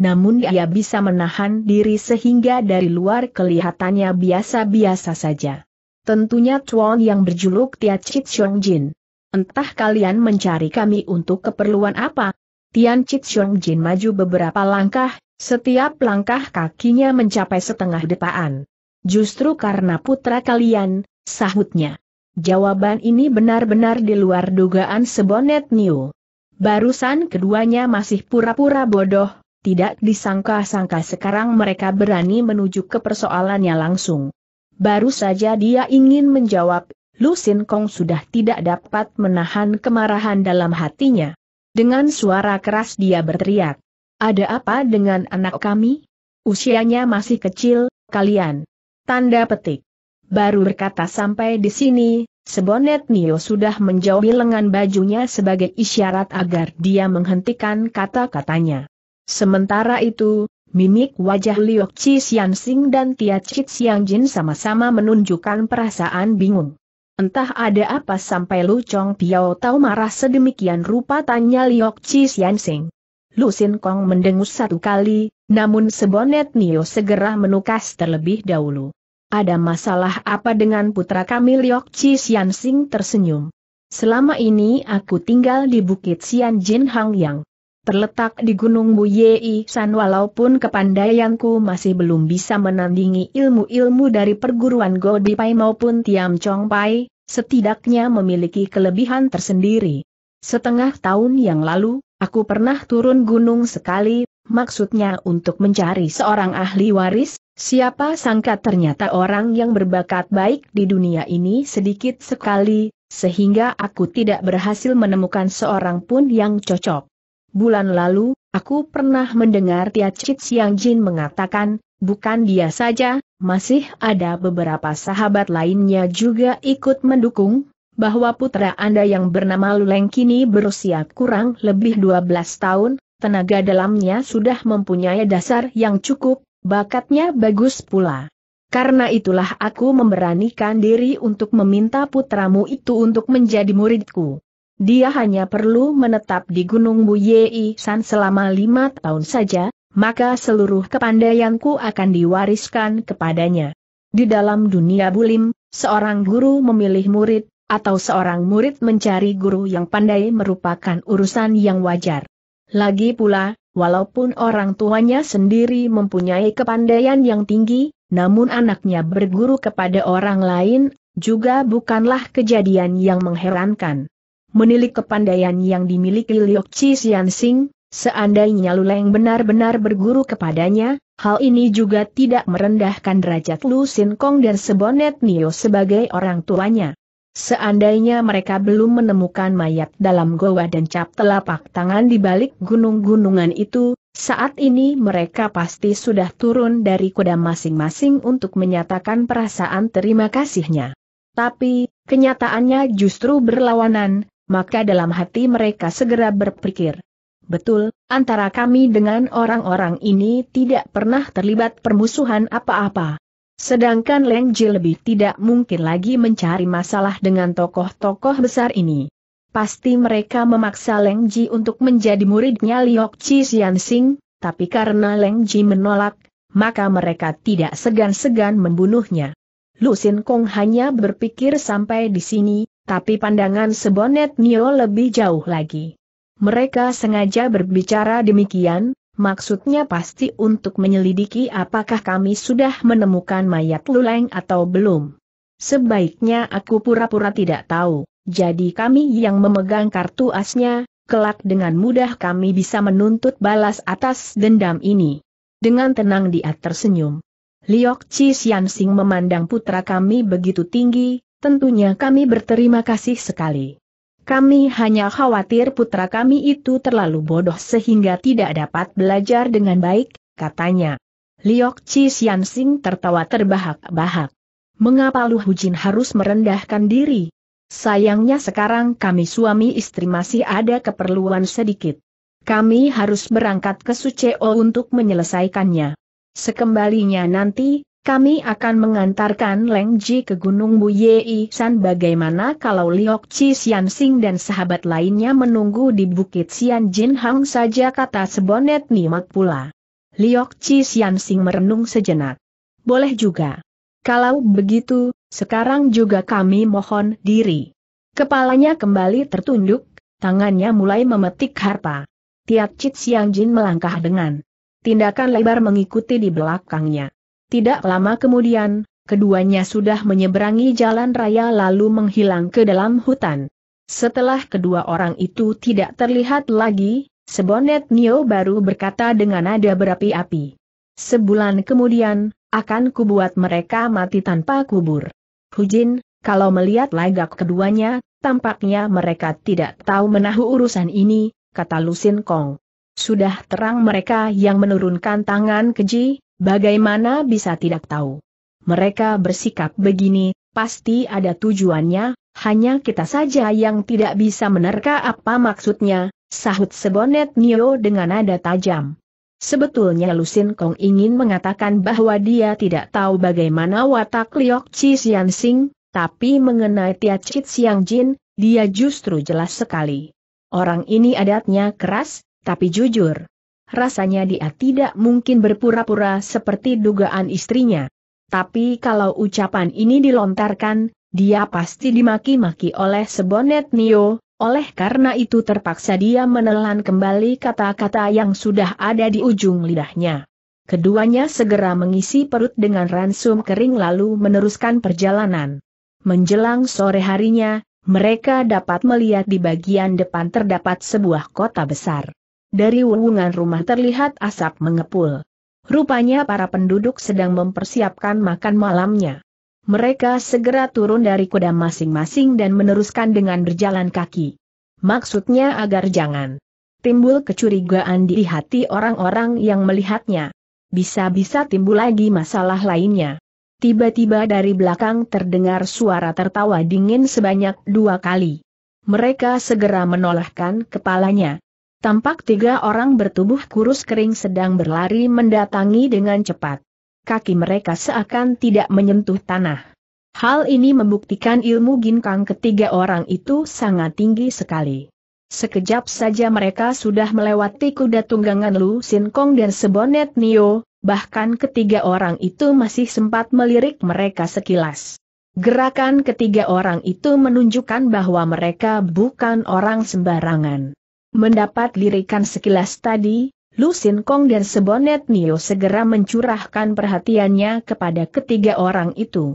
Namun ia bisa menahan diri sehingga dari luar kelihatannya biasa-biasa saja. Tentunya Chuan yang berjuluk Tia Chit Siang Jin. Entah kalian mencari kami untuk keperluan apa, Tian Chit Xiong Jin maju beberapa langkah, setiap langkah kakinya mencapai setengah depaan. Justru karena putra kalian, sahutnya. Jawaban ini benar-benar di luar dugaan sebonet new. Barusan keduanya masih pura-pura bodoh, tidak disangka-sangka sekarang mereka berani menuju ke persoalannya langsung. Baru saja dia ingin menjawab, Lu Sin Kong sudah tidak dapat menahan kemarahan dalam hatinya. Dengan suara keras dia berteriak. Ada apa dengan anak kami? Usianya masih kecil, kalian. Tanda petik. Baru berkata sampai di sini, Sebonet Nio sudah menjauhi lengan bajunya sebagai isyarat agar dia menghentikan kata-katanya. Sementara itu, mimik wajah Liu Qi Xian Sing dan Tia Chit Xiang Jin sama-sama menunjukkan perasaan bingung. Entah ada apa sampai Lu Chong Piao tahu marah sedemikian rupa tanya Liok Chi Sian Sing. Lu Sin Kong mendengus satu kali, namun sebonet Nio segera menukas terlebih dahulu. Ada masalah apa dengan putra kami Liok Chi Sian Sing tersenyum. Selama ini aku tinggal di Bukit Sian Jin Hang Yang terletak di Gunung Buyei San walaupun kepandaianku masih belum bisa menandingi ilmu-ilmu dari perguruan Godipai maupun Tiam Chong Pai, setidaknya memiliki kelebihan tersendiri. Setengah tahun yang lalu, aku pernah turun gunung sekali, maksudnya untuk mencari seorang ahli waris, siapa sangka ternyata orang yang berbakat baik di dunia ini sedikit sekali, sehingga aku tidak berhasil menemukan seorang pun yang cocok. Bulan lalu, aku pernah mendengar Tia Chit Siang Jin mengatakan, bukan dia saja, masih ada beberapa sahabat lainnya juga ikut mendukung, bahwa putra Anda yang bernama Luleng kini berusia kurang lebih 12 tahun, tenaga dalamnya sudah mempunyai dasar yang cukup, bakatnya bagus pula. Karena itulah aku memberanikan diri untuk meminta putramu itu untuk menjadi muridku. Dia hanya perlu menetap di Gunung Buyei San selama lima tahun saja, maka seluruh kepandaianku akan diwariskan kepadanya. Di dalam dunia bulim, seorang guru memilih murid, atau seorang murid mencari guru yang pandai merupakan urusan yang wajar. Lagi pula, walaupun orang tuanya sendiri mempunyai kepandaian yang tinggi, namun anaknya berguru kepada orang lain, juga bukanlah kejadian yang mengherankan menilik kepandaian yang dimiliki Liok Chi Xian Sing, seandainya Luleng benar-benar berguru kepadanya, hal ini juga tidak merendahkan derajat Lu Sin Kong dan Sebonet Nio sebagai orang tuanya. Seandainya mereka belum menemukan mayat dalam goa dan cap telapak tangan di balik gunung-gunungan itu, saat ini mereka pasti sudah turun dari kuda masing-masing untuk menyatakan perasaan terima kasihnya. Tapi, kenyataannya justru berlawanan, maka dalam hati mereka segera berpikir. Betul, antara kami dengan orang-orang ini tidak pernah terlibat permusuhan apa-apa. Sedangkan Leng Ji lebih tidak mungkin lagi mencari masalah dengan tokoh-tokoh besar ini. Pasti mereka memaksa Leng Ji untuk menjadi muridnya Liok Chi Xian Sing, tapi karena Leng Ji menolak, maka mereka tidak segan-segan membunuhnya. Lu Sin Kong hanya berpikir sampai di sini, tapi pandangan Sebonet Nio lebih jauh lagi. Mereka sengaja berbicara demikian, maksudnya pasti untuk menyelidiki apakah kami sudah menemukan mayat Luleng atau belum. Sebaiknya aku pura-pura tidak tahu, jadi kami yang memegang kartu asnya, kelak dengan mudah kami bisa menuntut balas atas dendam ini. Dengan tenang dia tersenyum. Liok Chi Xian memandang putra kami begitu tinggi, tentunya kami berterima kasih sekali. Kami hanya khawatir putra kami itu terlalu bodoh sehingga tidak dapat belajar dengan baik, katanya. Liok Chi Xiansing tertawa terbahak-bahak. Mengapa Lu Hujin harus merendahkan diri? Sayangnya sekarang kami suami istri masih ada keperluan sedikit. Kami harus berangkat ke Suceo untuk menyelesaikannya. Sekembalinya nanti, kami akan mengantarkan Leng Ji ke Gunung Buyei San bagaimana kalau Liok Chi Sian Sing dan sahabat lainnya menunggu di Bukit Sian Jin Hang saja kata sebonet Nimak pula. Liok Chi Sian Sing merenung sejenak. Boleh juga. Kalau begitu, sekarang juga kami mohon diri. Kepalanya kembali tertunduk, tangannya mulai memetik harpa. Tiat Chit Siang Jin melangkah dengan tindakan lebar mengikuti di belakangnya. Tidak lama kemudian, keduanya sudah menyeberangi jalan raya lalu menghilang ke dalam hutan. Setelah kedua orang itu tidak terlihat lagi, Sebonet Nio baru berkata dengan nada berapi-api. Sebulan kemudian, akan kubuat mereka mati tanpa kubur. Hujin, kalau melihat lagak keduanya, tampaknya mereka tidak tahu menahu urusan ini, kata Lusin Kong. Sudah terang mereka yang menurunkan tangan keji, Bagaimana bisa tidak tahu? Mereka bersikap begini, pasti ada tujuannya, hanya kita saja yang tidak bisa menerka apa maksudnya, sahut sebonet Nio dengan nada tajam. Sebetulnya Lusin Kong ingin mengatakan bahwa dia tidak tahu bagaimana watak Liok Chi Xian Sing, tapi mengenai Tia Chit Xiang Jin, dia justru jelas sekali. Orang ini adatnya keras, tapi jujur rasanya dia tidak mungkin berpura-pura seperti dugaan istrinya. Tapi kalau ucapan ini dilontarkan, dia pasti dimaki-maki oleh sebonet Nio, oleh karena itu terpaksa dia menelan kembali kata-kata yang sudah ada di ujung lidahnya. Keduanya segera mengisi perut dengan ransum kering lalu meneruskan perjalanan. Menjelang sore harinya, mereka dapat melihat di bagian depan terdapat sebuah kota besar. Dari wungan rumah terlihat asap mengepul. Rupanya para penduduk sedang mempersiapkan makan malamnya. Mereka segera turun dari kuda masing-masing dan meneruskan dengan berjalan kaki. Maksudnya agar jangan timbul kecurigaan di hati orang-orang yang melihatnya. Bisa-bisa timbul lagi masalah lainnya. Tiba-tiba dari belakang terdengar suara tertawa dingin sebanyak dua kali. Mereka segera menolakkan kepalanya, Tampak tiga orang bertubuh kurus kering sedang berlari mendatangi dengan cepat. Kaki mereka seakan tidak menyentuh tanah. Hal ini membuktikan ilmu ginkang ketiga orang itu sangat tinggi sekali. Sekejap saja mereka sudah melewati kuda tunggangan Lu Sin Kong dan Sebonet Nio, bahkan ketiga orang itu masih sempat melirik mereka sekilas. Gerakan ketiga orang itu menunjukkan bahwa mereka bukan orang sembarangan. Mendapat lirikan sekilas tadi, Lu Kong dan Sebonet Nio segera mencurahkan perhatiannya kepada ketiga orang itu.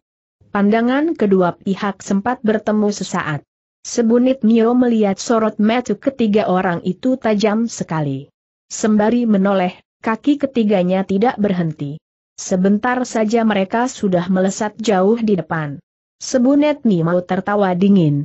Pandangan kedua pihak sempat bertemu sesaat. Sebunit Nio melihat sorot mata ketiga orang itu tajam sekali. Sembari menoleh, kaki ketiganya tidak berhenti. Sebentar saja mereka sudah melesat jauh di depan. Sebunet Nio tertawa dingin.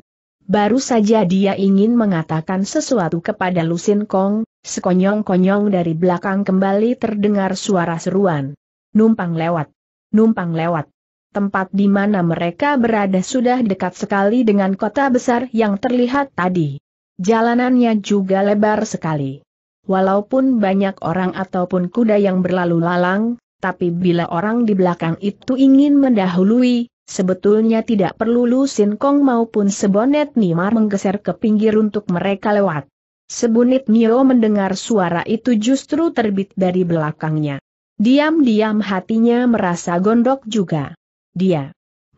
Baru saja dia ingin mengatakan sesuatu kepada Lusin Kong, sekonyong-konyong dari belakang kembali terdengar suara seruan. Numpang lewat. Numpang lewat. Tempat di mana mereka berada sudah dekat sekali dengan kota besar yang terlihat tadi. Jalanannya juga lebar sekali. Walaupun banyak orang ataupun kuda yang berlalu lalang, tapi bila orang di belakang itu ingin mendahului, Sebetulnya tidak perlu Lu Sin Kong maupun Sebonet Nimar menggeser ke pinggir untuk mereka lewat. Sebunit Nio mendengar suara itu justru terbit dari belakangnya. Diam-diam hatinya merasa gondok juga. Dia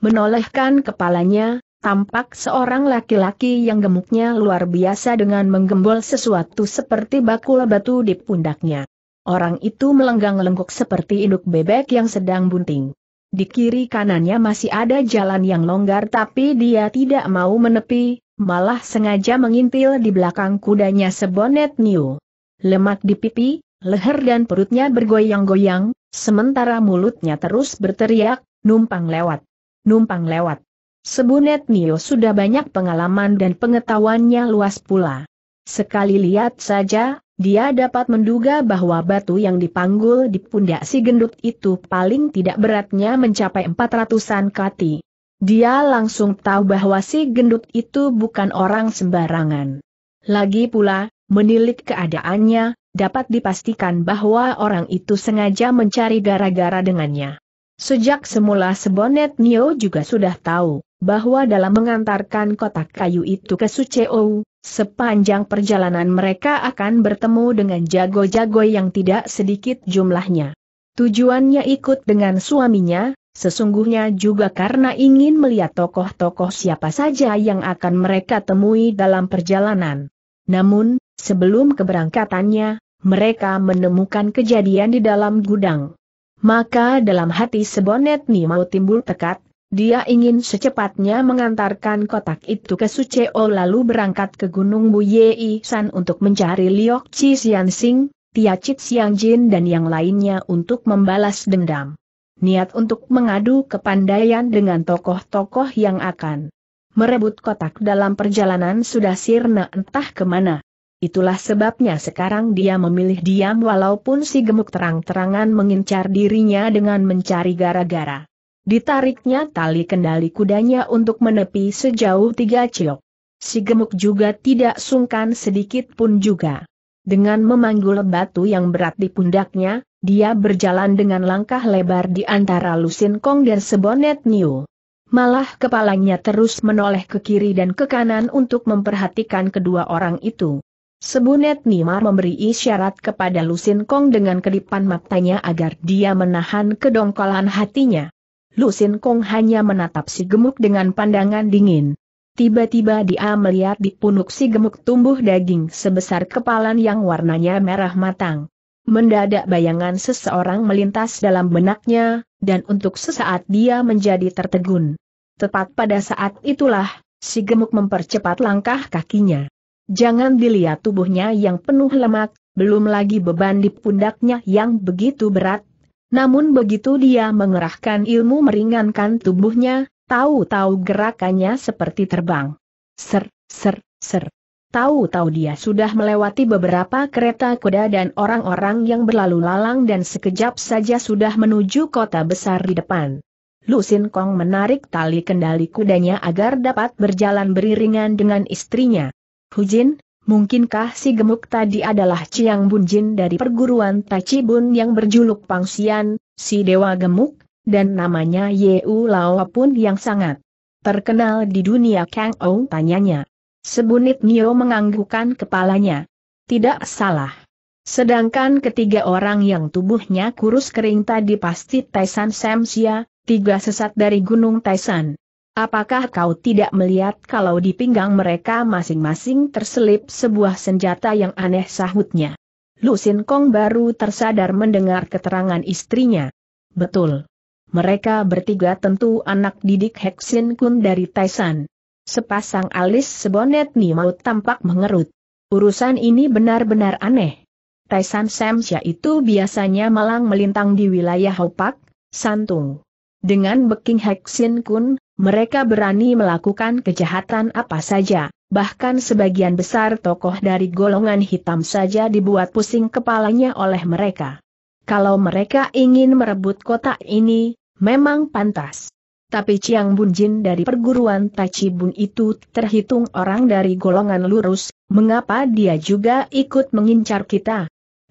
menolehkan kepalanya, tampak seorang laki-laki yang gemuknya luar biasa dengan menggembol sesuatu seperti bakul batu di pundaknya. Orang itu melenggang lengkuk seperti induk bebek yang sedang bunting. Di kiri kanannya masih ada jalan yang longgar tapi dia tidak mau menepi, malah sengaja mengintil di belakang kudanya sebonet new. Lemak di pipi, leher dan perutnya bergoyang-goyang, sementara mulutnya terus berteriak, numpang lewat, numpang lewat. Sebonet Nio sudah banyak pengalaman dan pengetahuannya luas pula. Sekali lihat saja, dia dapat menduga bahwa batu yang dipanggul di pundak si gendut itu paling tidak beratnya mencapai empat ratusan kati. Dia langsung tahu bahwa si gendut itu bukan orang sembarangan. Lagi pula, menilik keadaannya, dapat dipastikan bahwa orang itu sengaja mencari gara-gara dengannya. Sejak semula Sebonet Nio juga sudah tahu bahwa dalam mengantarkan kotak kayu itu ke Suceo, sepanjang perjalanan mereka akan bertemu dengan jago-jago yang tidak sedikit jumlahnya. Tujuannya ikut dengan suaminya, sesungguhnya juga karena ingin melihat tokoh-tokoh siapa saja yang akan mereka temui dalam perjalanan. Namun, sebelum keberangkatannya, mereka menemukan kejadian di dalam gudang. Maka dalam hati Sebonet Ni mau timbul tekat, dia ingin secepatnya mengantarkan kotak itu ke Suceo lalu berangkat ke Gunung Buyei San untuk mencari Liok Chi Sian Sing, Tia Chit Siang Jin dan yang lainnya untuk membalas dendam. Niat untuk mengadu kepandaian dengan tokoh-tokoh yang akan merebut kotak dalam perjalanan sudah sirna entah kemana. Itulah sebabnya sekarang dia memilih diam walaupun si gemuk terang-terangan mengincar dirinya dengan mencari gara-gara. Ditariknya tali kendali kudanya untuk menepi sejauh tiga ciok. Si gemuk juga tidak sungkan sedikit pun juga. Dengan memanggul batu yang berat di pundaknya, dia berjalan dengan langkah lebar di antara Lusin Kong dan Sebonet new. Malah kepalanya terus menoleh ke kiri dan ke kanan untuk memperhatikan kedua orang itu. Sebunet Nimar memberi isyarat kepada Lusin Kong dengan kedipan matanya agar dia menahan kedongkolan hatinya. Lu Sin Kong hanya menatap si gemuk dengan pandangan dingin. Tiba-tiba dia melihat di punuk si gemuk tumbuh daging sebesar kepalan yang warnanya merah matang. Mendadak bayangan seseorang melintas dalam benaknya, dan untuk sesaat dia menjadi tertegun. Tepat pada saat itulah, si gemuk mempercepat langkah kakinya. Jangan dilihat tubuhnya yang penuh lemak, belum lagi beban di pundaknya yang begitu berat, namun begitu dia mengerahkan ilmu meringankan tubuhnya, tahu-tahu gerakannya seperti terbang. Ser, ser, ser. Tahu-tahu dia sudah melewati beberapa kereta kuda dan orang-orang yang berlalu lalang dan sekejap saja sudah menuju kota besar di depan. Lusin Kong menarik tali kendali kudanya agar dapat berjalan beriringan dengan istrinya. Hujin, Mungkinkah si gemuk tadi adalah ciang Bunjin dari perguruan Tachibun yang berjuluk Pangsian, si dewa gemuk, dan namanya Yeu Lao pun yang sangat terkenal di dunia Kang Ou tanyanya. Sebunit Nio menganggukkan kepalanya. Tidak salah. Sedangkan ketiga orang yang tubuhnya kurus kering tadi pasti Taisan Samsia, tiga sesat dari Gunung Taisan. Apakah kau tidak melihat kalau di pinggang mereka masing-masing terselip sebuah senjata yang aneh sahutnya? Lu Kong baru tersadar mendengar keterangan istrinya. Betul. Mereka bertiga tentu anak didik Heksin Kun dari Taisan. Sepasang alis sebonet Nimau tampak mengerut. Urusan ini benar-benar aneh. Taisan Samsya itu biasanya malang melintang di wilayah Hopak, Santung. Dengan Beking Heksin Kun, mereka berani melakukan kejahatan apa saja, bahkan sebagian besar tokoh dari golongan hitam saja dibuat pusing kepalanya oleh mereka. Kalau mereka ingin merebut kota ini, memang pantas. Tapi Chiang Bunjin dari perguruan Tachibun itu terhitung orang dari golongan lurus, mengapa dia juga ikut mengincar kita?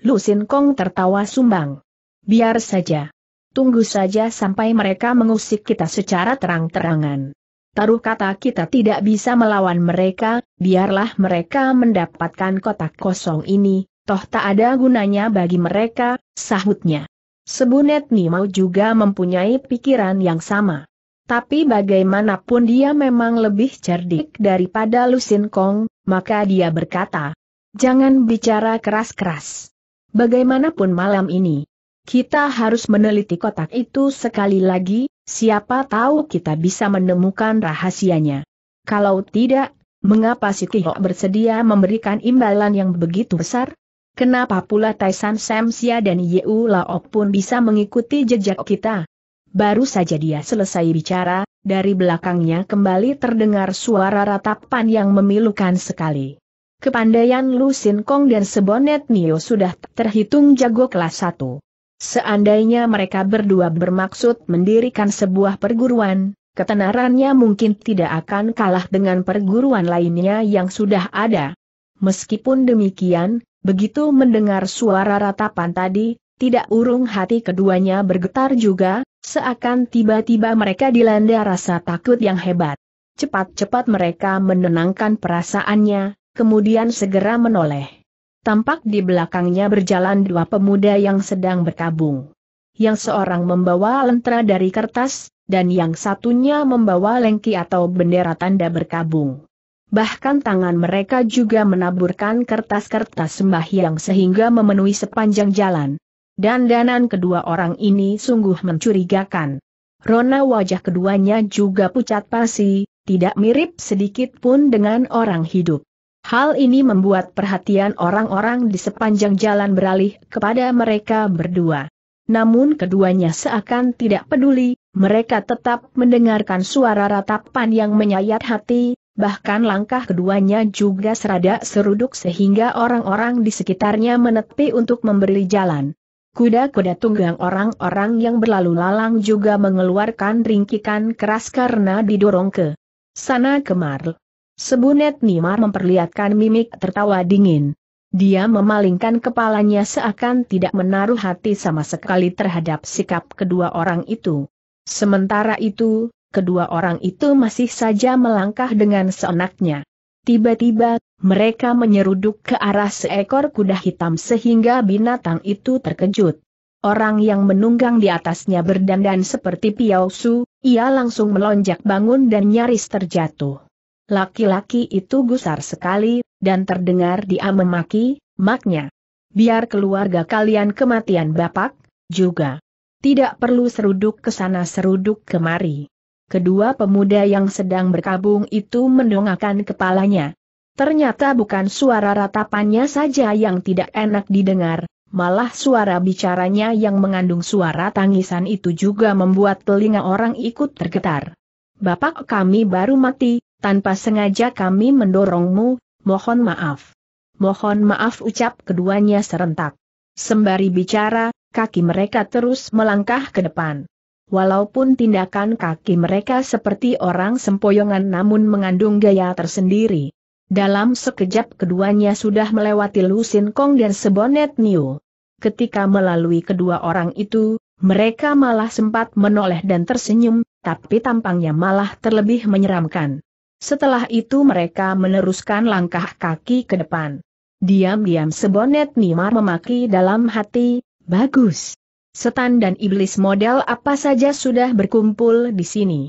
Lu Sin Kong tertawa sumbang. Biar saja. Tunggu saja sampai mereka mengusik kita secara terang-terangan. Taruh kata kita tidak bisa melawan mereka, biarlah mereka mendapatkan kotak kosong ini, toh tak ada gunanya bagi mereka, sahutnya. Sebunet Nimau juga mempunyai pikiran yang sama. Tapi bagaimanapun dia memang lebih cerdik daripada Lusin Kong, maka dia berkata, Jangan bicara keras-keras. Bagaimanapun malam ini, kita harus meneliti kotak itu sekali lagi, siapa tahu kita bisa menemukan rahasianya. Kalau tidak, mengapa si Kihok bersedia memberikan imbalan yang begitu besar? Kenapa pula Taisan Samsia dan Yeu Lao pun bisa mengikuti jejak kita? Baru saja dia selesai bicara, dari belakangnya kembali terdengar suara ratapan yang memilukan sekali. Kepandaian Lu Sin Kong dan Sebonet Nio sudah terhitung jago kelas 1. Seandainya mereka berdua bermaksud mendirikan sebuah perguruan, ketenarannya mungkin tidak akan kalah dengan perguruan lainnya yang sudah ada. Meskipun demikian, begitu mendengar suara ratapan tadi, tidak urung hati keduanya bergetar juga, seakan tiba-tiba mereka dilanda rasa takut yang hebat. Cepat-cepat mereka menenangkan perasaannya, kemudian segera menoleh. Tampak di belakangnya berjalan dua pemuda yang sedang berkabung. Yang seorang membawa lentera dari kertas, dan yang satunya membawa lengki atau bendera tanda berkabung. Bahkan tangan mereka juga menaburkan kertas-kertas sembahyang sehingga memenuhi sepanjang jalan. Dan Dandanan kedua orang ini sungguh mencurigakan. Rona wajah keduanya juga pucat pasi, tidak mirip sedikit pun dengan orang hidup. Hal ini membuat perhatian orang-orang di sepanjang jalan beralih kepada mereka berdua. Namun keduanya seakan tidak peduli, mereka tetap mendengarkan suara ratapan yang menyayat hati, bahkan langkah keduanya juga serada seruduk sehingga orang-orang di sekitarnya menepi untuk memberi jalan. Kuda-kuda tunggang orang-orang yang berlalu lalang juga mengeluarkan ringkikan keras karena didorong ke sana kemar. Sebunet Nimar memperlihatkan mimik tertawa dingin. Dia memalingkan kepalanya seakan tidak menaruh hati sama sekali terhadap sikap kedua orang itu. Sementara itu, kedua orang itu masih saja melangkah dengan seenaknya. Tiba-tiba, mereka menyeruduk ke arah seekor kuda hitam sehingga binatang itu terkejut. Orang yang menunggang di atasnya berdandan seperti piausu, ia langsung melonjak bangun dan nyaris terjatuh. Laki-laki itu gusar sekali, dan terdengar dia memaki, maknya. Biar keluarga kalian kematian bapak, juga. Tidak perlu seruduk ke sana seruduk kemari. Kedua pemuda yang sedang berkabung itu mendongakkan kepalanya. Ternyata bukan suara ratapannya saja yang tidak enak didengar, malah suara bicaranya yang mengandung suara tangisan itu juga membuat telinga orang ikut tergetar. Bapak kami baru mati, tanpa sengaja kami mendorongmu, mohon maaf. Mohon maaf ucap keduanya serentak. Sembari bicara, kaki mereka terus melangkah ke depan. Walaupun tindakan kaki mereka seperti orang sempoyongan namun mengandung gaya tersendiri. Dalam sekejap keduanya sudah melewati Lusin Kong dan Sebonet Niu. Ketika melalui kedua orang itu, mereka malah sempat menoleh dan tersenyum, tapi tampangnya malah terlebih menyeramkan. Setelah itu mereka meneruskan langkah kaki ke depan. Diam-diam sebonet Nimar memaki dalam hati, bagus. Setan dan iblis model apa saja sudah berkumpul di sini.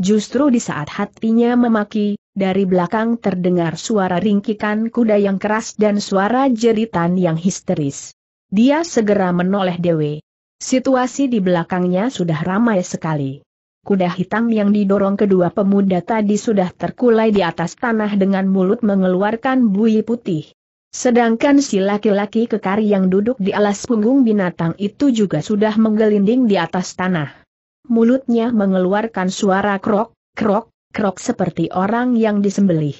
Justru di saat hatinya memaki, dari belakang terdengar suara ringkikan kuda yang keras dan suara jeritan yang histeris. Dia segera menoleh Dewi. Situasi di belakangnya sudah ramai sekali kuda hitam yang didorong kedua pemuda tadi sudah terkulai di atas tanah dengan mulut mengeluarkan buih putih. Sedangkan si laki-laki kekar yang duduk di alas punggung binatang itu juga sudah menggelinding di atas tanah. Mulutnya mengeluarkan suara krok, krok, krok seperti orang yang disembelih.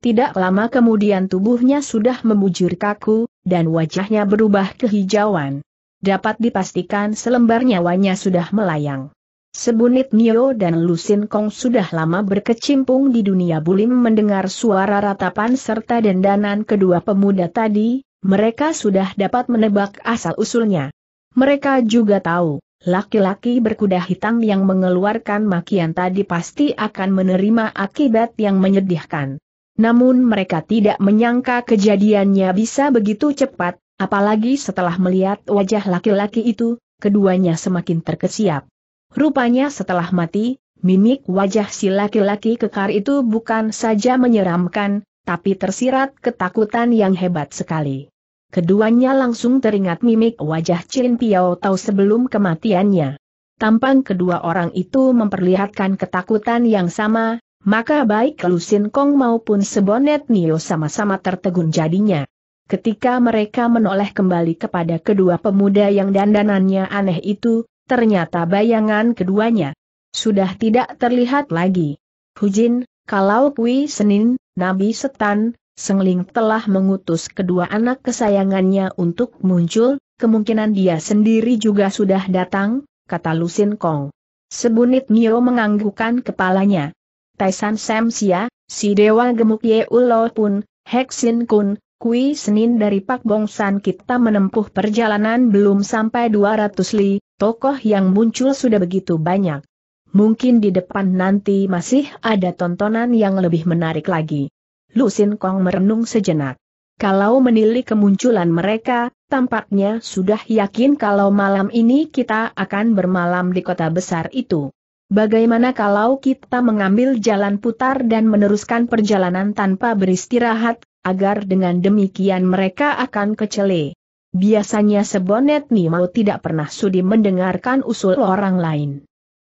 Tidak lama kemudian tubuhnya sudah memujur kaku, dan wajahnya berubah kehijauan. Dapat dipastikan selembar nyawanya sudah melayang. Sebunit Nio dan Lusin Kong sudah lama berkecimpung di dunia bulim mendengar suara ratapan serta dendanan kedua pemuda tadi, mereka sudah dapat menebak asal-usulnya. Mereka juga tahu, laki-laki berkuda hitam yang mengeluarkan makian tadi pasti akan menerima akibat yang menyedihkan. Namun mereka tidak menyangka kejadiannya bisa begitu cepat, apalagi setelah melihat wajah laki-laki itu, keduanya semakin terkesiap. Rupanya setelah mati, mimik wajah si laki-laki kekar itu bukan saja menyeramkan, tapi tersirat ketakutan yang hebat sekali. Keduanya langsung teringat mimik wajah Chin Piao Tau sebelum kematiannya. Tampang kedua orang itu memperlihatkan ketakutan yang sama, maka baik Lusin Kong maupun Sebonet Nio sama-sama tertegun jadinya. Ketika mereka menoleh kembali kepada kedua pemuda yang dandanannya aneh itu, ternyata bayangan keduanya sudah tidak terlihat lagi. Hujin, kalau Kui Senin, Nabi Setan, Sengling telah mengutus kedua anak kesayangannya untuk muncul, kemungkinan dia sendiri juga sudah datang, kata Lusin Kong. Sebunit Mio menganggukkan kepalanya. Taisan Samsia, si Dewa Gemuk Ye Ulo pun, Heksin Kun, Kui Senin dari Pak Bongsan kita menempuh perjalanan belum sampai 200 li, tokoh yang muncul sudah begitu banyak. Mungkin di depan nanti masih ada tontonan yang lebih menarik lagi. Lu Sin Kong merenung sejenak. Kalau menilik kemunculan mereka, tampaknya sudah yakin kalau malam ini kita akan bermalam di kota besar itu. Bagaimana kalau kita mengambil jalan putar dan meneruskan perjalanan tanpa beristirahat, agar dengan demikian mereka akan kecele. Biasanya Sebonet mau tidak pernah sudi mendengarkan usul orang lain.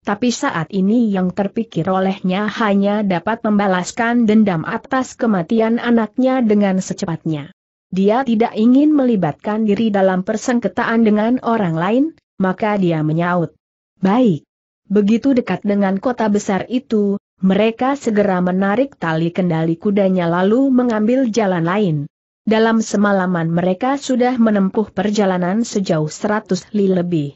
Tapi saat ini yang terpikir olehnya hanya dapat membalaskan dendam atas kematian anaknya dengan secepatnya. Dia tidak ingin melibatkan diri dalam persengketaan dengan orang lain, maka dia menyaut. Baik. Begitu dekat dengan kota besar itu, mereka segera menarik tali kendali kudanya lalu mengambil jalan lain. Dalam semalaman mereka sudah menempuh perjalanan sejauh 100 li lebih.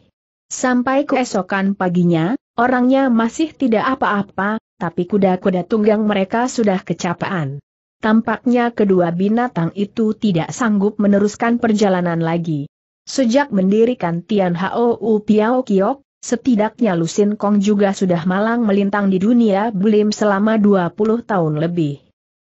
Sampai keesokan paginya, orangnya masih tidak apa-apa, tapi kuda-kuda tunggang mereka sudah kecapean. Tampaknya kedua binatang itu tidak sanggup meneruskan perjalanan lagi. Sejak mendirikan Tian Hou Piao Kiok, Setidaknya Lusin Kong juga sudah malang melintang di dunia belim selama 20 tahun lebih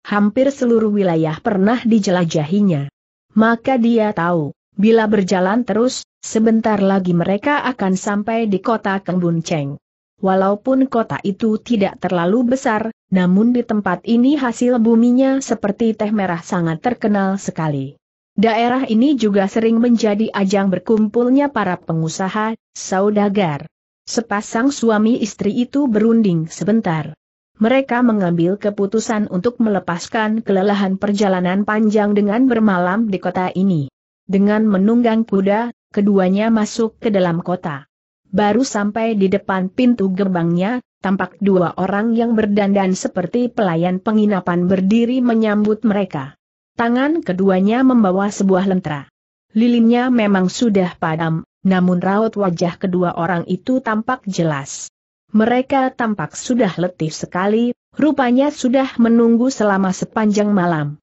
hampir seluruh wilayah pernah dijelajahinya. Maka dia tahu, bila berjalan terus, sebentar lagi mereka akan sampai di kota Kembun Cheng. Walaupun kota itu tidak terlalu besar, namun di tempat ini hasil buminya seperti teh merah sangat terkenal sekali. Daerah ini juga sering menjadi ajang berkumpulnya para pengusaha, saudagar. Sepasang suami istri itu berunding sebentar mereka mengambil keputusan untuk melepaskan kelelahan perjalanan panjang dengan bermalam di kota ini. Dengan menunggang kuda, keduanya masuk ke dalam kota. Baru sampai di depan pintu gerbangnya, tampak dua orang yang berdandan seperti pelayan penginapan berdiri menyambut mereka. Tangan keduanya membawa sebuah lentera. Lilinnya memang sudah padam, namun raut wajah kedua orang itu tampak jelas. Mereka tampak sudah letih sekali, rupanya sudah menunggu selama sepanjang malam.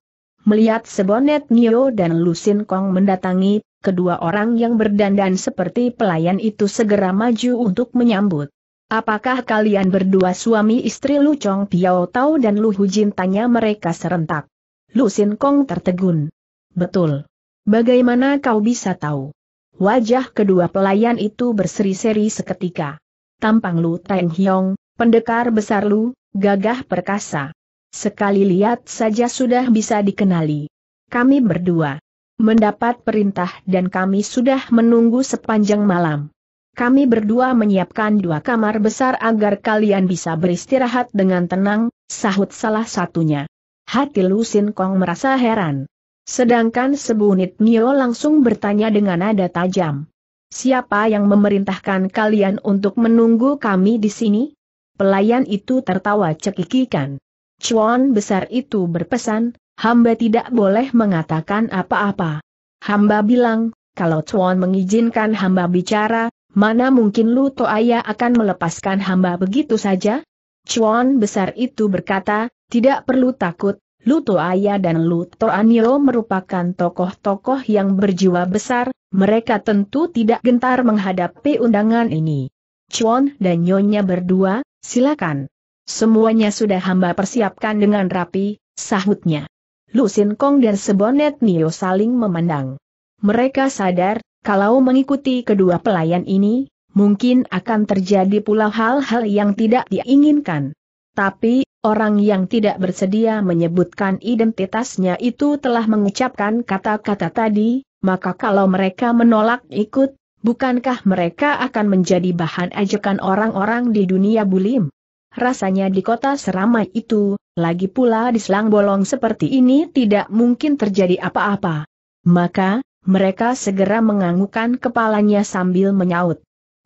Melihat sebonet Nio dan Lusin Kong mendatangi, kedua orang yang berdandan seperti pelayan itu segera maju untuk menyambut. Apakah kalian berdua suami istri Lu Chong Piao Tau dan Lu Hujin tanya mereka serentak. Lusin Kong tertegun. Betul. Bagaimana kau bisa tahu? Wajah kedua pelayan itu berseri-seri seketika tampang Lu Teng Hiong, pendekar besar Lu, gagah perkasa. Sekali lihat saja sudah bisa dikenali. Kami berdua mendapat perintah dan kami sudah menunggu sepanjang malam. Kami berdua menyiapkan dua kamar besar agar kalian bisa beristirahat dengan tenang, sahut salah satunya. Hati Lu Sin Kong merasa heran. Sedangkan sebunit Nio langsung bertanya dengan nada tajam. Siapa yang memerintahkan kalian untuk menunggu kami di sini? Pelayan itu tertawa cekikikan. Chuan besar itu berpesan, hamba tidak boleh mengatakan apa-apa. Hamba bilang, kalau Chuan mengizinkan hamba bicara, mana mungkin Lu Toaya akan melepaskan hamba begitu saja? Chuan besar itu berkata, tidak perlu takut, Luto Aya dan Luto Anio merupakan tokoh-tokoh yang berjiwa besar, mereka tentu tidak gentar menghadapi undangan ini. Chuan dan Nyonya berdua, silakan. Semuanya sudah hamba persiapkan dengan rapi, sahutnya. Lu Sin Kong dan Sebonet Nio saling memandang. Mereka sadar, kalau mengikuti kedua pelayan ini, mungkin akan terjadi pula hal-hal yang tidak diinginkan. Tapi, Orang yang tidak bersedia menyebutkan identitasnya itu telah mengucapkan kata-kata tadi, maka kalau mereka menolak ikut, bukankah mereka akan menjadi bahan ajakan orang-orang di dunia bulim? Rasanya di kota seramai itu, lagi pula di selang bolong seperti ini tidak mungkin terjadi apa-apa. Maka, mereka segera menganggukkan kepalanya sambil menyaut.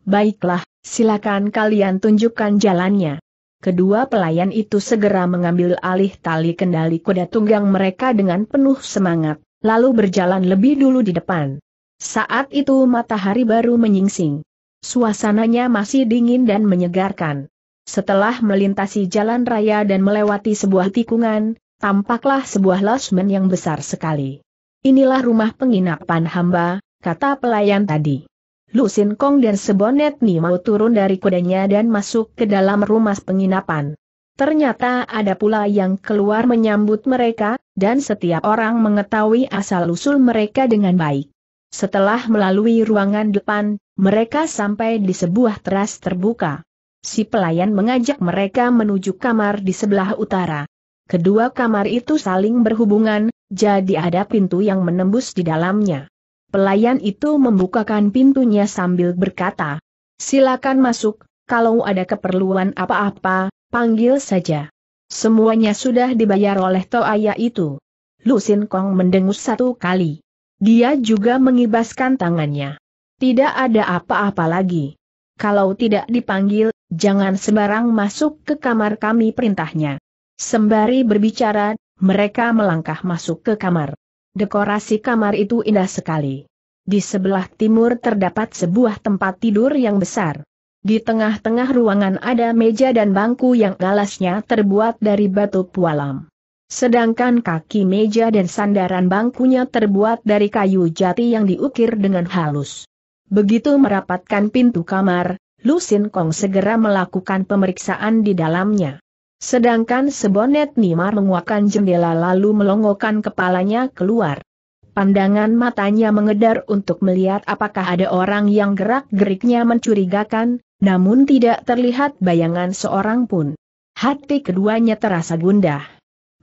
Baiklah, silakan kalian tunjukkan jalannya. Kedua pelayan itu segera mengambil alih tali kendali kuda tunggang mereka dengan penuh semangat, lalu berjalan lebih dulu di depan. Saat itu matahari baru menyingsing. Suasananya masih dingin dan menyegarkan. Setelah melintasi jalan raya dan melewati sebuah tikungan, tampaklah sebuah losmen yang besar sekali. Inilah rumah penginapan hamba, kata pelayan tadi. Lu Sin Kong dan Sebonet Ni mau turun dari kudanya dan masuk ke dalam rumah penginapan. Ternyata ada pula yang keluar menyambut mereka, dan setiap orang mengetahui asal-usul mereka dengan baik. Setelah melalui ruangan depan, mereka sampai di sebuah teras terbuka. Si pelayan mengajak mereka menuju kamar di sebelah utara. Kedua kamar itu saling berhubungan, jadi ada pintu yang menembus di dalamnya. Pelayan itu membukakan pintunya sambil berkata, Silakan masuk, kalau ada keperluan apa-apa, panggil saja. Semuanya sudah dibayar oleh Toaya itu. Lu Sin Kong mendengus satu kali. Dia juga mengibaskan tangannya. Tidak ada apa-apa lagi. Kalau tidak dipanggil, jangan sembarang masuk ke kamar kami perintahnya. Sembari berbicara, mereka melangkah masuk ke kamar. Dekorasi kamar itu indah sekali. Di sebelah timur terdapat sebuah tempat tidur yang besar. Di tengah-tengah ruangan ada meja dan bangku yang galasnya terbuat dari batu pualam. Sedangkan kaki meja dan sandaran bangkunya terbuat dari kayu jati yang diukir dengan halus. Begitu merapatkan pintu kamar, Lusin Kong segera melakukan pemeriksaan di dalamnya. Sedangkan sebonet Nimar menguakkan jendela lalu melongokkan kepalanya keluar. Pandangan matanya mengedar untuk melihat apakah ada orang yang gerak-geriknya mencurigakan, namun tidak terlihat bayangan seorang pun. Hati keduanya terasa gundah.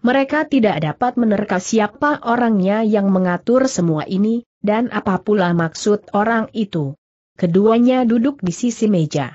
Mereka tidak dapat menerka siapa orangnya yang mengatur semua ini, dan apa pula maksud orang itu. Keduanya duduk di sisi meja.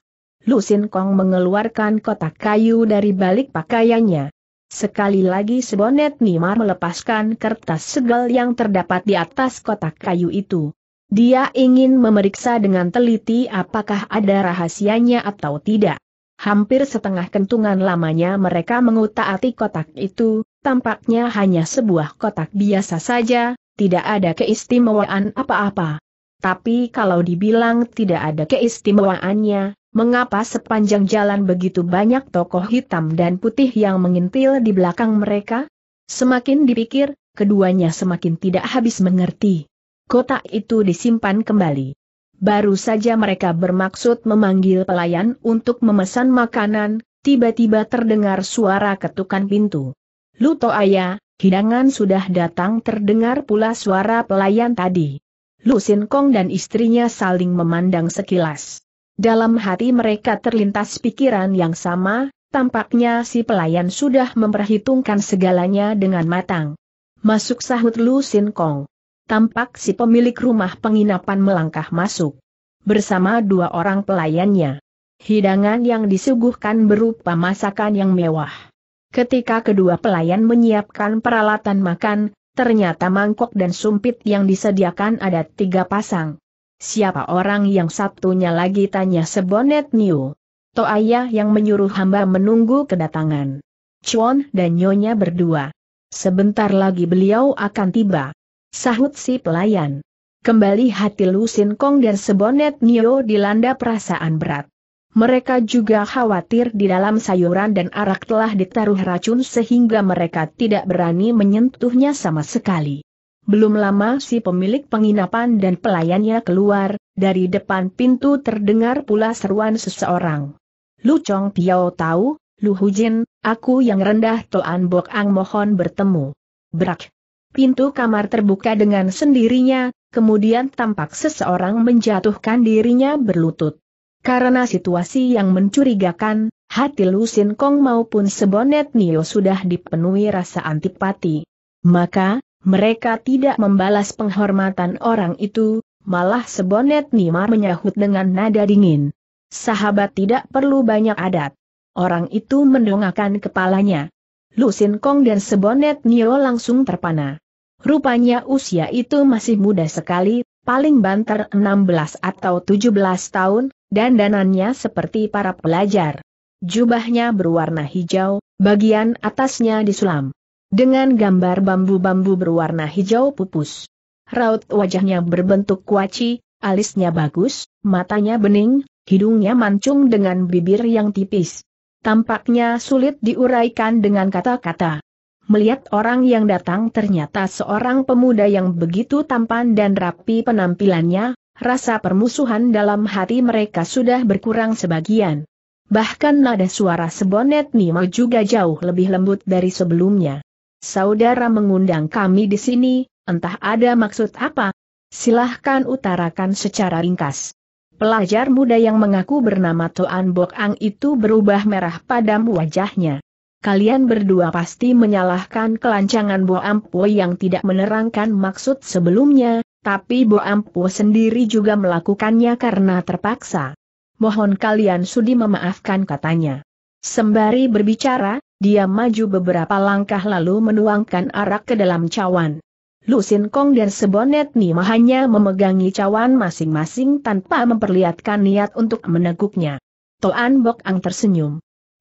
Lusin Kong mengeluarkan kotak kayu dari balik pakaiannya. Sekali lagi sebonet Nimar melepaskan kertas segel yang terdapat di atas kotak kayu itu. Dia ingin memeriksa dengan teliti apakah ada rahasianya atau tidak. Hampir setengah kentungan lamanya mereka mengutak-atik kotak itu, tampaknya hanya sebuah kotak biasa saja, tidak ada keistimewaan apa-apa. Tapi kalau dibilang tidak ada keistimewaannya, mengapa sepanjang jalan begitu banyak tokoh hitam dan putih yang mengintil di belakang mereka? Semakin dipikir, keduanya semakin tidak habis mengerti. Kotak itu disimpan kembali. Baru saja mereka bermaksud memanggil pelayan untuk memesan makanan, tiba-tiba terdengar suara ketukan pintu. Luto ayah, hidangan sudah datang terdengar pula suara pelayan tadi. Lu Sin Kong dan istrinya saling memandang sekilas. Dalam hati mereka terlintas pikiran yang sama, tampaknya si pelayan sudah memperhitungkan segalanya dengan matang. Masuk sahut Lu Sin Kong. Tampak si pemilik rumah penginapan melangkah masuk. Bersama dua orang pelayannya. Hidangan yang disuguhkan berupa masakan yang mewah. Ketika kedua pelayan menyiapkan peralatan makan, ternyata mangkok dan sumpit yang disediakan ada tiga pasang. Siapa orang yang satunya lagi tanya sebonet Niu? ayah yang menyuruh hamba menunggu kedatangan. Chuan dan Nyonya berdua. Sebentar lagi beliau akan tiba. Sahut si pelayan. Kembali hati Lusin Kong dan sebonet Nio dilanda perasaan berat. Mereka juga khawatir di dalam sayuran dan arak telah ditaruh racun sehingga mereka tidak berani menyentuhnya sama sekali. Belum lama si pemilik penginapan dan pelayannya keluar, dari depan pintu terdengar pula seruan seseorang. Lu Chong Piao tahu, Lu Hujin, aku yang rendah Toan Bok Ang mohon bertemu. Berak. Pintu kamar terbuka dengan sendirinya, kemudian tampak seseorang menjatuhkan dirinya berlutut. Karena situasi yang mencurigakan, hati Lu Sin Kong maupun Sebonet Nio sudah dipenuhi rasa antipati. Maka, mereka tidak membalas penghormatan orang itu, malah sebonet Nima menyahut dengan nada dingin. Sahabat tidak perlu banyak adat. Orang itu mendongakkan kepalanya. Lu Sin Kong dan sebonet Nio langsung terpana. Rupanya usia itu masih muda sekali, paling banter 16 atau 17 tahun, dan danannya seperti para pelajar. Jubahnya berwarna hijau, bagian atasnya disulam. Dengan gambar bambu-bambu berwarna hijau pupus. Raut wajahnya berbentuk kuaci, alisnya bagus, matanya bening, hidungnya mancung dengan bibir yang tipis. Tampaknya sulit diuraikan dengan kata-kata. Melihat orang yang datang ternyata seorang pemuda yang begitu tampan dan rapi penampilannya, rasa permusuhan dalam hati mereka sudah berkurang sebagian. Bahkan nada suara sebonet Nima juga jauh lebih lembut dari sebelumnya. Saudara mengundang kami di sini, entah ada maksud apa. Silahkan utarakan secara ringkas. Pelajar muda yang mengaku bernama Toan Bok Ang itu berubah merah padam wajahnya. Kalian berdua pasti menyalahkan kelancangan Bo Ampo yang tidak menerangkan maksud sebelumnya, tapi Bo Ampo sendiri juga melakukannya karena terpaksa. Mohon kalian sudi memaafkan katanya. Sembari berbicara, dia maju beberapa langkah lalu menuangkan arak ke dalam cawan. Lu Sin Kong dan Sebonet Nima hanya memegangi cawan masing-masing tanpa memperlihatkan niat untuk meneguknya. Toan Bok Ang tersenyum.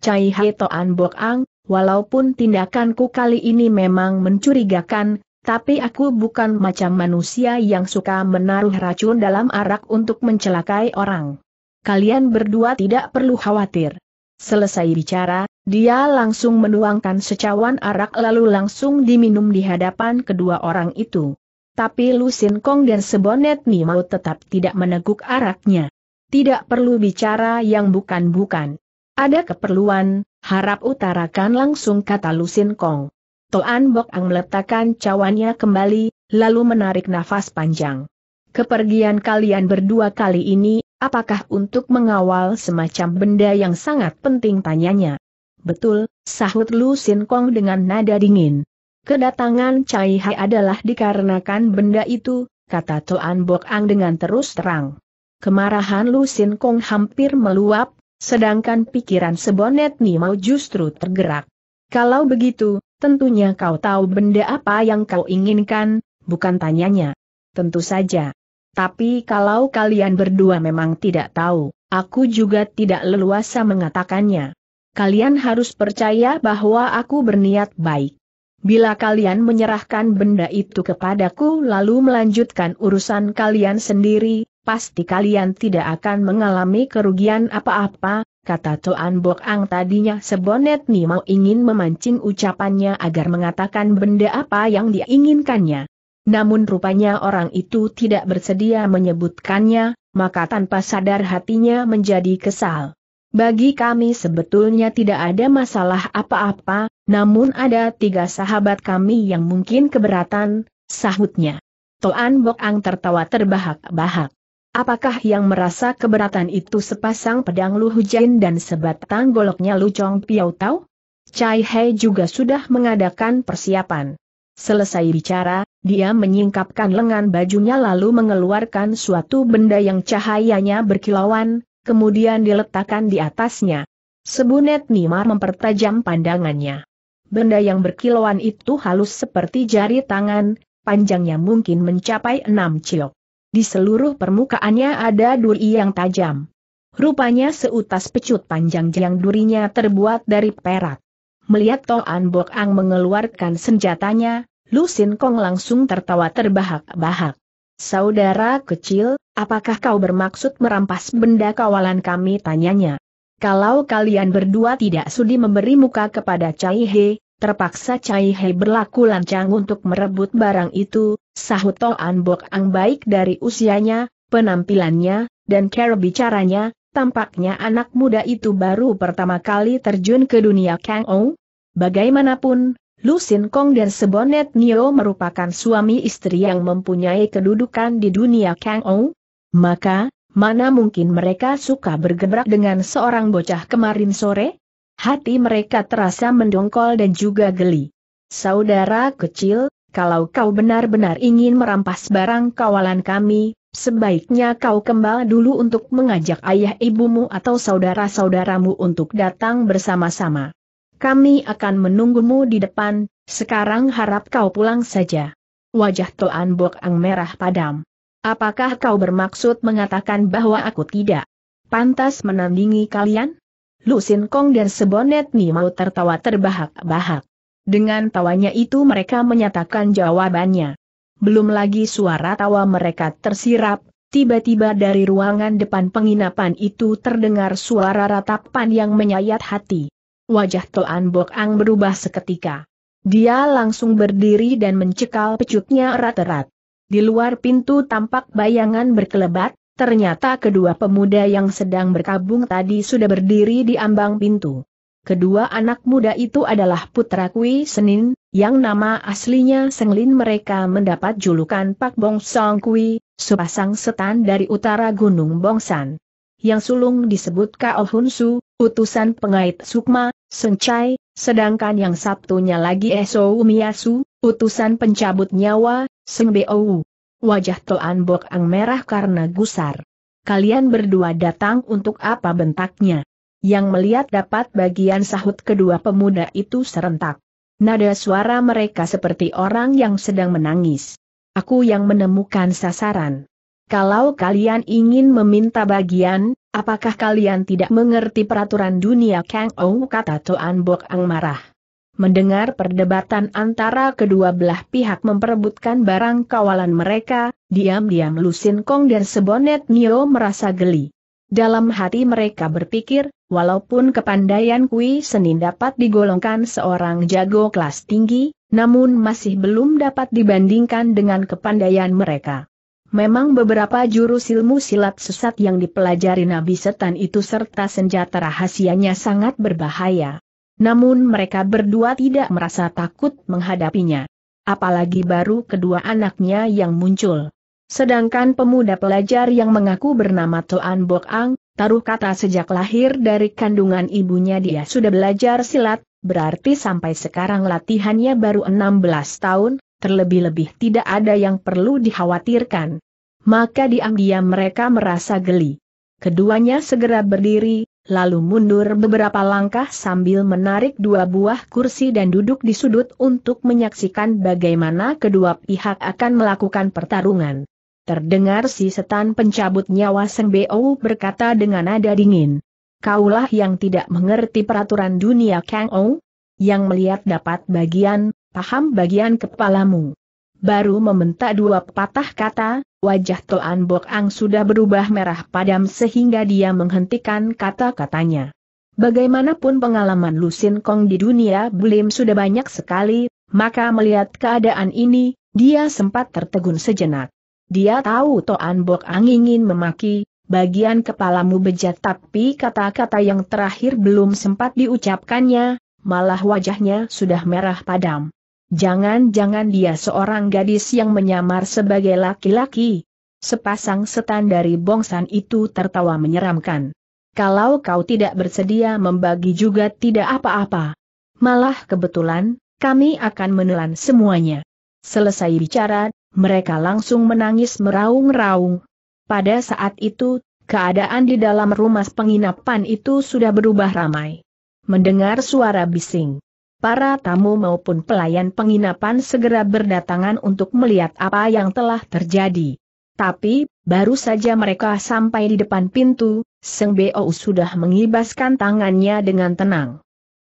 Cai Hai Toan Bok Ang, walaupun tindakanku kali ini memang mencurigakan, tapi aku bukan macam manusia yang suka menaruh racun dalam arak untuk mencelakai orang. Kalian berdua tidak perlu khawatir. Selesai bicara, dia langsung menuangkan secawan arak lalu langsung diminum di hadapan kedua orang itu. Tapi Lusin Kong dan Sebonet mau tetap tidak meneguk araknya. Tidak perlu bicara yang bukan-bukan. Ada keperluan, harap utarakan langsung kata Lusin Kong. Toan Bok Ang meletakkan cawannya kembali, lalu menarik nafas panjang. Kepergian kalian berdua kali ini, apakah untuk mengawal semacam benda yang sangat penting tanyanya? Betul, sahut Lu Sin Kong dengan nada dingin. Kedatangan Cai Hai adalah dikarenakan benda itu, kata Toan Bok Ang dengan terus terang. Kemarahan Lu Sin Kong hampir meluap, sedangkan pikiran sebonet Nimau justru tergerak. Kalau begitu, tentunya kau tahu benda apa yang kau inginkan, bukan tanyanya. Tentu saja. Tapi kalau kalian berdua memang tidak tahu, aku juga tidak leluasa mengatakannya kalian harus percaya bahwa aku berniat baik. Bila kalian menyerahkan benda itu kepadaku lalu melanjutkan urusan kalian sendiri, pasti kalian tidak akan mengalami kerugian apa-apa, kata Toan Bok Ang tadinya sebonet Nimo ingin memancing ucapannya agar mengatakan benda apa yang diinginkannya. Namun rupanya orang itu tidak bersedia menyebutkannya, maka tanpa sadar hatinya menjadi kesal. Bagi kami sebetulnya tidak ada masalah apa-apa, namun ada tiga sahabat kami yang mungkin keberatan, sahutnya. Toan Bok Ang tertawa terbahak-bahak. Apakah yang merasa keberatan itu sepasang pedang Lu Hujain dan sebatang goloknya Lu Chong Piao Tau? Chai Hei juga sudah mengadakan persiapan. Selesai bicara, dia menyingkapkan lengan bajunya lalu mengeluarkan suatu benda yang cahayanya berkilauan, kemudian diletakkan di atasnya. Sebunet Nimar mempertajam pandangannya. Benda yang berkilauan itu halus seperti jari tangan, panjangnya mungkin mencapai enam cilok. Di seluruh permukaannya ada duri yang tajam. Rupanya seutas pecut panjang yang durinya terbuat dari perak. Melihat Toan Bok Ang mengeluarkan senjatanya, Lu Kong langsung tertawa terbahak-bahak. Saudara kecil, apakah kau bermaksud merampas benda kawalan kami tanyanya? Kalau kalian berdua tidak sudi memberi muka kepada Cai He, terpaksa Cai He berlaku lancang untuk merebut barang itu, sahut Toan Bok Ang baik dari usianya, penampilannya, dan cara bicaranya, tampaknya anak muda itu baru pertama kali terjun ke dunia Kang Ou. Bagaimanapun, Lu Kong dan Sebonet Nio merupakan suami istri yang mempunyai kedudukan di dunia Kang Ou. Maka, mana mungkin mereka suka bergebrak dengan seorang bocah kemarin sore? Hati mereka terasa mendongkol dan juga geli. Saudara kecil, kalau kau benar-benar ingin merampas barang kawalan kami, sebaiknya kau kembali dulu untuk mengajak ayah ibumu atau saudara-saudaramu untuk datang bersama-sama. Kami akan menunggumu di depan, sekarang harap kau pulang saja. Wajah Toan Bok Ang merah padam. Apakah kau bermaksud mengatakan bahwa aku tidak pantas menandingi kalian? Lusin Kong dan Sebonet Ni mau tertawa terbahak-bahak. Dengan tawanya itu mereka menyatakan jawabannya. Belum lagi suara tawa mereka tersirap, Tiba-tiba dari ruangan depan penginapan itu terdengar suara ratapan yang menyayat hati. Wajah Toan Bok Ang berubah seketika. Dia langsung berdiri dan mencekal pecutnya erat-erat. Di luar pintu tampak bayangan berkelebat, ternyata kedua pemuda yang sedang berkabung tadi sudah berdiri di ambang pintu. Kedua anak muda itu adalah putra Kui Senin, yang nama aslinya Senglin mereka mendapat julukan Pak Bong Song Kui, sepasang setan dari utara Gunung Bongsan. Yang sulung disebut Kao Hun Su, utusan pengait Sukma, Sencai, sedangkan yang Sabtunya lagi Eso Umiyasu, utusan pencabut nyawa, Sengbou. Wajah Toan Bok Ang merah karena gusar. Kalian berdua datang untuk apa bentaknya? Yang melihat dapat bagian sahut kedua pemuda itu serentak. Nada suara mereka seperti orang yang sedang menangis. Aku yang menemukan sasaran kalau kalian ingin meminta bagian, apakah kalian tidak mengerti peraturan dunia Kang Ou kata Toan Bok Ang marah. Mendengar perdebatan antara kedua belah pihak memperebutkan barang kawalan mereka, diam-diam Lusin Kong dan Sebonet Nio merasa geli. Dalam hati mereka berpikir, walaupun kepandaian Kui Senin dapat digolongkan seorang jago kelas tinggi, namun masih belum dapat dibandingkan dengan kepandaian mereka. Memang beberapa jurus ilmu silat sesat yang dipelajari Nabi Setan itu serta senjata rahasianya sangat berbahaya. Namun mereka berdua tidak merasa takut menghadapinya. Apalagi baru kedua anaknya yang muncul. Sedangkan pemuda pelajar yang mengaku bernama Toan Bok Ang, taruh kata sejak lahir dari kandungan ibunya dia sudah belajar silat, berarti sampai sekarang latihannya baru 16 tahun, terlebih-lebih tidak ada yang perlu dikhawatirkan. Maka diam-diam mereka merasa geli. Keduanya segera berdiri, lalu mundur beberapa langkah sambil menarik dua buah kursi dan duduk di sudut untuk menyaksikan bagaimana kedua pihak akan melakukan pertarungan. Terdengar si setan pencabut nyawa Seng Bo berkata dengan nada dingin. Kaulah yang tidak mengerti peraturan dunia Kang Ou? Yang melihat dapat bagian, paham bagian kepalamu. Baru meminta dua patah kata, wajah Toan Bok Ang sudah berubah merah padam sehingga dia menghentikan kata-katanya. Bagaimanapun pengalaman Lusin Kong di dunia belum sudah banyak sekali, maka melihat keadaan ini, dia sempat tertegun sejenak. Dia tahu Toan Bok Ang ingin memaki, bagian kepalamu bejat tapi kata-kata yang terakhir belum sempat diucapkannya, malah wajahnya sudah merah padam. Jangan-jangan dia seorang gadis yang menyamar sebagai laki-laki. Sepasang setan dari bongsan itu tertawa menyeramkan. Kalau kau tidak bersedia membagi juga tidak apa-apa. Malah kebetulan, kami akan menelan semuanya. Selesai bicara, mereka langsung menangis meraung-raung. Pada saat itu, keadaan di dalam rumah penginapan itu sudah berubah ramai. Mendengar suara bising para tamu maupun pelayan penginapan segera berdatangan untuk melihat apa yang telah terjadi. Tapi, baru saja mereka sampai di depan pintu, Seng Bo sudah mengibaskan tangannya dengan tenang.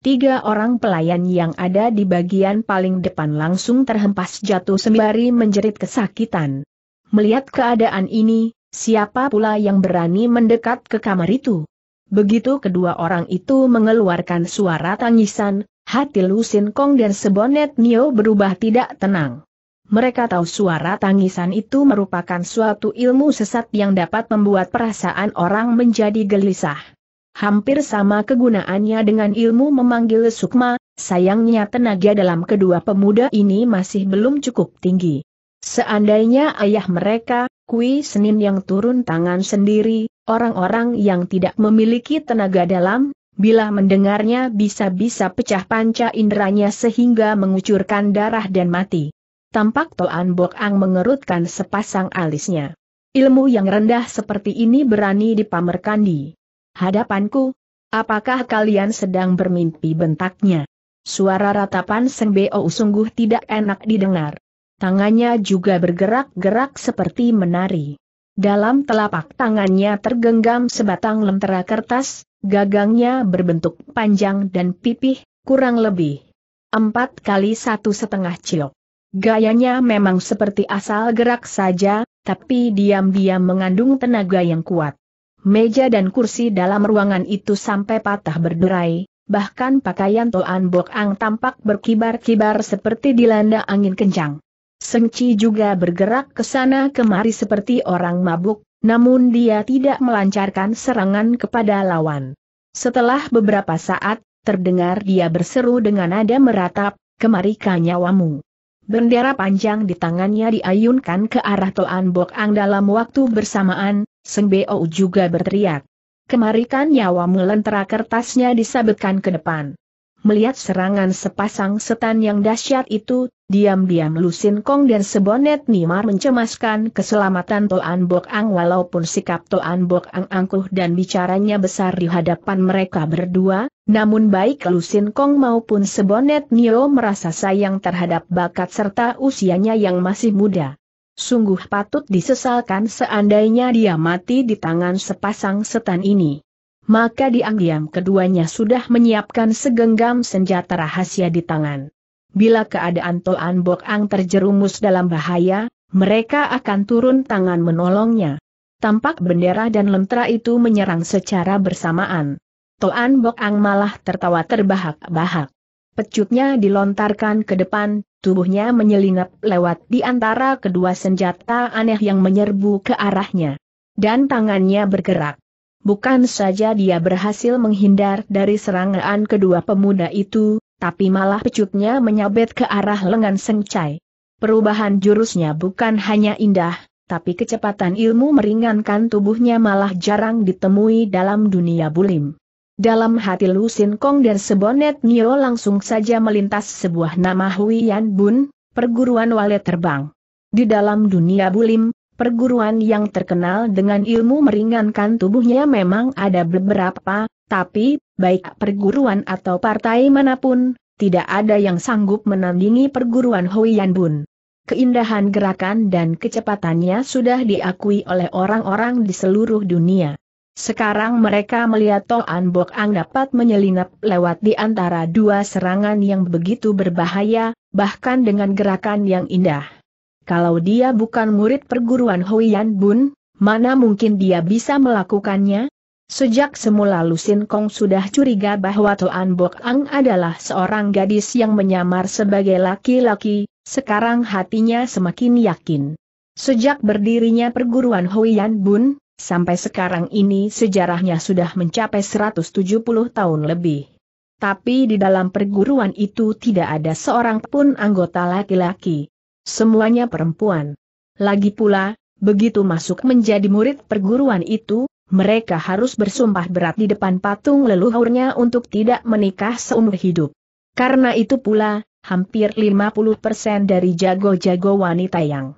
Tiga orang pelayan yang ada di bagian paling depan langsung terhempas jatuh sembari menjerit kesakitan. Melihat keadaan ini, siapa pula yang berani mendekat ke kamar itu? Begitu kedua orang itu mengeluarkan suara tangisan, Hati Lu Sin Kong dan Sebonet Nio berubah tidak tenang. Mereka tahu suara tangisan itu merupakan suatu ilmu sesat yang dapat membuat perasaan orang menjadi gelisah. Hampir sama kegunaannya dengan ilmu memanggil sukma, sayangnya tenaga dalam kedua pemuda ini masih belum cukup tinggi. Seandainya ayah mereka, Kui Senin yang turun tangan sendiri, orang-orang yang tidak memiliki tenaga dalam, Bila mendengarnya bisa-bisa pecah panca inderanya sehingga mengucurkan darah dan mati. Tampak Toan Bok Ang mengerutkan sepasang alisnya. Ilmu yang rendah seperti ini berani dipamerkan di hadapanku. Apakah kalian sedang bermimpi bentaknya? Suara ratapan Seng Beo sungguh tidak enak didengar. Tangannya juga bergerak-gerak seperti menari. Dalam telapak tangannya tergenggam sebatang lentera kertas, Gagangnya berbentuk panjang dan pipih, kurang lebih empat kali satu setengah cilok. Gayanya memang seperti asal gerak saja, tapi diam-diam mengandung tenaga yang kuat. Meja dan kursi dalam ruangan itu sampai patah berderai, bahkan pakaian Toan Bok Ang tampak berkibar-kibar seperti dilanda angin kencang. Sengci juga bergerak ke sana kemari seperti orang mabuk, namun dia tidak melancarkan serangan kepada lawan. Setelah beberapa saat, terdengar dia berseru dengan nada meratap, Kemarikan nyawamu. Bendera panjang di tangannya diayunkan ke arah Toan Bok Ang dalam waktu bersamaan, Seng Beo juga berteriak. Kemarikan nyawamu lentera kertasnya disabetkan ke depan. Melihat serangan sepasang setan yang dahsyat itu, Diam-diam Lu Kong dan Sebonet Nimar mencemaskan keselamatan Toan Bok Ang walaupun sikap Toan Bok Ang angkuh dan bicaranya besar di hadapan mereka berdua, namun baik Lu Kong maupun Sebonet Nio merasa sayang terhadap bakat serta usianya yang masih muda. Sungguh patut disesalkan seandainya dia mati di tangan sepasang setan ini. Maka diam-diam keduanya sudah menyiapkan segenggam senjata rahasia di tangan. Bila keadaan Toan Bok Ang terjerumus dalam bahaya, mereka akan turun tangan menolongnya. Tampak bendera dan lentera itu menyerang secara bersamaan. Toan Bok Ang malah tertawa terbahak-bahak. Pecutnya dilontarkan ke depan, tubuhnya menyelinap lewat di antara kedua senjata aneh yang menyerbu ke arahnya. Dan tangannya bergerak. Bukan saja dia berhasil menghindar dari serangan kedua pemuda itu, tapi malah pecutnya menyabet ke arah lengan Sengcai. Perubahan jurusnya bukan hanya indah, tapi kecepatan ilmu meringankan tubuhnya malah jarang ditemui dalam dunia bulim. Dalam hati Lu Sin Kong dan Sebonet Nio langsung saja melintas sebuah nama Hui Yan Bun, perguruan walet terbang. Di dalam dunia bulim, perguruan yang terkenal dengan ilmu meringankan tubuhnya memang ada beberapa, tapi, baik perguruan atau partai manapun, tidak ada yang sanggup menandingi perguruan Hoian Bun. Keindahan gerakan dan kecepatannya sudah diakui oleh orang-orang di seluruh dunia. Sekarang mereka melihat Toan Bok Ang dapat menyelinap lewat di antara dua serangan yang begitu berbahaya, bahkan dengan gerakan yang indah. Kalau dia bukan murid perguruan Hoian Bun, mana mungkin dia bisa melakukannya? Sejak semula Lusin Kong sudah curiga bahwa Toan Bok Ang adalah seorang gadis yang menyamar sebagai laki-laki, sekarang hatinya semakin yakin. Sejak berdirinya perguruan Yan Bun, sampai sekarang ini sejarahnya sudah mencapai 170 tahun lebih. Tapi di dalam perguruan itu tidak ada seorang pun anggota laki-laki. Semuanya perempuan. Lagi pula, begitu masuk menjadi murid perguruan itu, mereka harus bersumpah berat di depan patung leluhurnya untuk tidak menikah seumur hidup. Karena itu pula, hampir 50% dari jago-jago wanita yang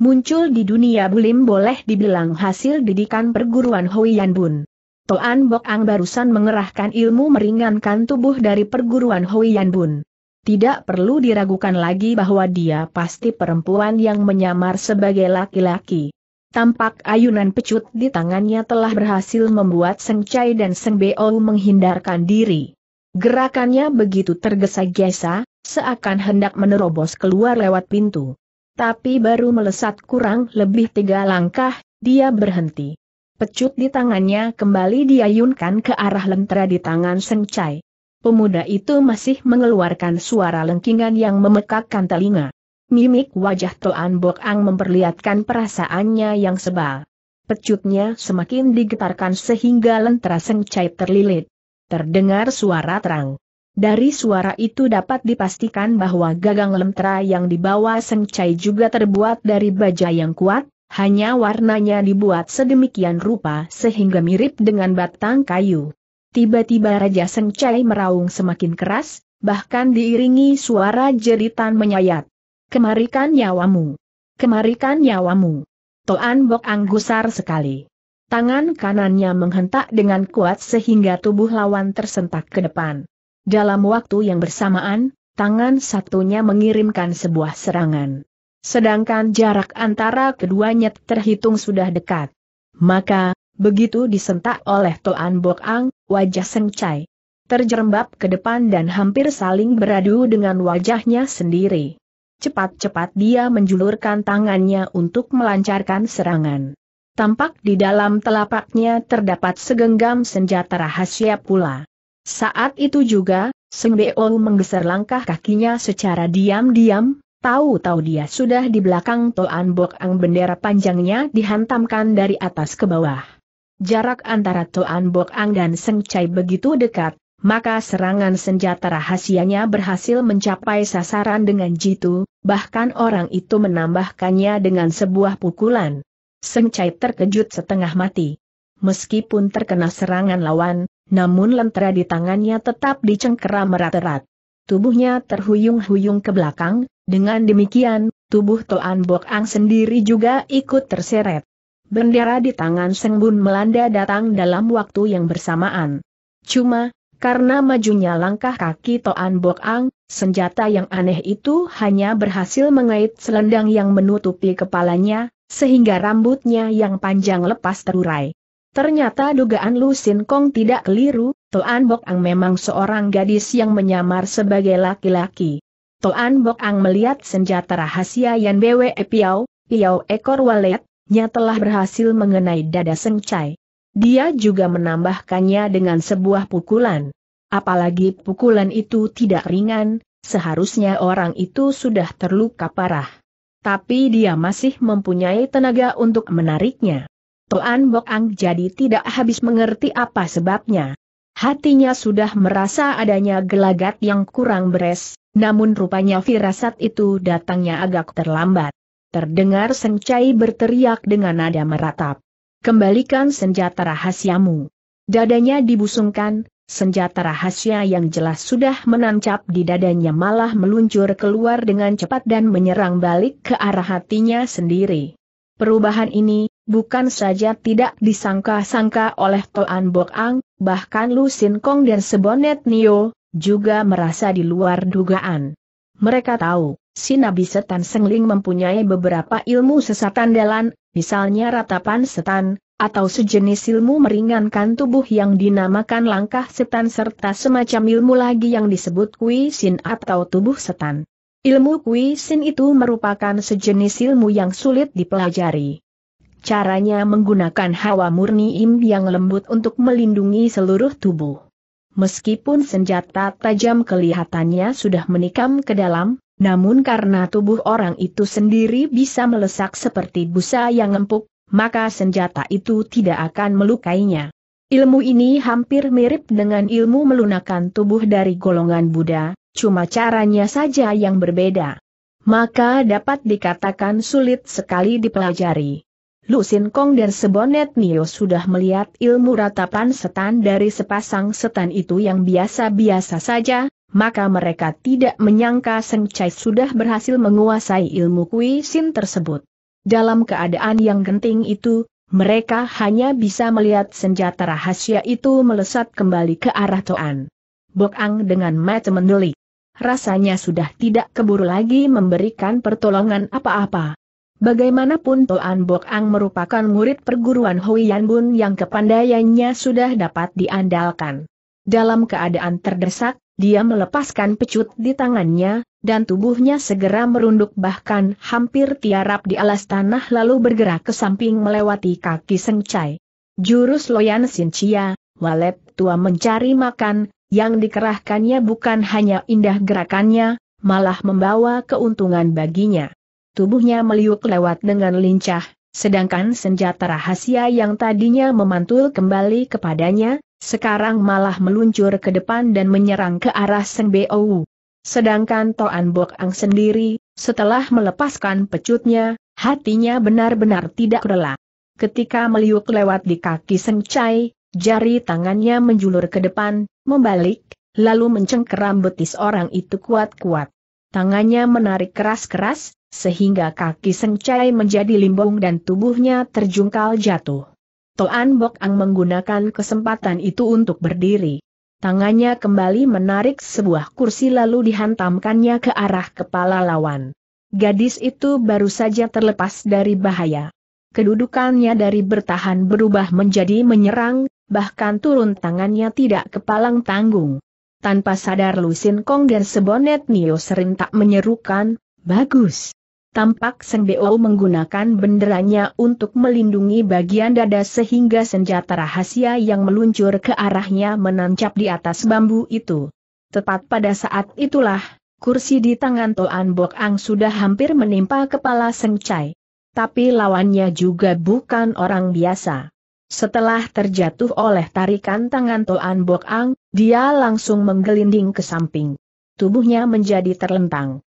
muncul di dunia bulim boleh dibilang hasil didikan perguruan Hoian Bun. Toan Bok Ang barusan mengerahkan ilmu meringankan tubuh dari perguruan Hoian Bun. Tidak perlu diragukan lagi bahwa dia pasti perempuan yang menyamar sebagai laki-laki. Tampak ayunan pecut di tangannya telah berhasil membuat Seng Chai dan Seng Beo menghindarkan diri. Gerakannya begitu tergesa-gesa, seakan hendak menerobos keluar lewat pintu. Tapi baru melesat kurang lebih tiga langkah, dia berhenti. Pecut di tangannya kembali diayunkan ke arah lentera di tangan Seng Chai. Pemuda itu masih mengeluarkan suara lengkingan yang memekakkan telinga. Mimik wajah Toan Bok Ang memperlihatkan perasaannya yang sebal. Pecutnya semakin digetarkan sehingga lentera sengcai terlilit. Terdengar suara terang. Dari suara itu dapat dipastikan bahwa gagang lentera yang dibawa sengcai juga terbuat dari baja yang kuat, hanya warnanya dibuat sedemikian rupa sehingga mirip dengan batang kayu. Tiba-tiba Raja Sengcai meraung semakin keras, bahkan diiringi suara jeritan menyayat. Kemarikan nyawamu. Kemarikan nyawamu. Toan Bok anggusar sekali. Tangan kanannya menghentak dengan kuat sehingga tubuh lawan tersentak ke depan. Dalam waktu yang bersamaan, tangan satunya mengirimkan sebuah serangan. Sedangkan jarak antara keduanya terhitung sudah dekat. Maka, begitu disentak oleh Toan Bok Ang, wajah Seng Chai terjerembab ke depan dan hampir saling beradu dengan wajahnya sendiri. Cepat-cepat dia menjulurkan tangannya untuk melancarkan serangan. Tampak di dalam telapaknya terdapat segenggam senjata rahasia pula. Saat itu juga, Seng Beo menggeser langkah kakinya secara diam-diam, tahu-tahu dia sudah di belakang Toan Bok Ang bendera panjangnya dihantamkan dari atas ke bawah. Jarak antara Toan Bok Ang dan Seng Chai begitu dekat, maka serangan senjata rahasianya berhasil mencapai sasaran dengan jitu, bahkan orang itu menambahkannya dengan sebuah pukulan. Seng Chai terkejut setengah mati. Meskipun terkena serangan lawan, namun lentera di tangannya tetap dicengkeram erat-erat. Tubuhnya terhuyung-huyung ke belakang, dengan demikian, tubuh Toan Bok Ang sendiri juga ikut terseret. Bendera di tangan Seng Bun melanda datang dalam waktu yang bersamaan. Cuma, karena majunya langkah kaki Toan Bok Ang, senjata yang aneh itu hanya berhasil mengait selendang yang menutupi kepalanya, sehingga rambutnya yang panjang lepas terurai. Ternyata dugaan Lu Sin Kong tidak keliru, Toan Bok Ang memang seorang gadis yang menyamar sebagai laki-laki. Toan Bok Ang melihat senjata rahasia Yan Bwe Piao, Piao ekor walet, telah berhasil mengenai dada Seng Chai. Dia juga menambahkannya dengan sebuah pukulan. Apalagi pukulan itu tidak ringan, seharusnya orang itu sudah terluka parah. Tapi dia masih mempunyai tenaga untuk menariknya. Toan Bok jadi tidak habis mengerti apa sebabnya. Hatinya sudah merasa adanya gelagat yang kurang beres, namun rupanya firasat itu datangnya agak terlambat. Terdengar Sengcai berteriak dengan nada meratap. Kembalikan senjata rahasiamu. Dadanya dibusungkan, senjata rahasia yang jelas sudah menancap di dadanya malah meluncur keluar dengan cepat dan menyerang balik ke arah hatinya sendiri. Perubahan ini, bukan saja tidak disangka-sangka oleh Toan Bok Ang, bahkan Lu Sin Kong dan Sebonet Nio, juga merasa di luar dugaan. Mereka tahu, si Nabi Setan Sengling mempunyai beberapa ilmu sesat andalan, misalnya ratapan setan, atau sejenis ilmu meringankan tubuh yang dinamakan langkah setan serta semacam ilmu lagi yang disebut kuisin atau tubuh setan. Ilmu kuisin itu merupakan sejenis ilmu yang sulit dipelajari. Caranya menggunakan hawa murni im yang lembut untuk melindungi seluruh tubuh. Meskipun senjata tajam kelihatannya sudah menikam ke dalam, namun karena tubuh orang itu sendiri bisa melesak seperti busa yang empuk, maka senjata itu tidak akan melukainya. Ilmu ini hampir mirip dengan ilmu melunakan tubuh dari golongan Buddha, cuma caranya saja yang berbeda. Maka dapat dikatakan sulit sekali dipelajari. Lusin Kong dan Sebonet Nio sudah melihat ilmu ratapan setan dari sepasang setan itu yang biasa-biasa saja, maka mereka tidak menyangka Seng Chai sudah berhasil menguasai ilmu Kui Sin tersebut. Dalam keadaan yang genting itu, mereka hanya bisa melihat senjata rahasia itu melesat kembali ke arah Toan. Bok Ang dengan mata mendelik. Rasanya sudah tidak keburu lagi memberikan pertolongan apa-apa. Bagaimanapun Toan Bok Ang merupakan murid perguruan Hui Bun yang kepandaiannya sudah dapat diandalkan. Dalam keadaan terdesak, dia melepaskan pecut di tangannya, dan tubuhnya segera merunduk bahkan hampir tiarap di alas tanah lalu bergerak ke samping melewati kaki sengcai. Jurus Loyan Chia, walet tua mencari makan, yang dikerahkannya bukan hanya indah gerakannya, malah membawa keuntungan baginya. Tubuhnya meliuk lewat dengan lincah, sedangkan senjata rahasia yang tadinya memantul kembali kepadanya, sekarang malah meluncur ke depan dan menyerang ke arah Seng Bou. Sedangkan Toan Bok Ang sendiri, setelah melepaskan pecutnya, hatinya benar-benar tidak rela. Ketika meliuk lewat di kaki Seng Chai, jari tangannya menjulur ke depan, membalik, lalu mencengkeram betis orang itu kuat-kuat. Tangannya menarik keras-keras, sehingga kaki Sengcai menjadi limbung dan tubuhnya terjungkal jatuh. Toan Bok Ang menggunakan kesempatan itu untuk berdiri. Tangannya kembali menarik sebuah kursi lalu dihantamkannya ke arah kepala lawan. Gadis itu baru saja terlepas dari bahaya. Kedudukannya dari bertahan berubah menjadi menyerang, bahkan turun tangannya tidak kepalang tanggung. Tanpa sadar Lusin Kong dan Sebonet Nio serentak menyerukan, Bagus tampak Beo menggunakan benderanya untuk melindungi bagian dada sehingga senjata rahasia yang meluncur ke arahnya menancap di atas bambu itu. Tepat pada saat itulah, kursi di tangan Toan Bok Ang sudah hampir menimpa kepala Seng Chai. Tapi lawannya juga bukan orang biasa. Setelah terjatuh oleh tarikan tangan Toan Bok Ang, dia langsung menggelinding ke samping. Tubuhnya menjadi terlentang.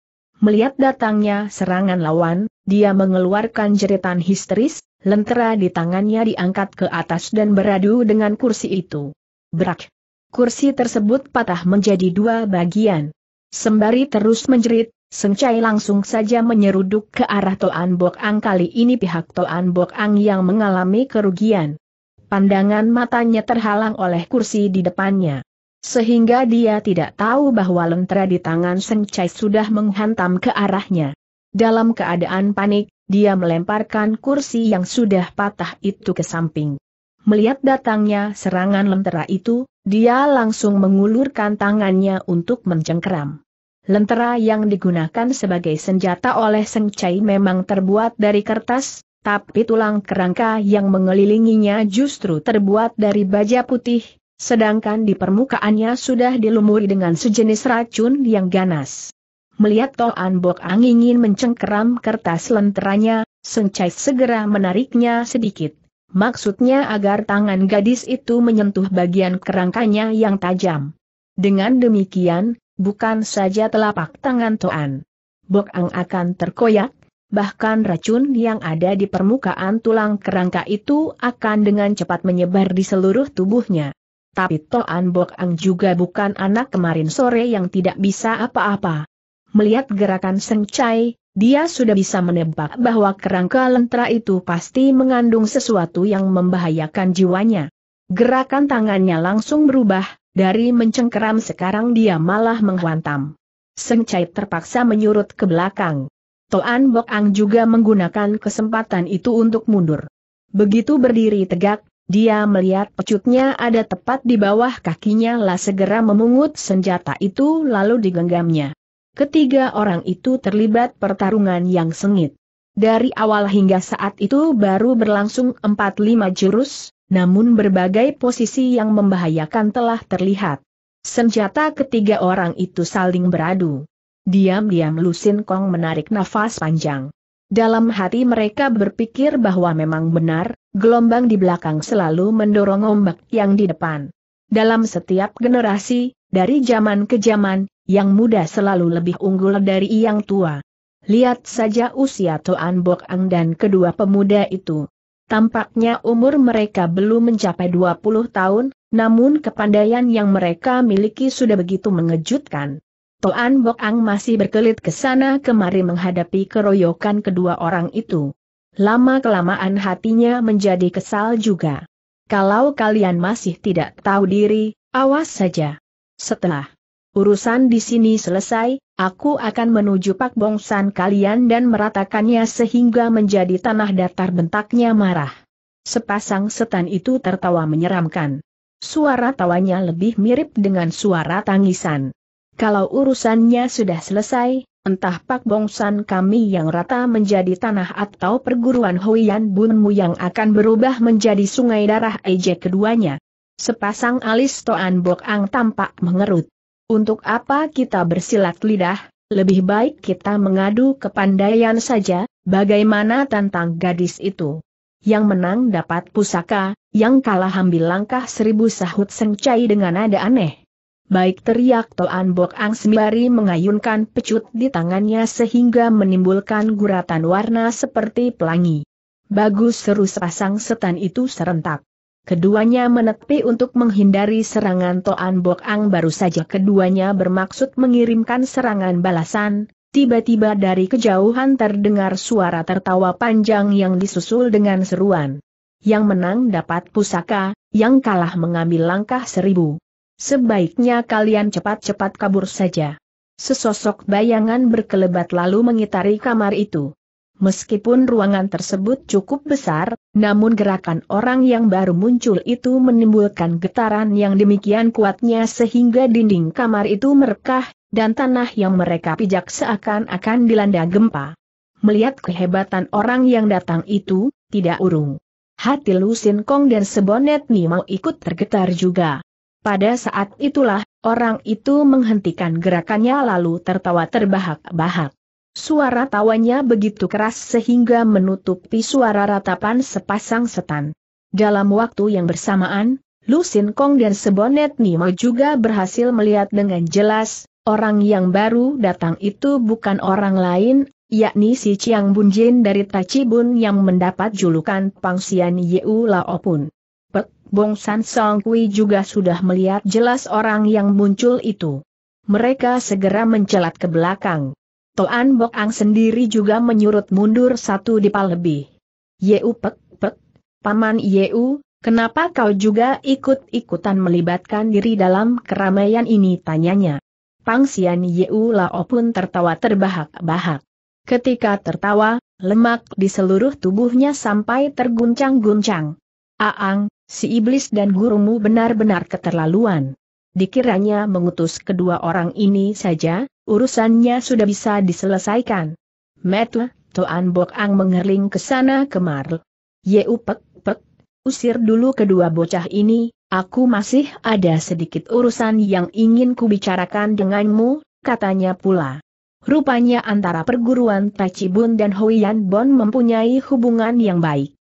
Melihat datangnya serangan lawan, dia mengeluarkan jeritan histeris, lentera di tangannya diangkat ke atas dan beradu dengan kursi itu. Berak! Kursi tersebut patah menjadi dua bagian. Sembari terus menjerit, Sengcai langsung saja menyeruduk ke arah Toan Bok Ang kali ini pihak Toan Bok Ang yang mengalami kerugian. Pandangan matanya terhalang oleh kursi di depannya. Sehingga dia tidak tahu bahwa lentera di tangan Seng Chai sudah menghantam ke arahnya. Dalam keadaan panik, dia melemparkan kursi yang sudah patah itu ke samping. Melihat datangnya serangan lentera itu, dia langsung mengulurkan tangannya untuk mencengkeram. Lentera yang digunakan sebagai senjata oleh Seng Chai memang terbuat dari kertas, tapi tulang kerangka yang mengelilinginya justru terbuat dari baja putih, Sedangkan di permukaannya sudah dilumuri dengan sejenis racun yang ganas. Melihat Toan Bok Ang ingin mencengkeram kertas lenteranya, Chai segera menariknya sedikit. Maksudnya agar tangan gadis itu menyentuh bagian kerangkanya yang tajam. Dengan demikian, bukan saja telapak tangan Toan. Bok Ang akan terkoyak, bahkan racun yang ada di permukaan tulang kerangka itu akan dengan cepat menyebar di seluruh tubuhnya tapi Toan Bok Ang juga bukan anak kemarin sore yang tidak bisa apa-apa. Melihat gerakan Seng Chai, dia sudah bisa menebak bahwa kerangka lentera itu pasti mengandung sesuatu yang membahayakan jiwanya. Gerakan tangannya langsung berubah, dari mencengkeram sekarang dia malah menghantam. Seng Chai terpaksa menyurut ke belakang. Toan Bok Ang juga menggunakan kesempatan itu untuk mundur. Begitu berdiri tegak, dia melihat pecutnya ada tepat di bawah kakinya lah segera memungut senjata itu lalu digenggamnya. Ketiga orang itu terlibat pertarungan yang sengit. Dari awal hingga saat itu baru berlangsung 4-5 jurus, namun berbagai posisi yang membahayakan telah terlihat. Senjata ketiga orang itu saling beradu. Diam-diam Lusin Kong menarik nafas panjang. Dalam hati mereka berpikir bahwa memang benar, gelombang di belakang selalu mendorong ombak yang di depan. Dalam setiap generasi, dari zaman ke zaman, yang muda selalu lebih unggul dari yang tua. Lihat saja usia Toan Bok Ang dan kedua pemuda itu. Tampaknya umur mereka belum mencapai 20 tahun, namun kepandaian yang mereka miliki sudah begitu mengejutkan. Toan Bok Ang masih berkelit ke sana kemari menghadapi keroyokan kedua orang itu. Lama-kelamaan hatinya menjadi kesal juga. Kalau kalian masih tidak tahu diri, awas saja. Setelah urusan di sini selesai, aku akan menuju pak bongsan kalian dan meratakannya sehingga menjadi tanah datar bentaknya marah. Sepasang setan itu tertawa menyeramkan. Suara tawanya lebih mirip dengan suara tangisan. Kalau urusannya sudah selesai, entah Pak Bongsan kami yang rata menjadi tanah atau perguruan Hoian Bunmu yang akan berubah menjadi sungai darah ej keduanya. Sepasang alis Toan Bok Ang tampak mengerut. Untuk apa kita bersilat lidah, lebih baik kita mengadu kepandaian saja, bagaimana tentang gadis itu. Yang menang dapat pusaka, yang kalah ambil langkah seribu sahut sengcai dengan nada aneh. Baik teriak Toan Bok Ang sembari mengayunkan pecut di tangannya sehingga menimbulkan guratan warna seperti pelangi. Bagus seru sepasang setan itu serentak. Keduanya menepi untuk menghindari serangan Toan Bok Ang baru saja keduanya bermaksud mengirimkan serangan balasan, tiba-tiba dari kejauhan terdengar suara tertawa panjang yang disusul dengan seruan. Yang menang dapat pusaka, yang kalah mengambil langkah seribu. Sebaiknya kalian cepat-cepat kabur saja. Sesosok bayangan berkelebat lalu mengitari kamar itu. Meskipun ruangan tersebut cukup besar, namun gerakan orang yang baru muncul itu menimbulkan getaran yang demikian kuatnya sehingga dinding kamar itu merekah, dan tanah yang mereka pijak seakan-akan dilanda gempa. Melihat kehebatan orang yang datang itu, tidak urung. Hati Lusin Kong dan Sebonet Nimo ikut tergetar juga. Pada saat itulah, orang itu menghentikan gerakannya lalu tertawa terbahak-bahak. Suara tawanya begitu keras sehingga menutupi suara ratapan sepasang setan. Dalam waktu yang bersamaan, Lusin Kong dan Sebonet Nimo juga berhasil melihat dengan jelas, orang yang baru datang itu bukan orang lain, yakni si Chiang Bunjin dari Tachibun yang mendapat julukan Pangsian Yeu Laopun. Bong San Song Kui juga sudah melihat jelas orang yang muncul itu. Mereka segera mencelat ke belakang. Toan Bok Ang sendiri juga menyurut mundur satu dipal lebih. Yeu pek pek, paman Yeu, kenapa kau juga ikut-ikutan melibatkan diri dalam keramaian ini tanyanya. Pangsian Yeu Lao pun tertawa terbahak-bahak. Ketika tertawa, lemak di seluruh tubuhnya sampai terguncang-guncang. Aang, si iblis dan gurumu benar-benar keterlaluan. Dikiranya mengutus kedua orang ini saja, urusannya sudah bisa diselesaikan. Metle, Toan Bok Ang mengerling ke sana kemar. Yeu pek pek, usir dulu kedua bocah ini, aku masih ada sedikit urusan yang ingin kubicarakan denganmu, katanya pula. Rupanya antara perguruan Tachibun dan Hoian Bon mempunyai hubungan yang baik.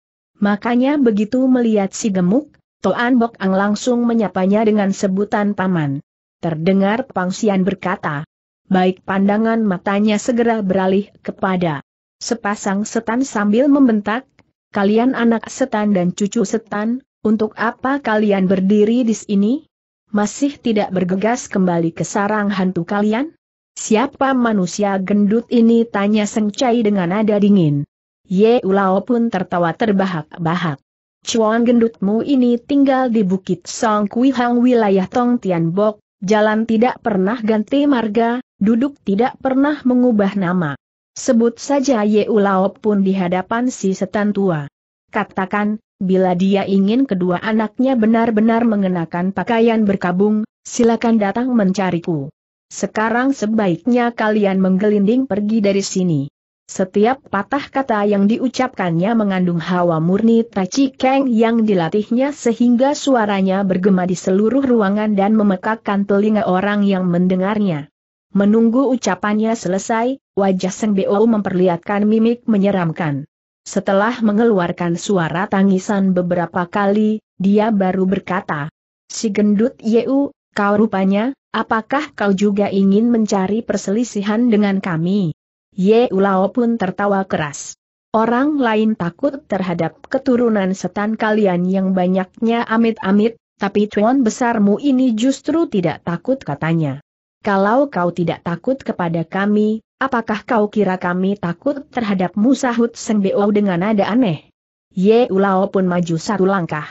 Makanya begitu melihat si gemuk, Toan Bok Ang langsung menyapanya dengan sebutan paman. Terdengar Pangsian berkata, baik pandangan matanya segera beralih kepada sepasang setan sambil membentak, kalian anak setan dan cucu setan, untuk apa kalian berdiri di sini? Masih tidak bergegas kembali ke sarang hantu kalian? Siapa manusia gendut ini? Tanya Sengcai dengan nada dingin. Ye Ulao pun tertawa terbahak-bahak. Cuan gendutmu ini tinggal di Bukit Song Kui wilayah Tong Tian Bok, jalan tidak pernah ganti marga, duduk tidak pernah mengubah nama. Sebut saja Ye Ulao pun di hadapan si setan tua. Katakan, bila dia ingin kedua anaknya benar-benar mengenakan pakaian berkabung, silakan datang mencariku. Sekarang sebaiknya kalian menggelinding pergi dari sini. Setiap patah kata yang diucapkannya mengandung hawa murni Taci Kang yang dilatihnya sehingga suaranya bergema di seluruh ruangan dan memekakkan telinga orang yang mendengarnya. Menunggu ucapannya selesai, wajah Seng Beo memperlihatkan mimik menyeramkan. Setelah mengeluarkan suara tangisan beberapa kali, dia baru berkata, Si gendut Yeu, kau rupanya, apakah kau juga ingin mencari perselisihan dengan kami? Ye Ulao pun tertawa keras. Orang lain takut terhadap keturunan setan kalian yang banyaknya amit-amit, tapi tuan besarmu ini justru tidak takut katanya. Kalau kau tidak takut kepada kami, apakah kau kira kami takut terhadap musahut Seng dengan nada aneh? Ye Ulao pun maju satu langkah.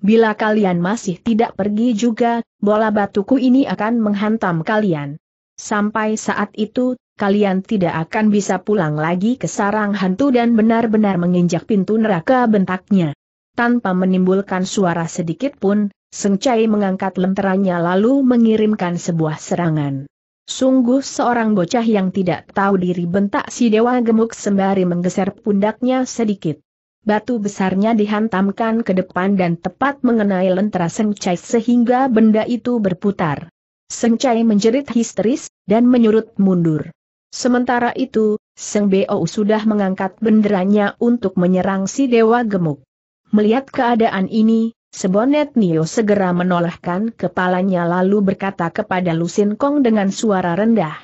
Bila kalian masih tidak pergi juga, bola batuku ini akan menghantam kalian. Sampai saat itu, kalian tidak akan bisa pulang lagi ke sarang hantu dan benar-benar menginjak pintu neraka bentaknya. Tanpa menimbulkan suara sedikit pun, Seng Chai mengangkat lenteranya lalu mengirimkan sebuah serangan. Sungguh seorang bocah yang tidak tahu diri bentak si dewa gemuk sembari menggeser pundaknya sedikit. Batu besarnya dihantamkan ke depan dan tepat mengenai lentera Sengcai sehingga benda itu berputar. Sengcai menjerit histeris, dan menyurut mundur. Sementara itu, Seng Beo sudah mengangkat benderanya untuk menyerang si dewa gemuk. Melihat keadaan ini, Sebonet Nio segera menolehkan kepalanya lalu berkata kepada Lusin Kong dengan suara rendah.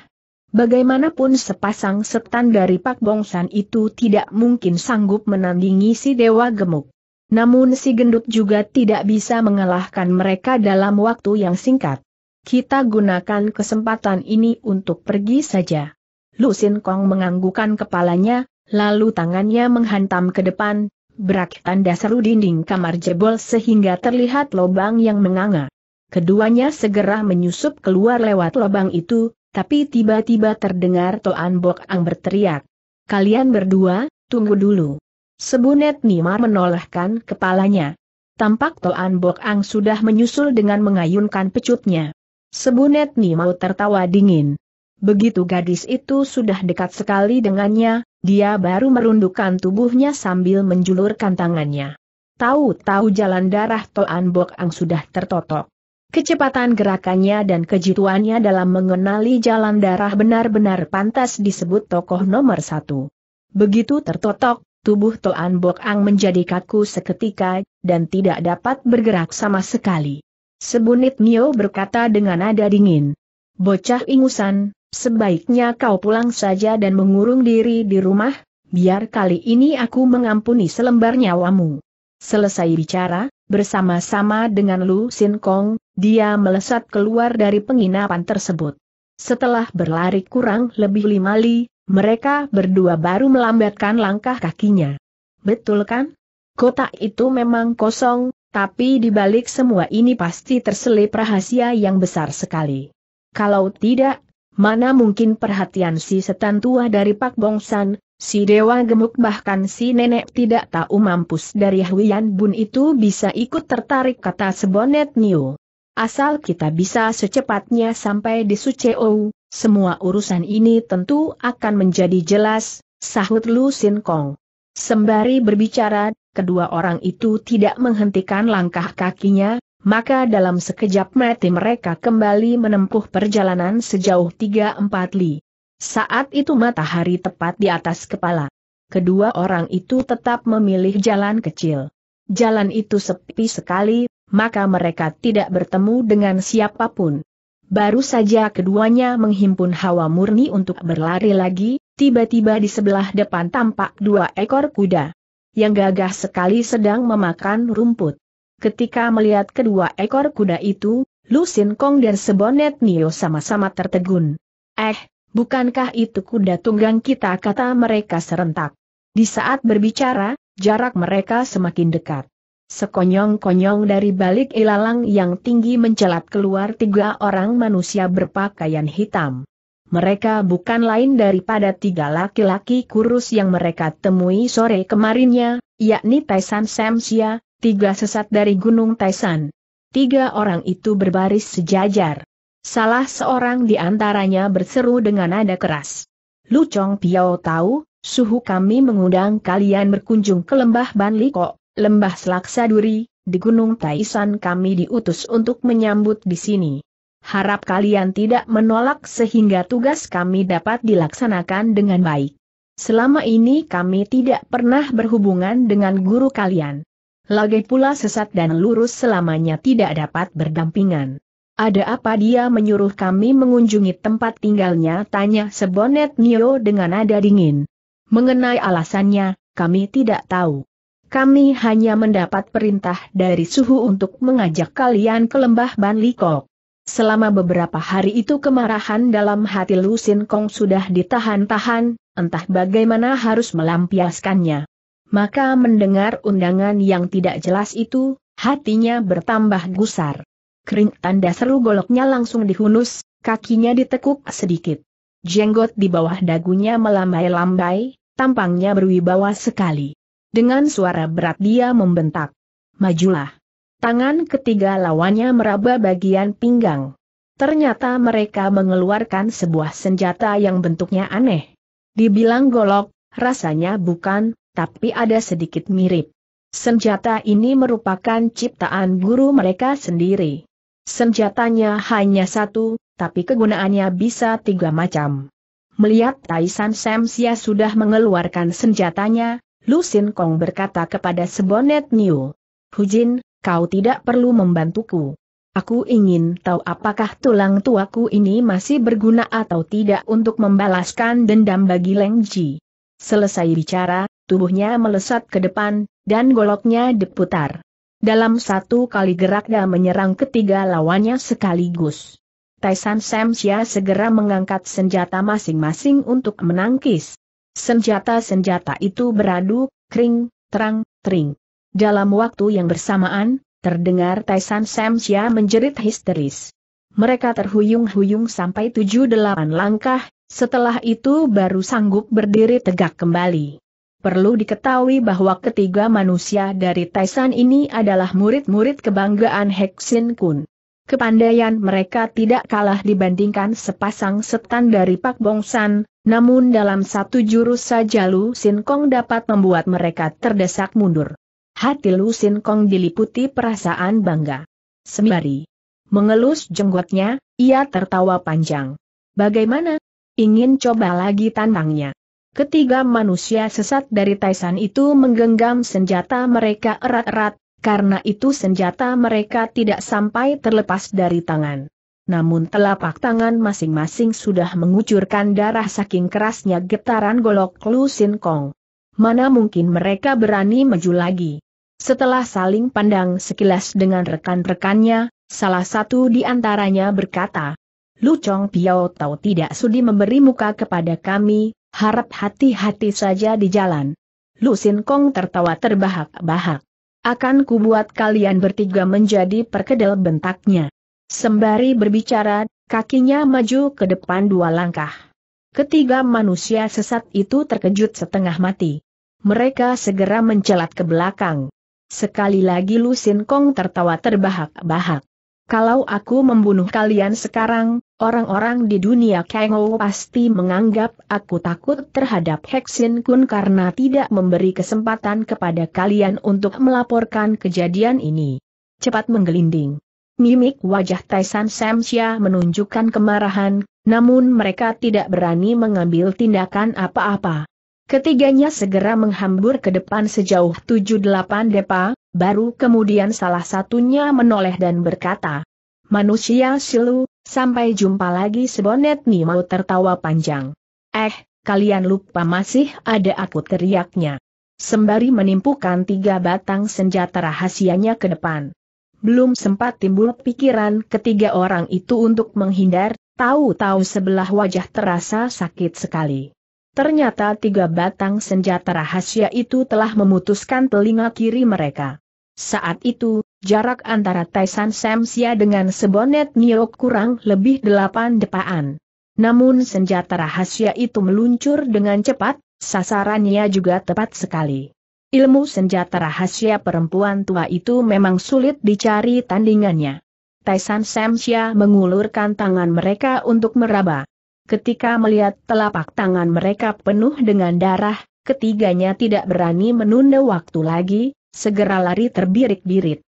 Bagaimanapun sepasang setan dari Pak Bongsan itu tidak mungkin sanggup menandingi si dewa gemuk. Namun si gendut juga tidak bisa mengalahkan mereka dalam waktu yang singkat. Kita gunakan kesempatan ini untuk pergi saja. Lu Sin Kong menganggukan kepalanya, lalu tangannya menghantam ke depan, berak tanda seru dinding kamar jebol sehingga terlihat lobang yang menganga. Keduanya segera menyusup keluar lewat lubang itu, tapi tiba-tiba terdengar Toan Bok Ang berteriak. Kalian berdua, tunggu dulu. Sebunet Nimar menolehkan kepalanya. Tampak Toan Bok Ang sudah menyusul dengan mengayunkan pecutnya. Sebunet Nimau tertawa dingin. Begitu gadis itu sudah dekat sekali dengannya, dia baru merundukkan tubuhnya sambil menjulurkan tangannya. Tahu-tahu jalan darah Toan Bok Ang sudah tertotok. Kecepatan gerakannya dan kejituannya dalam mengenali jalan darah benar-benar pantas disebut tokoh nomor satu. Begitu tertotok, tubuh Toan Bok Ang menjadi kaku seketika, dan tidak dapat bergerak sama sekali. Sebunit Nio berkata dengan nada dingin. Bocah ingusan, Sebaiknya kau pulang saja dan mengurung diri di rumah, biar kali ini aku mengampuni selembar nyawamu. Selesai bicara, bersama-sama dengan Lu Sin Kong, dia melesat keluar dari penginapan tersebut. Setelah berlari kurang lebih lima li, mereka berdua baru melambatkan langkah kakinya. Betul kan? Kotak itu memang kosong, tapi di balik semua ini pasti terselip rahasia yang besar sekali. Kalau tidak, Mana mungkin perhatian si setan tua dari Pak Bongsan, si dewa gemuk bahkan si nenek tidak tahu mampus dari Huyan Bun itu bisa ikut tertarik kata sebonet Niu. Asal kita bisa secepatnya sampai di Suceo, semua urusan ini tentu akan menjadi jelas, sahut Lu Sin Kong. Sembari berbicara, kedua orang itu tidak menghentikan langkah kakinya, maka dalam sekejap mati mereka kembali menempuh perjalanan sejauh 3-4 li. Saat itu matahari tepat di atas kepala. Kedua orang itu tetap memilih jalan kecil. Jalan itu sepi sekali, maka mereka tidak bertemu dengan siapapun. Baru saja keduanya menghimpun hawa murni untuk berlari lagi, tiba-tiba di sebelah depan tampak dua ekor kuda. Yang gagah sekali sedang memakan rumput. Ketika melihat kedua ekor kuda itu, Lusin Kong dan Sebonet Nio sama-sama tertegun. Eh, bukankah itu kuda tunggang kita kata mereka serentak. Di saat berbicara, jarak mereka semakin dekat. Sekonyong-konyong dari balik ilalang yang tinggi mencelat keluar tiga orang manusia berpakaian hitam. Mereka bukan lain daripada tiga laki-laki kurus yang mereka temui sore kemarinnya, yakni Tyson, Samsia, tiga sesat dari Gunung Taisan. Tiga orang itu berbaris sejajar. Salah seorang di antaranya berseru dengan nada keras. Lu Chong Piao tahu, suhu kami mengundang kalian berkunjung ke lembah Ban lembah Selaksa Duri, di Gunung Taisan kami diutus untuk menyambut di sini. Harap kalian tidak menolak sehingga tugas kami dapat dilaksanakan dengan baik. Selama ini kami tidak pernah berhubungan dengan guru kalian lagi pula sesat dan lurus selamanya tidak dapat berdampingan. Ada apa dia menyuruh kami mengunjungi tempat tinggalnya? Tanya sebonet Nio dengan nada dingin. Mengenai alasannya, kami tidak tahu. Kami hanya mendapat perintah dari suhu untuk mengajak kalian ke lembah Ban Selama beberapa hari itu kemarahan dalam hati Lusin Kong sudah ditahan-tahan, entah bagaimana harus melampiaskannya maka mendengar undangan yang tidak jelas itu, hatinya bertambah gusar. Kering tanda seru goloknya langsung dihunus, kakinya ditekuk sedikit. Jenggot di bawah dagunya melambai-lambai, tampangnya berwibawa sekali. Dengan suara berat dia membentak. Majulah. Tangan ketiga lawannya meraba bagian pinggang. Ternyata mereka mengeluarkan sebuah senjata yang bentuknya aneh. Dibilang golok, rasanya bukan, tapi ada sedikit mirip. Senjata ini merupakan ciptaan guru mereka sendiri. Senjatanya hanya satu, tapi kegunaannya bisa tiga macam. Melihat Taisan Samsia sudah mengeluarkan senjatanya, Lu Kong berkata kepada Sebonet Niu. Hujin, kau tidak perlu membantuku. Aku ingin tahu apakah tulang tuaku ini masih berguna atau tidak untuk membalaskan dendam bagi Leng Ji. Selesai bicara, tubuhnya melesat ke depan, dan goloknya diputar. Dalam satu kali gerak dia menyerang ketiga lawannya sekaligus. Tyson Samsia segera mengangkat senjata masing-masing untuk menangkis. Senjata-senjata itu beradu, kring, terang, tring. Dalam waktu yang bersamaan, terdengar Tyson Samsia menjerit histeris. Mereka terhuyung-huyung sampai tujuh delapan langkah, setelah itu baru sanggup berdiri tegak kembali. Perlu diketahui bahwa ketiga manusia dari Taisan ini adalah murid-murid kebanggaan Heksin Kun. Kepandaian mereka tidak kalah dibandingkan sepasang setan dari Pak Bongsan, namun dalam satu jurus saja Lu Sin Kong dapat membuat mereka terdesak mundur. Hati Lu Sin Kong diliputi perasaan bangga. Sembari mengelus jenggotnya, ia tertawa panjang. Bagaimana? Ingin coba lagi tantangnya. Ketiga manusia sesat dari Taisan itu menggenggam senjata mereka erat-erat, karena itu senjata mereka tidak sampai terlepas dari tangan. Namun telapak tangan masing-masing sudah mengucurkan darah saking kerasnya getaran golok Lu Sin Kong. Mana mungkin mereka berani maju lagi. Setelah saling pandang sekilas dengan rekan-rekannya, salah satu di antaranya berkata, Lu Chong Piao tahu tidak sudi memberi muka kepada kami, Harap hati-hati saja di jalan. Lu Sin Kong tertawa terbahak-bahak. Akan kubuat kalian bertiga menjadi perkedel bentaknya. Sembari berbicara, kakinya maju ke depan dua langkah. Ketiga manusia sesat itu terkejut setengah mati. Mereka segera mencelat ke belakang. Sekali lagi Lu Sin Kong tertawa terbahak-bahak. Kalau aku membunuh kalian sekarang, Orang-orang di dunia Kengo pasti menganggap aku takut terhadap Hexin Kun karena tidak memberi kesempatan kepada kalian untuk melaporkan kejadian ini. Cepat menggelinding. Mimik wajah Taisan Samsia menunjukkan kemarahan, namun mereka tidak berani mengambil tindakan apa-apa. Ketiganya segera menghambur ke depan sejauh 7-8 depa, baru kemudian salah satunya menoleh dan berkata, Manusia silu, Sampai jumpa lagi sebonet nih mau tertawa panjang. Eh, kalian lupa masih ada aku teriaknya. Sembari menimpukan tiga batang senjata rahasianya ke depan. Belum sempat timbul pikiran ketiga orang itu untuk menghindar, tahu-tahu sebelah wajah terasa sakit sekali. Ternyata tiga batang senjata rahasia itu telah memutuskan telinga kiri mereka. Saat itu, Jarak antara Taisan Samsia dengan Sebonet Niok kurang lebih delapan depaan. Namun senjata rahasia itu meluncur dengan cepat, sasarannya juga tepat sekali. Ilmu senjata rahasia perempuan tua itu memang sulit dicari tandingannya. Taisan Samsia mengulurkan tangan mereka untuk meraba. Ketika melihat telapak tangan mereka penuh dengan darah, ketiganya tidak berani menunda waktu lagi, segera lari terbirik-birit.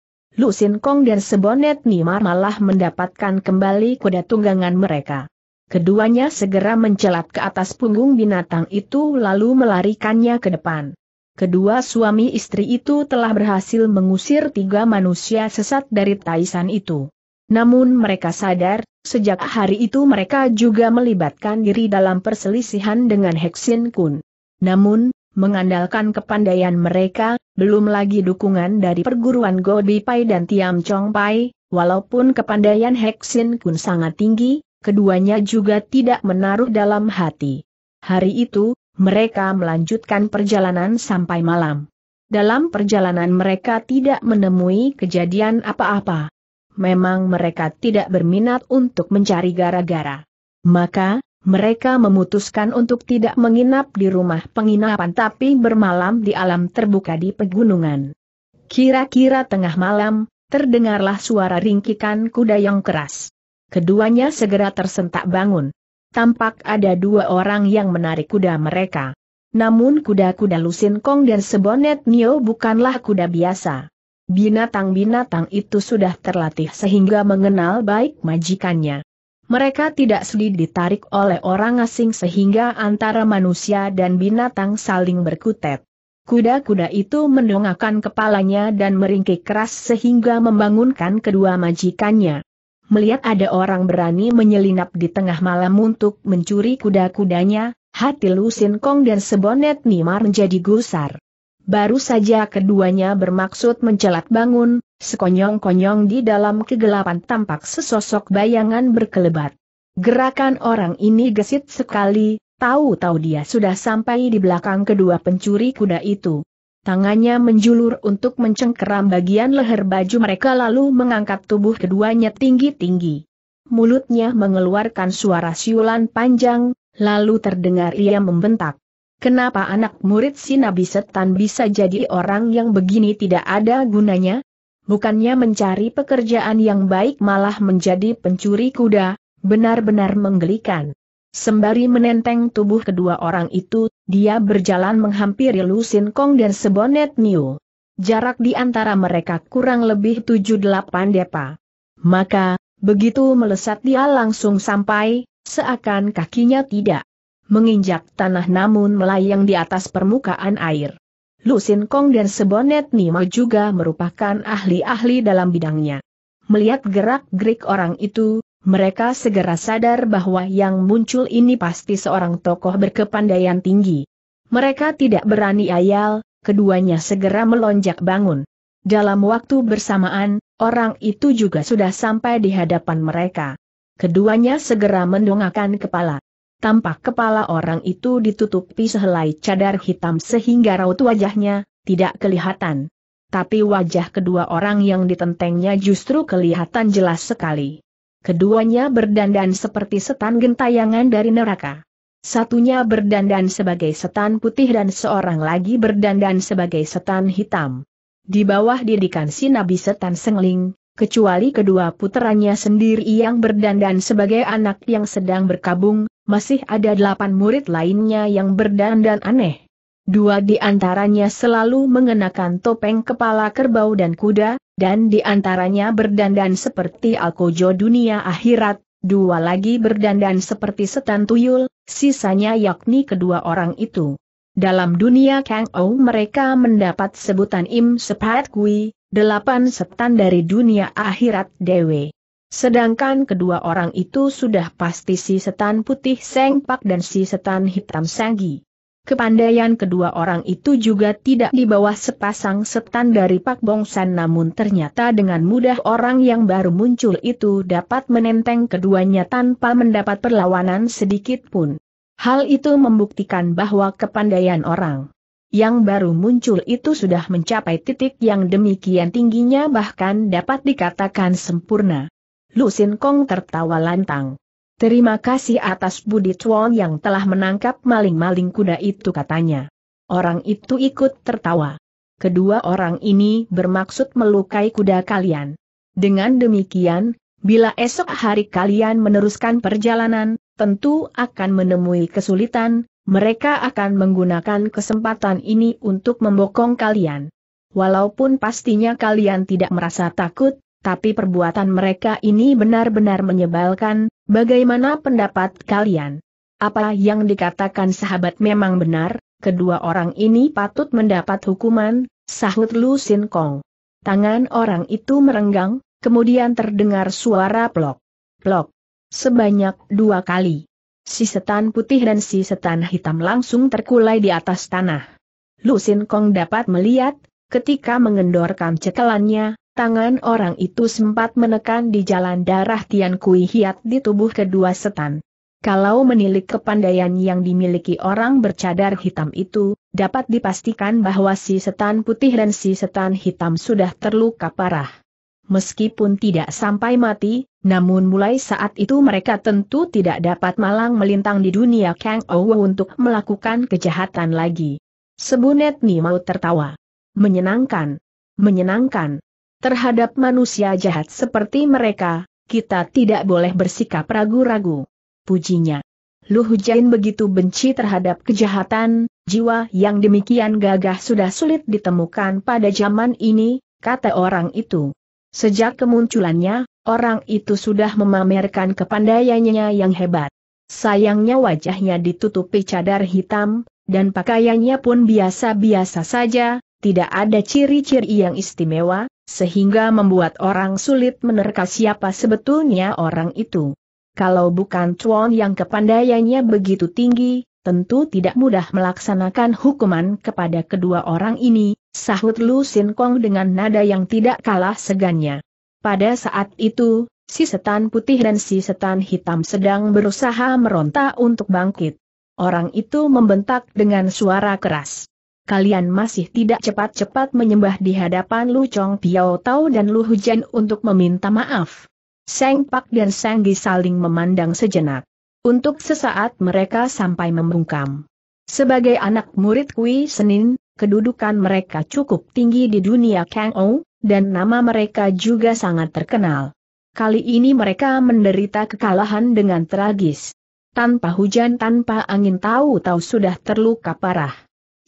Lusin Kong dan Sebonet Nima malah mendapatkan kembali kuda tunggangan mereka. Keduanya segera mencelat ke atas punggung binatang itu lalu melarikannya ke depan. Kedua suami istri itu telah berhasil mengusir tiga manusia sesat dari Taisan itu. Namun mereka sadar, sejak hari itu mereka juga melibatkan diri dalam perselisihan dengan Heksin Kun. Namun, Mengandalkan kepandaian mereka, belum lagi dukungan dari perguruan Godi Pai dan Tiam Chong Pai, walaupun kepandaian Heksin Kun sangat tinggi, keduanya juga tidak menaruh dalam hati. Hari itu, mereka melanjutkan perjalanan sampai malam. Dalam perjalanan mereka tidak menemui kejadian apa-apa. Memang mereka tidak berminat untuk mencari gara-gara. Maka, mereka memutuskan untuk tidak menginap di rumah penginapan tapi bermalam di alam terbuka di pegunungan. Kira-kira tengah malam, terdengarlah suara ringkikan kuda yang keras. Keduanya segera tersentak bangun. Tampak ada dua orang yang menarik kuda mereka. Namun kuda-kuda Lusin Kong dan Sebonet Nio bukanlah kuda biasa. Binatang-binatang itu sudah terlatih sehingga mengenal baik majikannya. Mereka tidak sulit ditarik oleh orang asing sehingga antara manusia dan binatang saling berkutat. Kuda-kuda itu mendongakkan kepalanya dan meringkik keras sehingga membangunkan kedua majikannya. Melihat ada orang berani menyelinap di tengah malam untuk mencuri kuda-kudanya, hati Lu Sin Kong dan Sebonet Nimar menjadi gusar. Baru saja keduanya bermaksud mencelat bangun, Sekonyong-konyong di dalam kegelapan tampak sesosok bayangan berkelebat. Gerakan orang ini gesit sekali, tahu-tahu dia sudah sampai di belakang kedua pencuri kuda itu. Tangannya menjulur untuk mencengkeram bagian leher baju mereka lalu mengangkat tubuh keduanya tinggi-tinggi. Mulutnya mengeluarkan suara siulan panjang, lalu terdengar ia membentak. Kenapa anak murid si Nabi Setan bisa jadi orang yang begini tidak ada gunanya? bukannya mencari pekerjaan yang baik malah menjadi pencuri kuda, benar-benar menggelikan. Sembari menenteng tubuh kedua orang itu, dia berjalan menghampiri Lusin Kong dan Sebonet Niu. Jarak di antara mereka kurang lebih 7-8 depa. Maka, begitu melesat dia langsung sampai, seakan kakinya tidak menginjak tanah namun melayang di atas permukaan air. Lusin Kong dan Sebonet Nima juga merupakan ahli-ahli dalam bidangnya. Melihat gerak-gerik orang itu, mereka segera sadar bahwa yang muncul ini pasti seorang tokoh berkepandaian tinggi. Mereka tidak berani ayal, keduanya segera melonjak bangun. Dalam waktu bersamaan, orang itu juga sudah sampai di hadapan mereka. Keduanya segera mendongakkan kepala. Tampak kepala orang itu ditutupi sehelai cadar hitam sehingga raut wajahnya tidak kelihatan. Tapi wajah kedua orang yang ditentengnya justru kelihatan jelas sekali. Keduanya berdandan seperti setan gentayangan dari neraka. Satunya berdandan sebagai setan putih dan seorang lagi berdandan sebagai setan hitam. Di bawah didikan si Nabi Setan Sengling, kecuali kedua puteranya sendiri yang berdandan sebagai anak yang sedang berkabung, masih ada delapan murid lainnya yang berdandan aneh. Dua di antaranya selalu mengenakan topeng kepala kerbau dan kuda, dan di antaranya berdandan seperti alkojo dunia akhirat, dua lagi berdandan seperti setan tuyul, sisanya yakni kedua orang itu. Dalam dunia Kang Ou mereka mendapat sebutan Im Sepat Kui, delapan setan dari dunia akhirat Dewe. Sedangkan kedua orang itu sudah pasti si setan putih Seng Pak dan si setan hitam Sanggi. Kepandaian kedua orang itu juga tidak di bawah sepasang setan dari Pak Bongsan namun ternyata dengan mudah orang yang baru muncul itu dapat menenteng keduanya tanpa mendapat perlawanan sedikit pun. Hal itu membuktikan bahwa kepandaian orang yang baru muncul itu sudah mencapai titik yang demikian tingginya bahkan dapat dikatakan sempurna. Lusin Kong tertawa lantang. Terima kasih atas budi Chuan yang telah menangkap maling-maling kuda itu katanya. Orang itu ikut tertawa. Kedua orang ini bermaksud melukai kuda kalian. Dengan demikian, bila esok hari kalian meneruskan perjalanan, tentu akan menemui kesulitan, mereka akan menggunakan kesempatan ini untuk membokong kalian. Walaupun pastinya kalian tidak merasa takut, tapi perbuatan mereka ini benar-benar menyebalkan, bagaimana pendapat kalian? Apa yang dikatakan sahabat memang benar, kedua orang ini patut mendapat hukuman, sahut Lu Sin Kong. Tangan orang itu merenggang, kemudian terdengar suara plok. Plok. Sebanyak dua kali. Si setan putih dan si setan hitam langsung terkulai di atas tanah. Lu Sin Kong dapat melihat, ketika mengendorkan cekelannya, Tangan orang itu sempat menekan di jalan darah Tian Kui Hiat di tubuh kedua setan. Kalau menilik kepandaian yang dimiliki orang bercadar hitam itu, dapat dipastikan bahwa si setan putih dan si setan hitam sudah terluka parah. Meskipun tidak sampai mati, namun mulai saat itu mereka tentu tidak dapat malang melintang di dunia Kang Ou untuk melakukan kejahatan lagi. Sebunet Ni mau tertawa. Menyenangkan. Menyenangkan. Terhadap manusia jahat seperti mereka, kita tidak boleh bersikap ragu-ragu. Pujinya. Lu Hujain begitu benci terhadap kejahatan, jiwa yang demikian gagah sudah sulit ditemukan pada zaman ini, kata orang itu. Sejak kemunculannya, orang itu sudah memamerkan kepandaiannya yang hebat. Sayangnya wajahnya ditutupi cadar hitam, dan pakaiannya pun biasa-biasa saja, tidak ada ciri-ciri yang istimewa, sehingga membuat orang sulit menerka siapa sebetulnya orang itu. Kalau bukan Chuan yang kepandaiannya begitu tinggi, tentu tidak mudah melaksanakan hukuman kepada kedua orang ini, sahut Lu Sin Kong dengan nada yang tidak kalah segannya. Pada saat itu, si setan putih dan si setan hitam sedang berusaha meronta untuk bangkit. Orang itu membentak dengan suara keras kalian masih tidak cepat-cepat menyembah di hadapan Lu Chong Piao Tao dan Lu Hujan untuk meminta maaf. Seng Pak dan Seng Gi saling memandang sejenak. Untuk sesaat mereka sampai membungkam. Sebagai anak murid Kui Senin, kedudukan mereka cukup tinggi di dunia Kang Ou, dan nama mereka juga sangat terkenal. Kali ini mereka menderita kekalahan dengan tragis. Tanpa hujan tanpa angin tahu-tahu sudah terluka parah.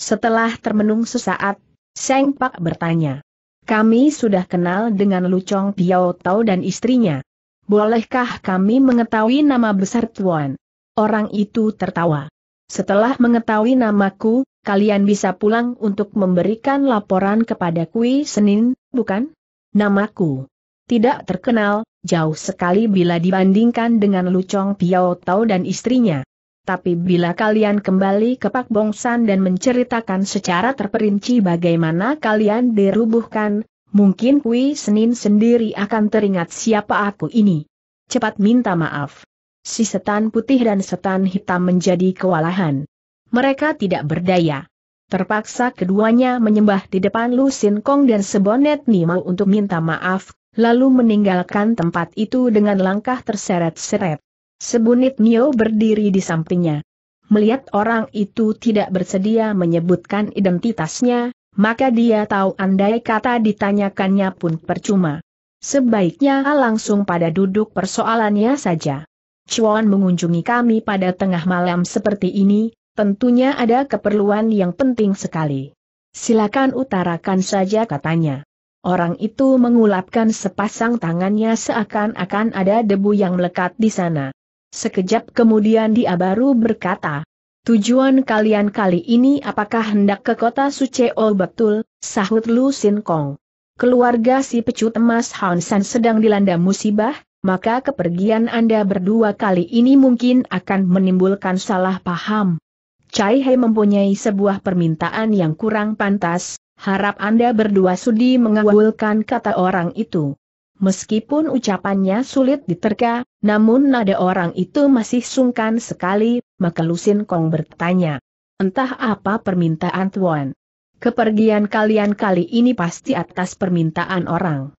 Setelah termenung sesaat, Seng Pak bertanya. Kami sudah kenal dengan Lucong Piao Tau dan istrinya. Bolehkah kami mengetahui nama besar Tuan? Orang itu tertawa. Setelah mengetahui namaku, kalian bisa pulang untuk memberikan laporan kepada Kui Senin, bukan? Namaku tidak terkenal, jauh sekali bila dibandingkan dengan Lucong Piao Tau dan istrinya. Tapi bila kalian kembali ke Pak Bongsan dan menceritakan secara terperinci bagaimana kalian dirubuhkan, mungkin Kui Senin sendiri akan teringat siapa aku ini. Cepat minta maaf. Si setan putih dan setan hitam menjadi kewalahan. Mereka tidak berdaya. Terpaksa keduanya menyembah di depan Lu Sin Kong dan Sebonet Nimo untuk minta maaf, lalu meninggalkan tempat itu dengan langkah terseret-seret. Sebunit Mio berdiri di sampingnya. Melihat orang itu tidak bersedia menyebutkan identitasnya, maka dia tahu andai kata ditanyakannya pun percuma. Sebaiknya langsung pada duduk persoalannya saja. Chuan mengunjungi kami pada tengah malam seperti ini, tentunya ada keperluan yang penting sekali. Silakan utarakan saja katanya. Orang itu mengulapkan sepasang tangannya seakan-akan ada debu yang melekat di sana. Sekejap kemudian dia baru berkata, Tujuan kalian kali ini apakah hendak ke kota ol oh, betul, sahut Lu Sin Kong. Keluarga si pecut emas Han San sedang dilanda musibah, maka kepergian Anda berdua kali ini mungkin akan menimbulkan salah paham. Chai Hei mempunyai sebuah permintaan yang kurang pantas, harap Anda berdua sudi mengawulkan kata orang itu. Meskipun ucapannya sulit diterka, namun nada orang itu masih sungkan sekali, maka Lusin Kong bertanya. Entah apa permintaan Tuan. Kepergian kalian kali ini pasti atas permintaan orang.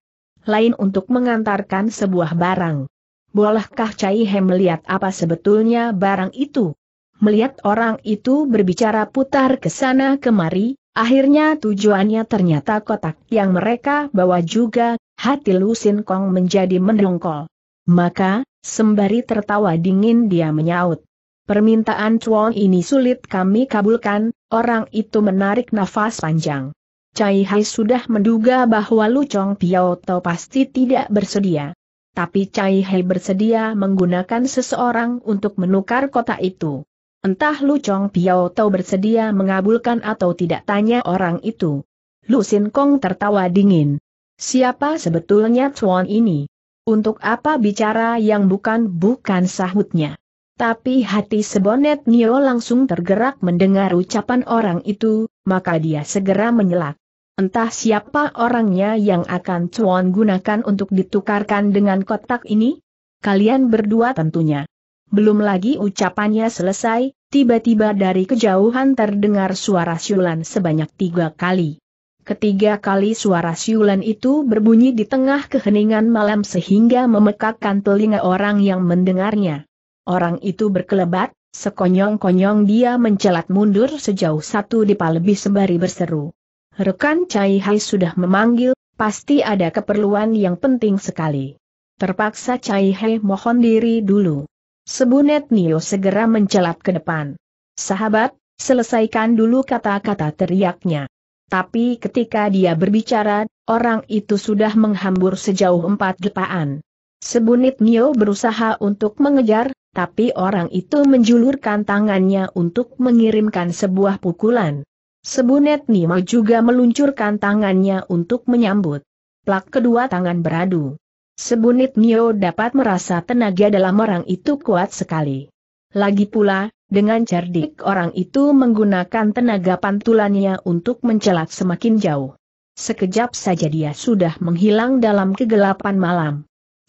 Lain untuk mengantarkan sebuah barang. Bolehkah Cai He melihat apa sebetulnya barang itu? Melihat orang itu berbicara putar ke sana kemari, akhirnya tujuannya ternyata kotak yang mereka bawa juga hati Lu Kong menjadi mendongkol. Maka, sembari tertawa dingin dia menyaut. Permintaan Chuan ini sulit kami kabulkan, orang itu menarik nafas panjang. Cai Hai sudah menduga bahwa Lu Chong Piao Tau pasti tidak bersedia. Tapi Cai Hai bersedia menggunakan seseorang untuk menukar kota itu. Entah Lu Chong Piao Tau bersedia mengabulkan atau tidak tanya orang itu. Lu Sin Kong tertawa dingin. Siapa sebetulnya Tuan ini? Untuk apa bicara yang bukan-bukan sahutnya? Tapi hati sebonet Nio langsung tergerak mendengar ucapan orang itu, maka dia segera menyelak. Entah siapa orangnya yang akan Tuan gunakan untuk ditukarkan dengan kotak ini? Kalian berdua tentunya. Belum lagi ucapannya selesai, tiba-tiba dari kejauhan terdengar suara siulan sebanyak tiga kali. Ketiga kali suara siulan itu berbunyi di tengah keheningan malam sehingga memekakkan telinga orang yang mendengarnya. Orang itu berkelebat, sekonyong-konyong dia mencelat mundur sejauh satu dipa lebih sembari berseru. Rekan Cai Hai sudah memanggil, pasti ada keperluan yang penting sekali. Terpaksa Cai Hai mohon diri dulu. Sebunet Nio segera mencelat ke depan. Sahabat, selesaikan dulu kata-kata teriaknya. Tapi ketika dia berbicara, orang itu sudah menghambur sejauh empat depaan. Sebunit Nio berusaha untuk mengejar, tapi orang itu menjulurkan tangannya untuk mengirimkan sebuah pukulan. Sebunit Nio juga meluncurkan tangannya untuk menyambut. Plak kedua tangan beradu. Sebunit Nio dapat merasa tenaga dalam orang itu kuat sekali. Lagi pula, dengan cerdik orang itu menggunakan tenaga pantulannya untuk mencelat semakin jauh. Sekejap saja dia sudah menghilang dalam kegelapan malam.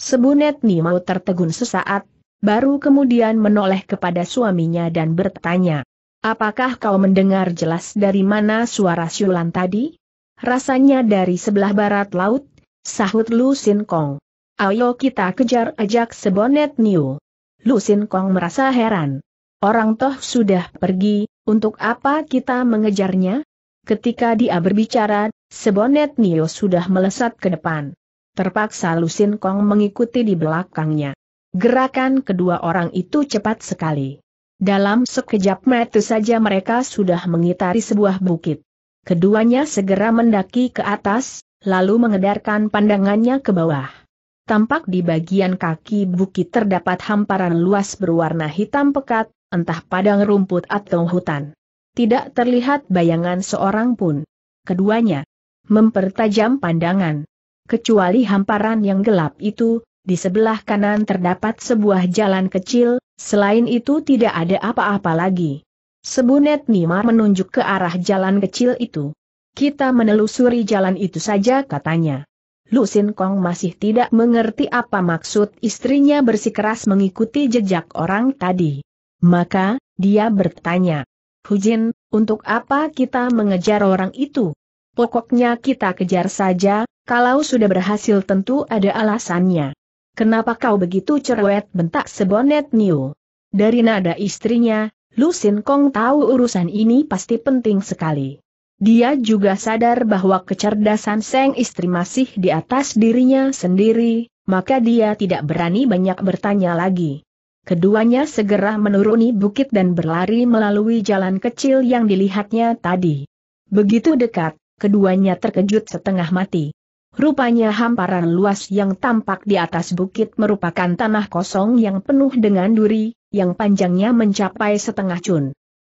Sebunet Nimau tertegun sesaat, baru kemudian menoleh kepada suaminya dan bertanya, Apakah kau mendengar jelas dari mana suara siulan tadi? Rasanya dari sebelah barat laut, sahut Lu Sin Kong. Ayo kita kejar ajak sebonet Niu. Lusin Kong merasa heran. Orang toh sudah pergi, untuk apa kita mengejarnya? Ketika dia berbicara, sebonet Nio sudah melesat ke depan. Terpaksa Lusin Kong mengikuti di belakangnya. Gerakan kedua orang itu cepat sekali. Dalam sekejap mata saja mereka sudah mengitari sebuah bukit. Keduanya segera mendaki ke atas, lalu mengedarkan pandangannya ke bawah tampak di bagian kaki bukit terdapat hamparan luas berwarna hitam pekat, entah padang rumput atau hutan. Tidak terlihat bayangan seorang pun. Keduanya mempertajam pandangan. Kecuali hamparan yang gelap itu, di sebelah kanan terdapat sebuah jalan kecil, selain itu tidak ada apa-apa lagi. Sebunet Nima menunjuk ke arah jalan kecil itu. Kita menelusuri jalan itu saja katanya. Lu Sin Kong masih tidak mengerti apa maksud istrinya bersikeras mengikuti jejak orang tadi. Maka, dia bertanya, Hu Jin, untuk apa kita mengejar orang itu? Pokoknya kita kejar saja, kalau sudah berhasil tentu ada alasannya. Kenapa kau begitu cerewet bentak sebonet Niu? Dari nada istrinya, Lu Sin Kong tahu urusan ini pasti penting sekali. Dia juga sadar bahwa kecerdasan sang istri masih di atas dirinya sendiri, maka dia tidak berani banyak bertanya lagi. Keduanya segera menuruni bukit dan berlari melalui jalan kecil yang dilihatnya tadi. Begitu dekat, keduanya terkejut setengah mati. Rupanya hamparan luas yang tampak di atas bukit merupakan tanah kosong yang penuh dengan duri, yang panjangnya mencapai setengah cun.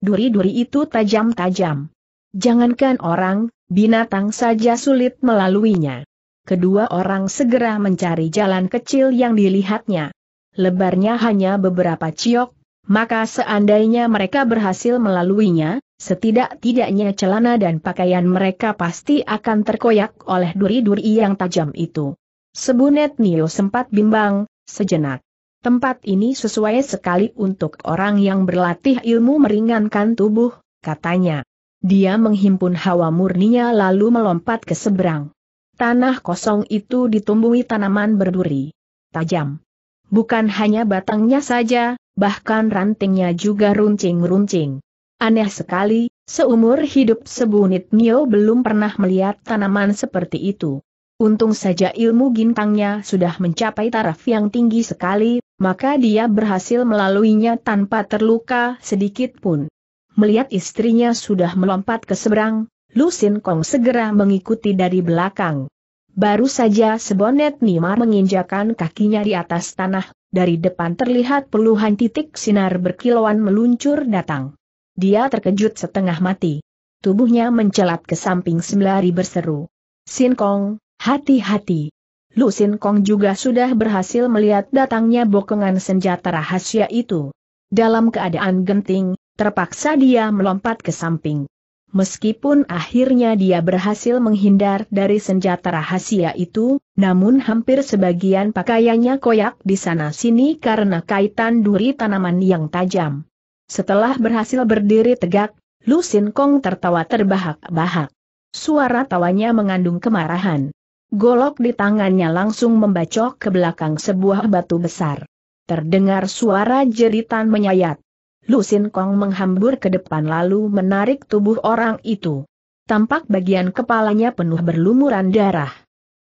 Duri-duri itu tajam-tajam. Jangankan orang, binatang saja sulit melaluinya. Kedua orang segera mencari jalan kecil yang dilihatnya. Lebarnya hanya beberapa ciok, maka seandainya mereka berhasil melaluinya, setidak-tidaknya celana dan pakaian mereka pasti akan terkoyak oleh duri-duri yang tajam itu. Sebunet Nio sempat bimbang, sejenak. Tempat ini sesuai sekali untuk orang yang berlatih ilmu meringankan tubuh, katanya. Dia menghimpun hawa murninya lalu melompat ke seberang. Tanah kosong itu ditumbuhi tanaman berduri. Tajam. Bukan hanya batangnya saja, bahkan rantingnya juga runcing-runcing. Aneh sekali, seumur hidup sebunit Nio belum pernah melihat tanaman seperti itu. Untung saja ilmu gintangnya sudah mencapai taraf yang tinggi sekali, maka dia berhasil melaluinya tanpa terluka sedikit pun. Melihat istrinya sudah melompat ke seberang, Lusin Kong segera mengikuti dari belakang. Baru saja sebonet Nima menginjakan kakinya di atas tanah, dari depan terlihat puluhan titik sinar berkilauan meluncur datang. Dia terkejut setengah mati. Tubuhnya mencelat ke samping sembari berseru. Sin Kong, hati-hati. Lu Sin Kong juga sudah berhasil melihat datangnya bokongan senjata rahasia itu. Dalam keadaan genting, Terpaksa dia melompat ke samping. Meskipun akhirnya dia berhasil menghindar dari senjata rahasia itu, namun hampir sebagian pakaiannya koyak di sana-sini karena kaitan duri tanaman yang tajam. Setelah berhasil berdiri tegak, Lu Sin Kong tertawa terbahak-bahak. Suara tawanya mengandung kemarahan. Golok di tangannya langsung membacok ke belakang sebuah batu besar. Terdengar suara jeritan menyayat. Lusin Kong menghambur ke depan lalu menarik tubuh orang itu. Tampak bagian kepalanya penuh berlumuran darah.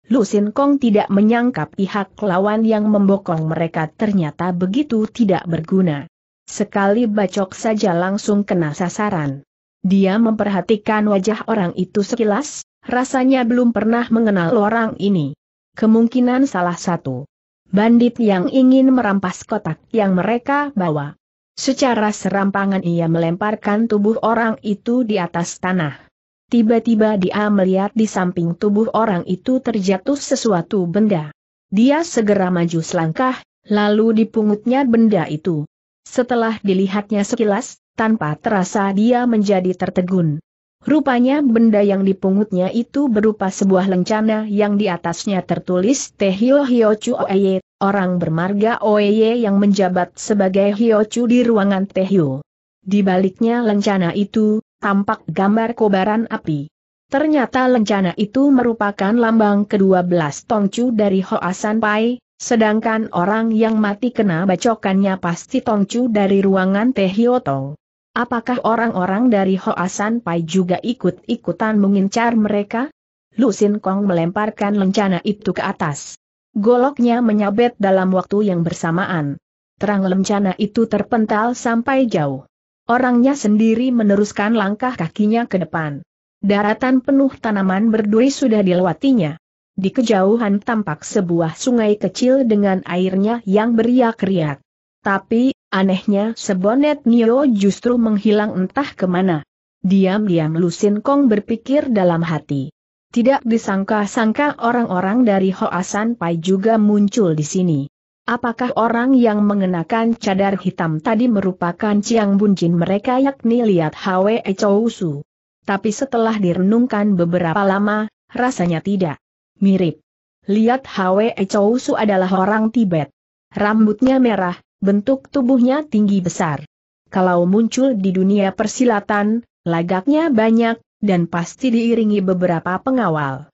Lusin Kong tidak menyangka pihak lawan yang membokong mereka ternyata begitu tidak berguna. Sekali bacok saja langsung kena sasaran. Dia memperhatikan wajah orang itu sekilas, rasanya belum pernah mengenal orang ini. Kemungkinan salah satu bandit yang ingin merampas kotak yang mereka bawa. Secara serampangan ia melemparkan tubuh orang itu di atas tanah. Tiba-tiba dia melihat di samping tubuh orang itu terjatuh sesuatu benda. Dia segera maju selangkah, lalu dipungutnya benda itu. Setelah dilihatnya sekilas, tanpa terasa dia menjadi tertegun. Rupanya benda yang dipungutnya itu berupa sebuah lencana yang di atasnya tertulis Tehio Hiochu Chuoye, orang bermarga Oye yang menjabat sebagai Hiochu di ruangan Tehyo. Di baliknya lencana itu, tampak gambar kobaran api. Ternyata lencana itu merupakan lambang ke-12 Tongcu dari Hoasan Pai, sedangkan orang yang mati kena bacokannya pasti Tongcu dari ruangan Tong. Apakah orang-orang dari Hoasan Pai juga ikut-ikutan mengincar mereka? Lu Sin Kong melemparkan lencana itu ke atas. Goloknya menyabet dalam waktu yang bersamaan. Terang lencana itu terpental sampai jauh. Orangnya sendiri meneruskan langkah kakinya ke depan. Daratan penuh tanaman berduri sudah dilewatinya. Di kejauhan tampak sebuah sungai kecil dengan airnya yang beriak-riak. Tapi, anehnya sebonet Nio justru menghilang entah kemana. Diam-diam Lusin Kong berpikir dalam hati. Tidak disangka-sangka orang-orang dari Hoasan Pai juga muncul di sini. Apakah orang yang mengenakan cadar hitam tadi merupakan Chiang Bunjin mereka yakni lihat Hwe Chou Tapi setelah direnungkan beberapa lama, rasanya tidak. Mirip. Lihat Hwe Chou adalah orang Tibet. Rambutnya merah, bentuk tubuhnya tinggi besar. Kalau muncul di dunia persilatan, lagaknya banyak, dan pasti diiringi beberapa pengawal.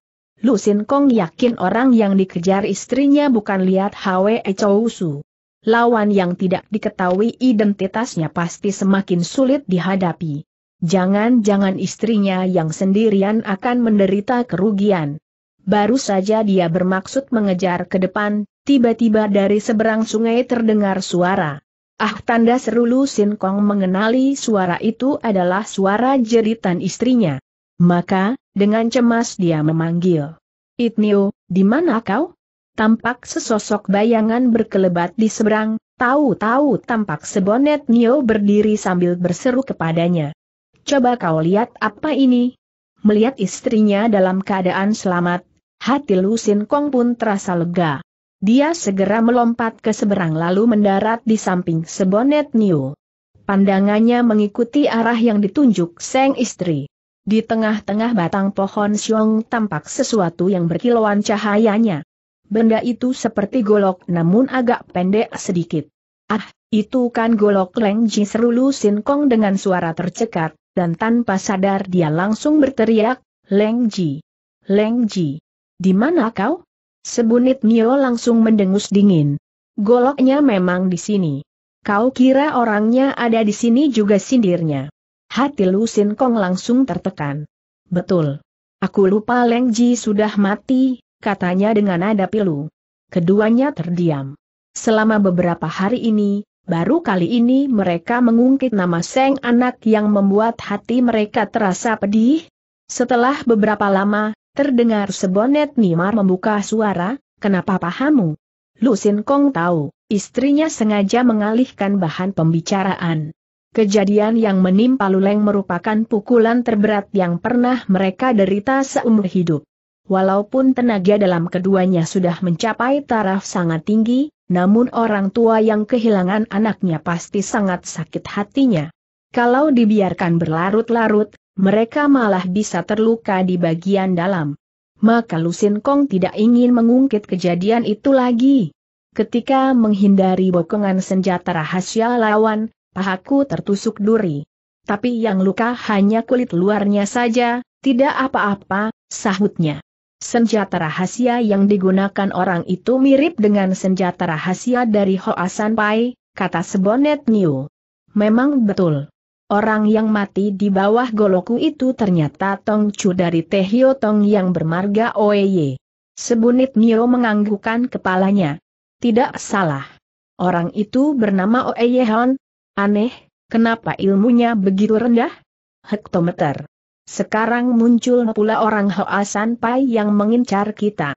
Lu Kong yakin orang yang dikejar istrinya bukan lihat Hwe Chou Lawan yang tidak diketahui identitasnya pasti semakin sulit dihadapi. Jangan-jangan istrinya yang sendirian akan menderita kerugian. Baru saja dia bermaksud mengejar ke depan, tiba-tiba dari seberang sungai terdengar suara. Ah tanda seru Lu Sin Kong mengenali suara itu adalah suara jeritan istrinya. Maka, dengan cemas dia memanggil. Itnio, di mana kau? Tampak sesosok bayangan berkelebat di seberang, tahu-tahu tampak sebonet Nio berdiri sambil berseru kepadanya. Coba kau lihat apa ini? Melihat istrinya dalam keadaan selamat, hati Lu Sin Kong pun terasa lega. Dia segera melompat ke seberang lalu mendarat di samping sebonet New. Pandangannya mengikuti arah yang ditunjuk sang istri. Di tengah-tengah batang pohon siong tampak sesuatu yang berkilauan cahayanya. Benda itu seperti golok namun agak pendek sedikit. Ah, itu kan golok Leng Ji serulu Sin Kong dengan suara tercekat, dan tanpa sadar dia langsung berteriak, Leng Ji. Leng Ji. Di mana kau? Sebunit Nio langsung mendengus dingin. Goloknya memang di sini. Kau kira orangnya ada di sini juga sindirnya. Hati Lu Sin Kong langsung tertekan. Betul. Aku lupa Leng Ji sudah mati, katanya dengan nada pilu. Keduanya terdiam. Selama beberapa hari ini, baru kali ini mereka mengungkit nama Seng anak yang membuat hati mereka terasa pedih. Setelah beberapa lama, Terdengar sebonet Nimar membuka suara, kenapa pahamu? Lusin Kong tahu, istrinya sengaja mengalihkan bahan pembicaraan. Kejadian yang menimpa Luleng merupakan pukulan terberat yang pernah mereka derita seumur hidup. Walaupun tenaga dalam keduanya sudah mencapai taraf sangat tinggi, namun orang tua yang kehilangan anaknya pasti sangat sakit hatinya. Kalau dibiarkan berlarut-larut, mereka malah bisa terluka di bagian dalam. Maka Lusin Kong tidak ingin mengungkit kejadian itu lagi. Ketika menghindari bokongan senjata rahasia lawan, pahaku tertusuk duri. Tapi yang luka hanya kulit luarnya saja, tidak apa-apa, sahutnya. Senjata rahasia yang digunakan orang itu mirip dengan senjata rahasia dari Hoasan Pai, kata Sebonet New. Memang betul. Orang yang mati di bawah goloku itu ternyata Tong Chu dari Tehyo Tong yang bermarga Oeye. Sebunit Nio menganggukkan kepalanya. Tidak salah. Orang itu bernama Oeye Hon. Aneh, kenapa ilmunya begitu rendah? Hektometer. Sekarang muncul pula orang Hoa Pai yang mengincar kita.